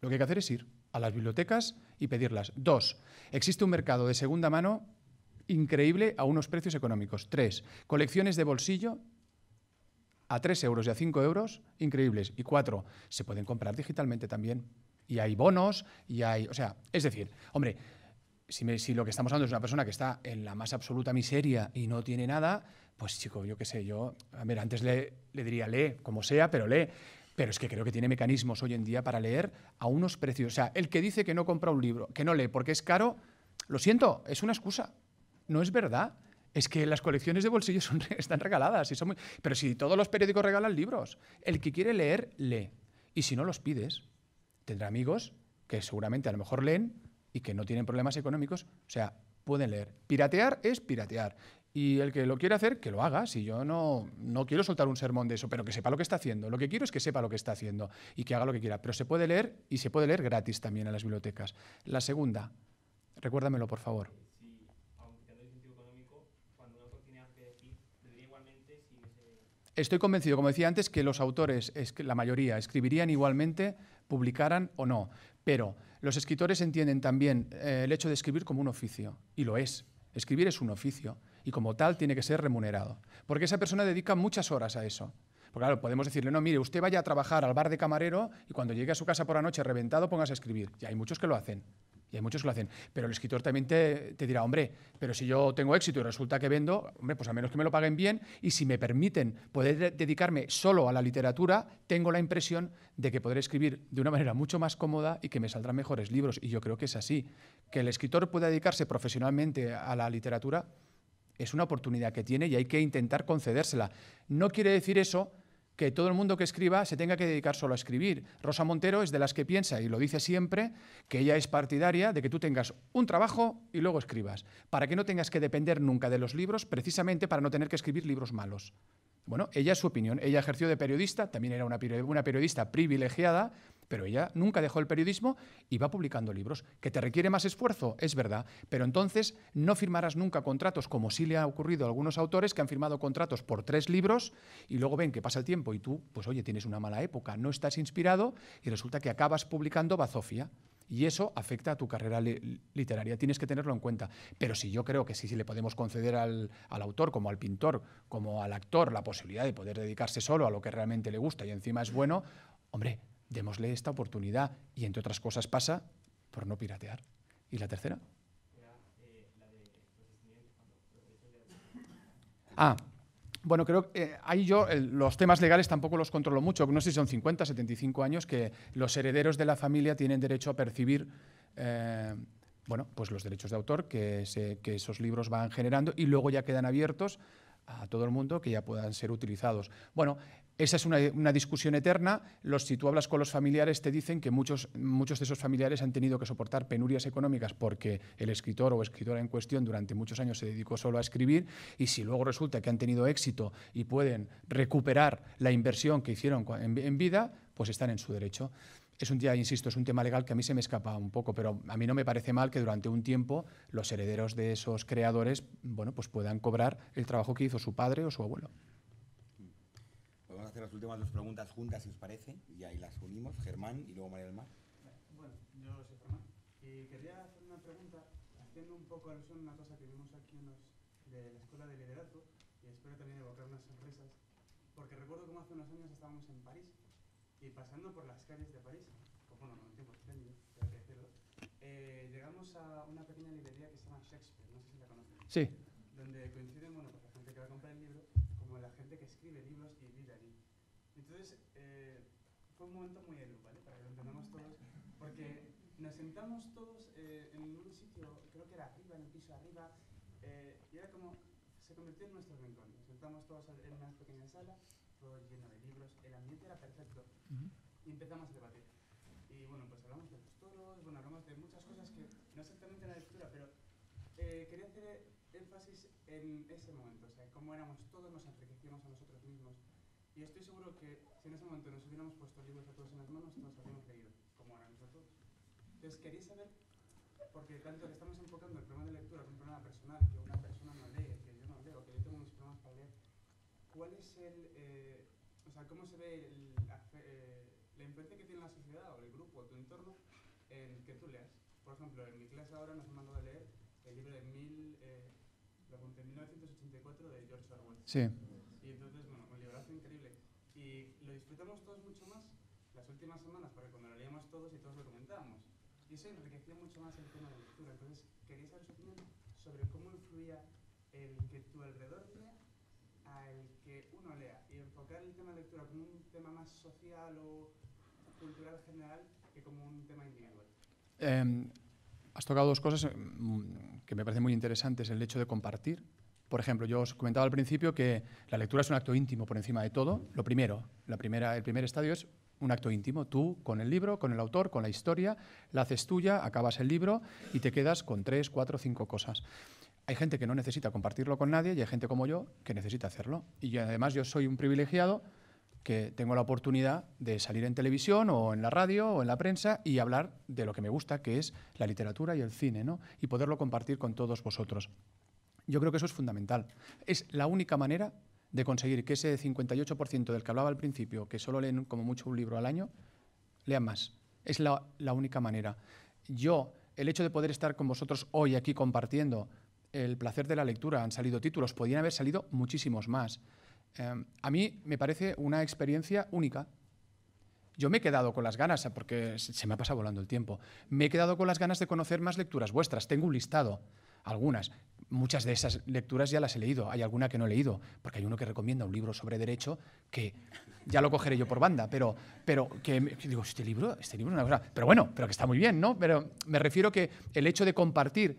Lo que hay que hacer es ir a las bibliotecas y pedirlas. Dos, existe un mercado de segunda mano increíble a unos precios económicos. Tres, colecciones de bolsillo a 3 euros y a 5 euros, increíbles. Y cuatro, se pueden comprar digitalmente también. Y hay bonos, y hay. O sea, es decir, hombre, si, lo que estamos hablando es una persona que está en la más absoluta miseria y no tiene nada, pues chico, yo qué sé, yo. A ver, antes le diría lee, como sea, pero lee. Pero es que creo que tiene mecanismos hoy en día para leer a unos precios. O sea, el que dice que no compra un libro, que no lee porque es caro, lo siento, es una excusa. No es verdad. Es que las colecciones de bolsillo son, están regaladas. Y son pero si todos los periódicos regalan libros, el que quiere leer, lee. Y si no los pides, tendrá amigos que seguramente a lo mejor leen y que no tienen problemas económicos. O sea, pueden leer. Piratear es piratear. Y el que lo quiere hacer, que lo haga. Si yo no, no quiero soltar un sermón de eso, pero que sepa lo que está haciendo. Lo que quiero es que sepa lo que está haciendo y que haga lo que quiera. Pero se puede leer y se puede leer gratis también en las bibliotecas. La segunda, recuérdamelo por favor. Estoy convencido, como decía antes, que los autores, la mayoría, escribirían igualmente, publicaran o no. Pero los escritores entienden también eh, el hecho de escribir como un oficio, y lo es. Escribir es un oficio, y como tal tiene que ser remunerado. Porque esa persona dedica muchas horas a eso. Porque claro, podemos decirle, no, mire, usted vaya a trabajar al bar de camarero y cuando llegue a su casa por la noche reventado pongas a escribir. Y hay muchos que lo hacen. Y hay muchos que lo hacen. Pero el escritor también te, dirá, hombre, pero si yo tengo éxito y resulta que vendo, hombre, pues a menos que me lo paguen bien y si me permiten poder dedicarme solo a la literatura, tengo la impresión de que podré escribir de una manera mucho más cómoda y que me saldrán mejores libros. Y yo creo que es así. Que el escritor pueda dedicarse profesionalmente a la literatura es una oportunidad que tiene y hay que intentar concedérsela. No quiere decir eso que todo el mundo que escriba se tenga que dedicar solo a escribir. Rosa Montero es de las que piensa, y lo dice siempre, que ella es partidaria de que tú tengas un trabajo y luego escribas, para que no tengas que depender nunca de los libros, precisamente para no tener que escribir libros malos. Bueno, ella es su opinión. Ella ejerció de periodista, también era una, periodista privilegiada, pero ella nunca dejó el periodismo y va publicando libros. ¿Que te requiere más esfuerzo? Es verdad. Pero entonces no firmarás nunca contratos, como sí le ha ocurrido a algunos autores que han firmado contratos por tres libros y luego ven que pasa el tiempo y tú, pues oye, tienes una mala época, no estás inspirado y resulta que acabas publicando bazofia. Y eso afecta a tu carrera literaria, tienes que tenerlo en cuenta. Pero si yo creo que sí, sí le podemos conceder al, al, autor, como al pintor, como al actor, la posibilidad de poder dedicarse solo a lo que realmente le gusta y encima es bueno, hombre, démosle esta oportunidad. Y entre otras cosas pasa por no piratear. ¿Y la tercera? Eh, pues, ah, bueno, creo que eh, ahí yo los temas legales tampoco los controlo mucho. No sé si son 50, 75 años que los herederos de la familia tienen derecho a percibir eh, bueno, pues los derechos de autor que esos libros van generando y luego ya quedan abiertos a todo el mundo que ya puedan ser utilizados. Bueno, esa es una, discusión eterna. Los, si tú hablas con los familiares, te dicen que muchos, muchos de esos familiares han tenido que soportar penurias económicas porque el escritor o escritora en cuestión durante muchos años se dedicó solo a escribir y si luego resulta que han tenido éxito y pueden recuperar la inversión que hicieron en vida, pues están en su derecho es un día, insisto, es un tema legal que a mí se me escapa un poco, pero a mí no me parece mal que durante un tiempo los herederos de esos creadores, bueno, pues puedan cobrar el trabajo que hizo su padre o su abuelo. Podemos hacer las últimas dos preguntas juntas, si os parece, y ahí las unimos, Germán y luego María del Mar. Bueno, yo soy Germán y quería hacer una pregunta haciendo un poco alusión a una cosa que vimos aquí en de la Escuela de Liderazgo y espero también evocar unas sorpresas, porque recuerdo cómo hace unos años estábamos en París y pasando por las calles de París, como no tengo tengo que decirlo, eh, llegamos a una pequeña librería que se llama Shakespeare, no sé si la conocen. Sí. Donde coinciden, bueno, pues la gente que va a comprar el libro, como la gente que escribe libros y vive allí. Entonces, eh, fue un momento muy elu, ¿vale? Para que lo entendamos todos, porque nos sentamos todos eh, en un sitio, creo que era arriba, en un piso arriba, y era como, se convirtió en nuestro rincón. Nos sentamos todos en una pequeña sala lleno de libros, el ambiente era perfecto. Y empezamos a debatir. Y bueno, pues hablamos de los toros, hablamos de muchas cosas que no exactamente en la lectura, pero eh, quería hacer énfasis en ese momento, o sea, cómo éramos todos, nos enriquecíamos a nosotros mismos. Y estoy seguro que si en ese momento nos hubiéramos puesto libros a todos en las manos, todos habríamos leído, como ahora nosotros. Entonces quería saber, porque tanto que estamos enfocando el problema de lectura como un problema personal, que una persona no lee, ¿cuál es el, eh, o sea, cómo se ve eh, la influencia que tiene la sociedad o el grupo o tu entorno en que tú leas? Por ejemplo, en mi clase ahora nos han mandado a leer el libro de mil, eh, 1984 de George Orwell. Sí. Y entonces, bueno, un librazo increíble. Y lo disfrutamos todos mucho más las últimas semanas, porque cuando lo leíamos todos y todos lo comentábamos. Y eso enriquecía mucho más el tema de lectura. Entonces, quería saber su opinión sobre cómo influía el que tu alrededor lea al que uno lea y enfocar el tema de lectura como un tema más social o cultural general que como un tema individual? Em, has tocado dos cosas em, que me parecen muy interesantes, el hecho de compartir. Por ejemplo, yo os comentaba al principio que la lectura es un acto íntimo por encima de todo. Lo primero, la primera, el primer estadio es un acto íntimo. Tú con el libro, con el autor, con la historia, la haces tuya, acabas el libro y te quedas con tres, cuatro, cinco cosas hay gente que no necesita compartirlo con nadie y hay gente como yo que necesita hacerlo. Y además yo soy un privilegiado que tengo la oportunidad de salir en televisión o en la radio o en la prensa y hablar de lo que me gusta, que es la literatura y el cine, ¿no? y poderlo compartir con todos vosotros. Yo creo que eso es fundamental. Es la única manera de conseguir que ese 58% del que hablaba al principio, que solo leen como mucho un libro al año, lean más. Es la única manera. Yo, el hecho de poder estar con vosotros hoy aquí compartiendo el placer de la lectura. Han salido títulos, podrían haber salido muchísimos más. Em, a mí me parece una experiencia única. Yo me he quedado con las ganas, porque se me ha pasado volando el tiempo, me he quedado con las ganas de conocer más lecturas vuestras. Tengo un listado, algunas. Muchas de esas lecturas ya las he leído, hay alguna que no he leído, porque hay uno que recomienda un libro sobre derecho que ya lo cogeré yo por banda, pero, pero que, digo, este libro, este libro es una cosa, pero bueno, pero que está muy bien, ¿no? Pero me refiero que el hecho de compartir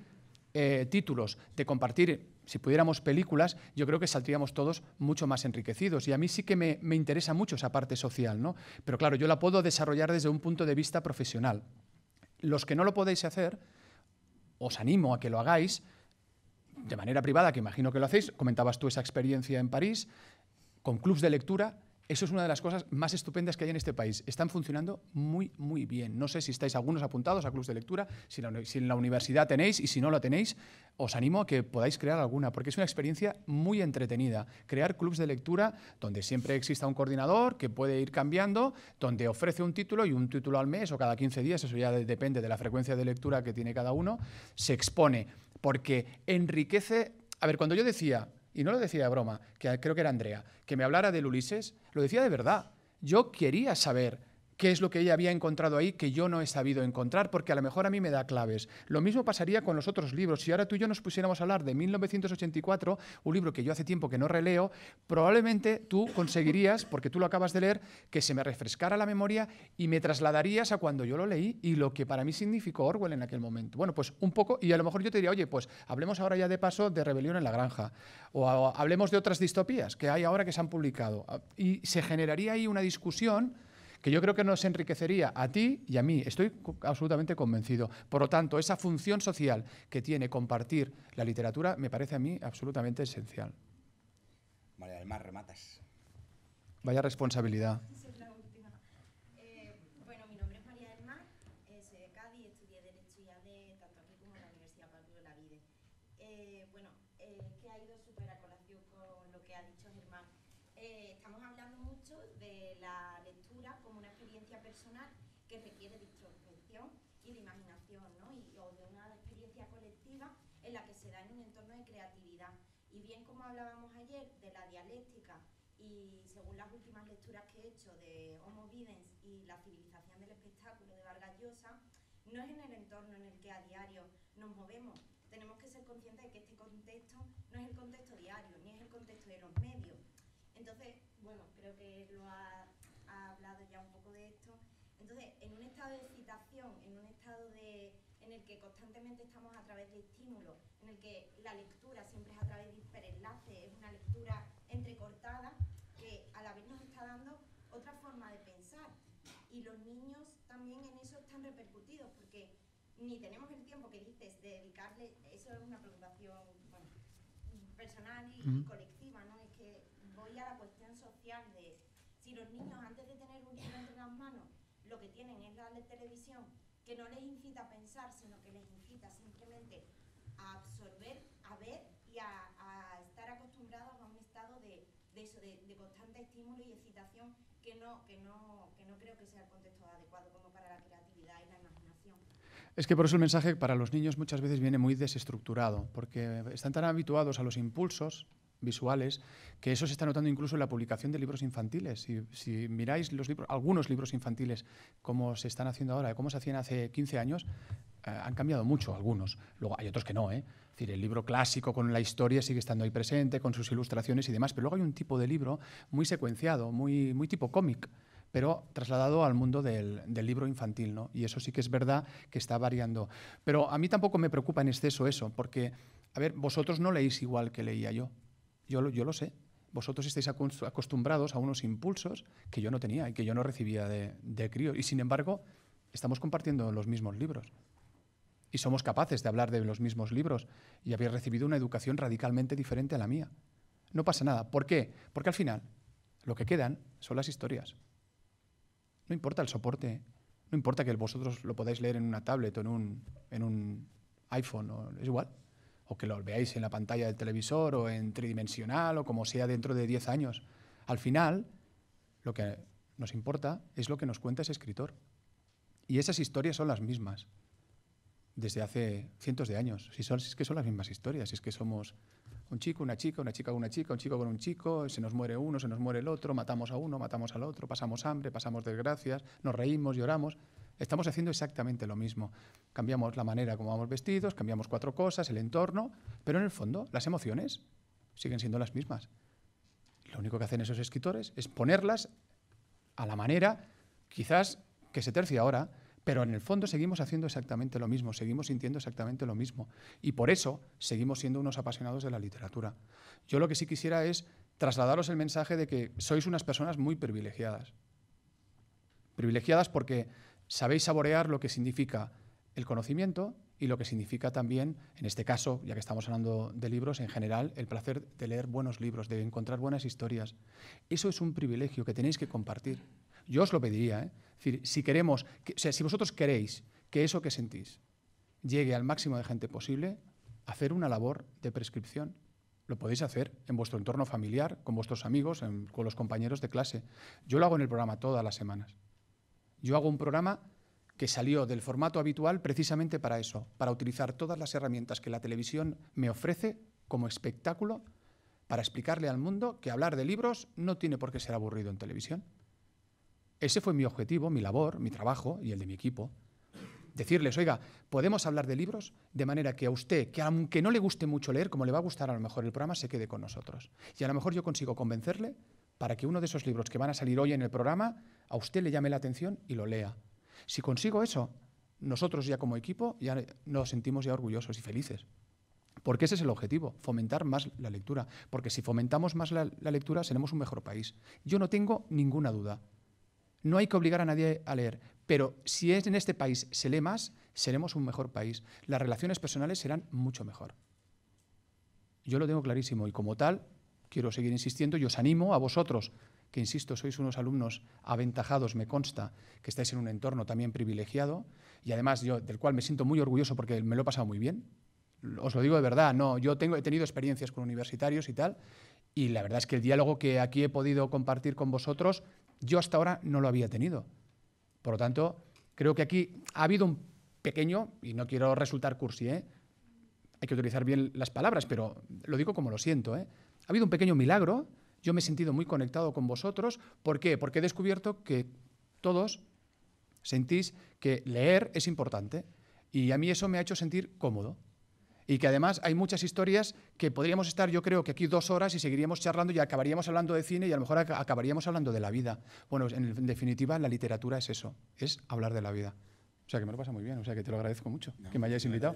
eh, títulos, de compartir, si pudiéramos, películas, yo creo que saldríamos todos mucho más enriquecidos. Y a mí sí que me, interesa mucho esa parte social, ¿no? Pero claro, yo la puedo desarrollar desde un punto de vista profesional. Los que no lo podéis hacer, os animo a que lo hagáis de manera privada, que imagino que lo hacéis. Comentabas tú esa experiencia en París, con clubs de lectura, eso es una de las cosas más estupendas que hay en este país. Están funcionando muy, muy bien. No sé si estáis algunos apuntados a clubes de lectura, si, en la universidad tenéis y si no lo tenéis, os animo a que podáis crear alguna, porque es una experiencia muy entretenida. Crear clubes de lectura donde siempre exista un coordinador que puede ir cambiando, donde ofrece un título y un título al mes o cada 15 días, eso ya depende de la frecuencia de lectura que tiene cada uno, se expone, porque enriquece... A ver, cuando yo decía y no lo decía de broma, que creo que era Andrea, que me hablara del Ulises, lo decía de verdad. Yo quería saber qué es lo que ella había encontrado ahí que yo no he sabido encontrar, porque a lo mejor a mí me da claves. Lo mismo pasaría con los otros libros. Si ahora tú y yo nos pusiéramos a hablar de 1984, un libro que yo hace tiempo que no releo, probablemente tú conseguirías, porque tú lo acabas de leer, que se me refrescara la memoria y me trasladarías a cuando yo lo leí y lo que para mí significó Orwell en aquel momento. Bueno, pues un poco, y a lo mejor yo te diría, oye, pues hablemos ahora ya de paso de Rebelión en la Granja, o hablemos de otras distopías que hay ahora que se han publicado. Ah, y se generaría ahí una discusión que yo creo que nos enriquecería a ti y a mí. Estoy absolutamente convencido. Por lo tanto, esa función social que tiene compartir la literatura me parece a mí absolutamente esencial. Vale, además rematas. Vaya responsabilidad. hablábamos ayer de la dialéctica y según las últimas lecturas que he hecho de Homo Videns y la civilización del espectáculo de Vargas Llosa, no es en el entorno en el que a diario nos movemos. Tenemos que ser conscientes de que este contexto no es el contexto diario, ni es el contexto de los medios. Entonces, bueno, creo que lo ha, hablado ya un poco de esto. Entonces, en un estado de excitación, en un estado de, en el que constantemente estamos a través de estímulos, en el que la lectura siempre es a través de hace es una lectura entrecortada que a la vez nos está dando otra forma de pensar. Y los niños también en eso están repercutidos porque ni tenemos el tiempo que dices de dedicarle, eso es una preocupación personal y, colectiva, ¿no? Es que voy a la cuestión social de si los niños antes de tener un libro entre las manos lo que tienen es la televisión que no les incita a pensar, sino que les incita simplemente a absorber, a ver y a de eso, de, constante estímulo y excitación que no, que, no, que no creo que sea el contexto adecuado como es que por eso el mensaje para los niños muchas veces viene muy desestructurado, porque están tan habituados a los impulsos visuales, que eso se está notando incluso en la publicación de libros infantiles. Si, miráis algunos libros infantiles, como se están haciendo ahora, como se hacían hace 15 años, eh, han cambiado mucho algunos. Luego hay otros que no. ¿eh? decir, el libro clásico con la historia sigue estando ahí presente, con sus ilustraciones y demás, pero luego hay un tipo de libro muy secuenciado, muy, muy tipo cómic pero trasladado al mundo del, libro infantil, ¿no? Y eso sí que es verdad que está variando. Pero a mí tampoco me preocupa en exceso eso, porque, a ver, vosotros no leéis igual que leía yo. Yo, yo lo sé. Vosotros estáis acostumbrados a unos impulsos que yo no tenía y que yo no recibía de, de crío. Y sin embargo, estamos compartiendo los mismos libros. Y somos capaces de hablar de los mismos libros. Y habéis recibido una educación radicalmente diferente a la mía. No pasa nada. ¿Por qué? Porque al final lo que quedan son las historias. No importa el soporte, no importa que vosotros lo podáis leer en una tablet o en un, iPhone, o, es igual. O que lo veáis en la pantalla del televisor o en tridimensional o como sea dentro de 10 años. Al final, lo que nos importa es lo que nos cuenta ese escritor. Y esas historias son las mismas desde hace cientos de años. Si, son, es que son las mismas historias, si es que somos un chico, una chica, una chica con una chica, un chico con un chico, se nos muere uno, se nos muere el otro, matamos a uno, matamos al otro, pasamos hambre, pasamos desgracias, nos reímos, lloramos. Estamos haciendo exactamente lo mismo. Cambiamos la manera como vamos vestidos, cambiamos cuatro cosas, el entorno, pero en el fondo las emociones siguen siendo las mismas. Lo único que hacen esos escritores es ponerlas a la manera, quizás que se tercia ahora, pero en el fondo seguimos haciendo exactamente lo mismo, seguimos sintiendo exactamente lo mismo. Y por eso seguimos siendo unos apasionados de la literatura. Yo lo que sí quisiera es trasladaros el mensaje de que sois unas personas muy privilegiadas. Privilegiadas porque sabéis saborear lo que significa el conocimiento y lo que significa también, en este caso, ya que estamos hablando de libros en general, el placer de leer buenos libros, de encontrar buenas historias. Eso es un privilegio que tenéis que compartir. Yo os lo pediría. ¿eh? si queremos, si vosotros queréis que eso que sentís llegue al máximo de gente posible, hacer una labor de prescripción. Lo podéis hacer en vuestro entorno familiar, con vuestros amigos, con los compañeros de clase. Yo lo hago en el programa todas las semanas. Yo hago un programa que salió del formato habitual precisamente para eso, para utilizar todas las herramientas que la televisión me ofrece como espectáculo para explicarle al mundo que hablar de libros no tiene por qué ser aburrido en televisión. Ese fue mi objetivo, mi labor, mi trabajo y el de mi equipo. Decirles, oiga, podemos hablar de libros de manera que a usted, que aunque no le guste mucho leer, como le va a gustar a lo mejor el programa, se quede con nosotros. Y a lo mejor yo consigo convencerle para que uno de esos libros que van a salir hoy en el programa, a usted le llame la atención y lo lea. Si consigo eso, nosotros ya como equipo ya nos sentimos ya orgullosos y felices. Porque ese es el objetivo, fomentar más la lectura. Porque si fomentamos más la, la lectura, seremos un mejor país. Yo no tengo ninguna duda. No hay que obligar a nadie a leer, pero si en este país se lee más, seremos un mejor país. Las relaciones personales serán mucho mejor. Yo lo tengo clarísimo y como tal quiero seguir insistiendo y os animo a vosotros, que insisto, sois unos alumnos aventajados, me consta que estáis en un entorno también privilegiado y además yo del cual me siento muy orgulloso porque me lo he pasado muy bien. Os lo digo de verdad, no, yo tengo, he tenido experiencias con universitarios y tal, y la verdad es que el diálogo que aquí he podido compartir con vosotros yo hasta ahora no lo había tenido. Por lo tanto, creo que aquí ha habido un pequeño, y no quiero resultar cursi, ¿eh? hay que utilizar bien las palabras, pero lo digo como lo siento. ¿eh? Ha habido un pequeño milagro, yo me he sentido muy conectado con vosotros. ¿Por qué? Porque he descubierto que todos sentís que leer es importante. Y a mí eso me ha hecho sentir cómodo y que además hay muchas historias que podríamos estar, yo creo que aquí dos horas y seguiríamos charlando y acabaríamos hablando de cine y a lo mejor acabaríamos hablando de la vida. Bueno, en definitiva, la literatura es eso, es hablar de la vida. O sea que me lo pasa muy bien, o sea que te lo agradezco mucho que me hayáis invitado.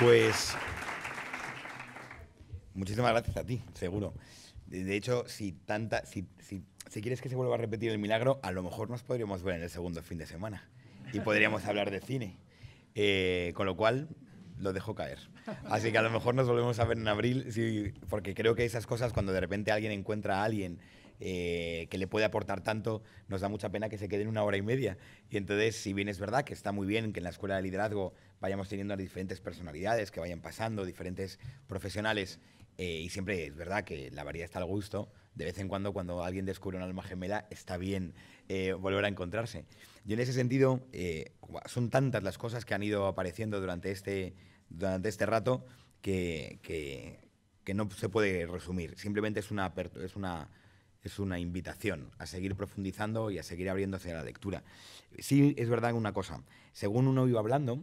Pues. Muchísimas gracias a ti, seguro. De hecho, si tanta. Si, si, quieres que se vuelva a repetir el milagro, a lo mejor nos podríamos ver en el segundo fin de semana. Y podríamos hablar de cine. Eh, con lo cual, lo dejo caer. Así que a lo mejor nos volvemos a ver en abril, porque creo que esas cosas, cuando de repente alguien encuentra a alguien eh, que le puede aportar tanto, nos da mucha pena que se quede en una hora y media. Y entonces, si bien es verdad que está muy bien que en la escuela de liderazgo vayamos teniendo a diferentes personalidades que vayan pasando, diferentes profesionales. Eh, y siempre es verdad que la variedad está al gusto. De vez en cuando, cuando alguien descubre una alma gemela, está bien eh, volver a encontrarse. Y en ese sentido, eh, son tantas las cosas que han ido apareciendo durante este, durante este rato que, que, no se puede resumir. Simplemente es una, es una es una invitación a seguir profundizando y a seguir abriéndose a la lectura. Sí, es verdad una cosa. Según uno iba hablando,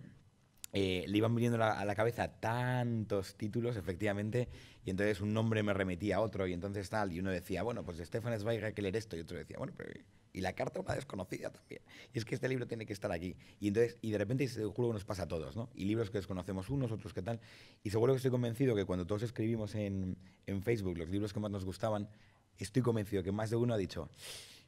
eh, le iban viniendo a la cabeza tantos títulos, efectivamente, y entonces un nombre me remitía a otro, y entonces tal, y uno decía, bueno, pues Stefan Zweig hay que leer esto, y otro decía, bueno, pero y la carta una desconocida también. Y es que este libro tiene que estar aquí. Y entonces, y de repente se juro que nos pasa a todos, ¿no? Y libros que desconocemos unos, otros que tal. Y seguro que estoy convencido que cuando todos escribimos en, en Facebook los libros que más nos gustaban, estoy convencido que más de uno ha dicho,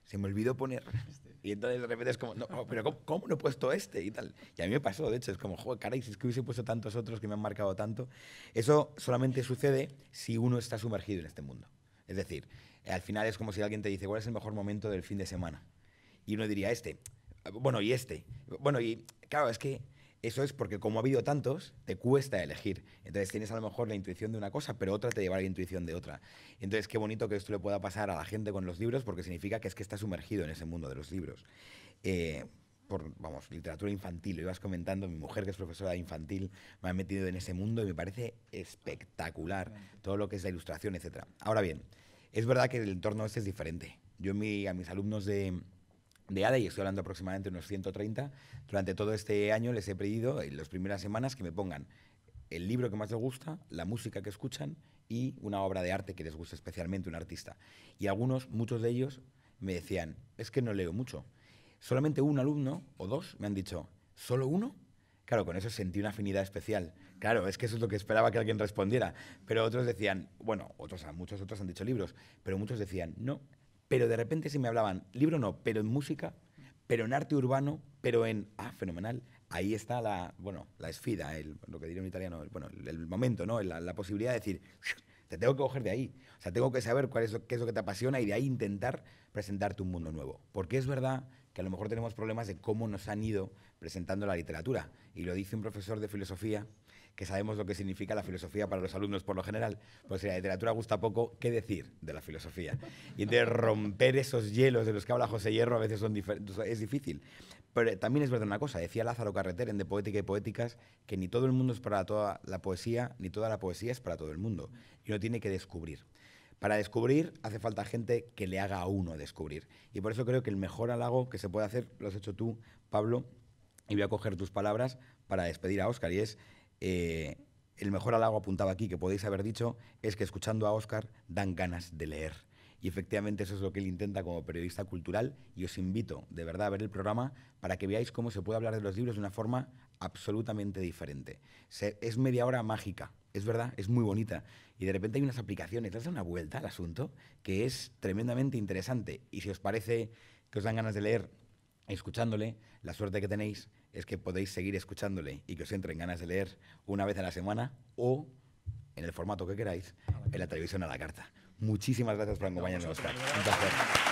se me olvidó poner este, Y entonces de repente es como, no, oh, pero ¿cómo, no he puesto este? Y tal. Y a mí me pasó, de hecho, es como, joder, caray, si es que hubiese puesto tantos otros que me han marcado tanto. Eso solamente sucede si uno está sumergido en este mundo. Es decir, eh, al final es como si alguien te dice, ¿cuál es el mejor momento del fin de semana? Y uno diría, este. Bueno, y este. Bueno, y claro, es que eso es porque como ha habido tantos, te cuesta elegir. Entonces tienes a lo mejor la intuición de una cosa, pero otra te lleva a la intuición de otra. Entonces qué bonito que esto le pueda pasar a la gente con los libros porque significa que es que está sumergido en ese mundo de los libros. Eh, por, vamos, literatura infantil, lo ibas comentando, mi mujer que es profesora infantil me ha metido en ese mundo y me parece espectacular todo lo que es la ilustración, etc. Ahora bien, es verdad que el entorno este es diferente. Yo a mis alumnos de, de ADA y estoy hablando aproximadamente unos 130. Durante todo este año les he pedido, en las primeras semanas, que me pongan el libro que más les gusta, la música que escuchan y una obra de arte que les guste especialmente, un artista. Y algunos, muchos de ellos, me decían, es que no leo mucho. Solamente un alumno o dos me han dicho, ¿solo uno? Claro, con eso sentí una afinidad especial. Claro, es que eso es lo que esperaba que alguien respondiera. Pero otros decían, bueno, otros, muchos otros han dicho libros, pero muchos decían, no, pero de repente si me hablaban, libro no, pero en música, pero en arte urbano, pero en, ah, fenomenal, ahí está la, bueno, la esfida, el, lo que diría un italiano, el, bueno, el, momento, ¿no? La, la, posibilidad de decir, te tengo que coger de ahí, o sea, tengo que saber qué es lo que te apasiona y de ahí intentar presentarte un mundo nuevo, porque es verdad que a lo mejor tenemos problemas de cómo nos han ido presentando la literatura, y lo dice un profesor de filosofía que sabemos lo que significa la filosofía para los alumnos por lo general. Pues si la literatura gusta poco, ¿qué decir de la filosofía? Y de romper esos hielos de los que habla José Hierro a veces son es difícil. Pero también es verdad una cosa, decía Lázaro Carreter en De Poética y Poéticas que ni todo el mundo es para toda la poesía, ni toda la poesía es para todo el mundo. Y uno tiene que descubrir. Para descubrir hace falta gente que le haga a uno descubrir. Y por eso creo que el mejor halago que se puede hacer lo has hecho tú, Pablo, y voy a coger tus palabras para despedir a Oscar Y es eh, el mejor halago apuntaba aquí que podéis haber dicho es que escuchando a Oscar dan ganas de leer. Y efectivamente eso es lo que él intenta como periodista cultural y os invito de verdad a ver el programa para que veáis cómo se puede hablar de los libros de una forma absolutamente diferente. es media hora mágica, es verdad, es muy bonita. Y de repente hay unas aplicaciones, da una vuelta al asunto que es tremendamente interesante. Y si os parece que os dan ganas de leer escuchándole, la suerte que tenéis es que podéis seguir escuchándole y que os entren ganas de leer una vez a la semana o en el formato que queráis en la televisión a la carta. Muchísimas gracias por pues, acompañarnos, Oscar. Un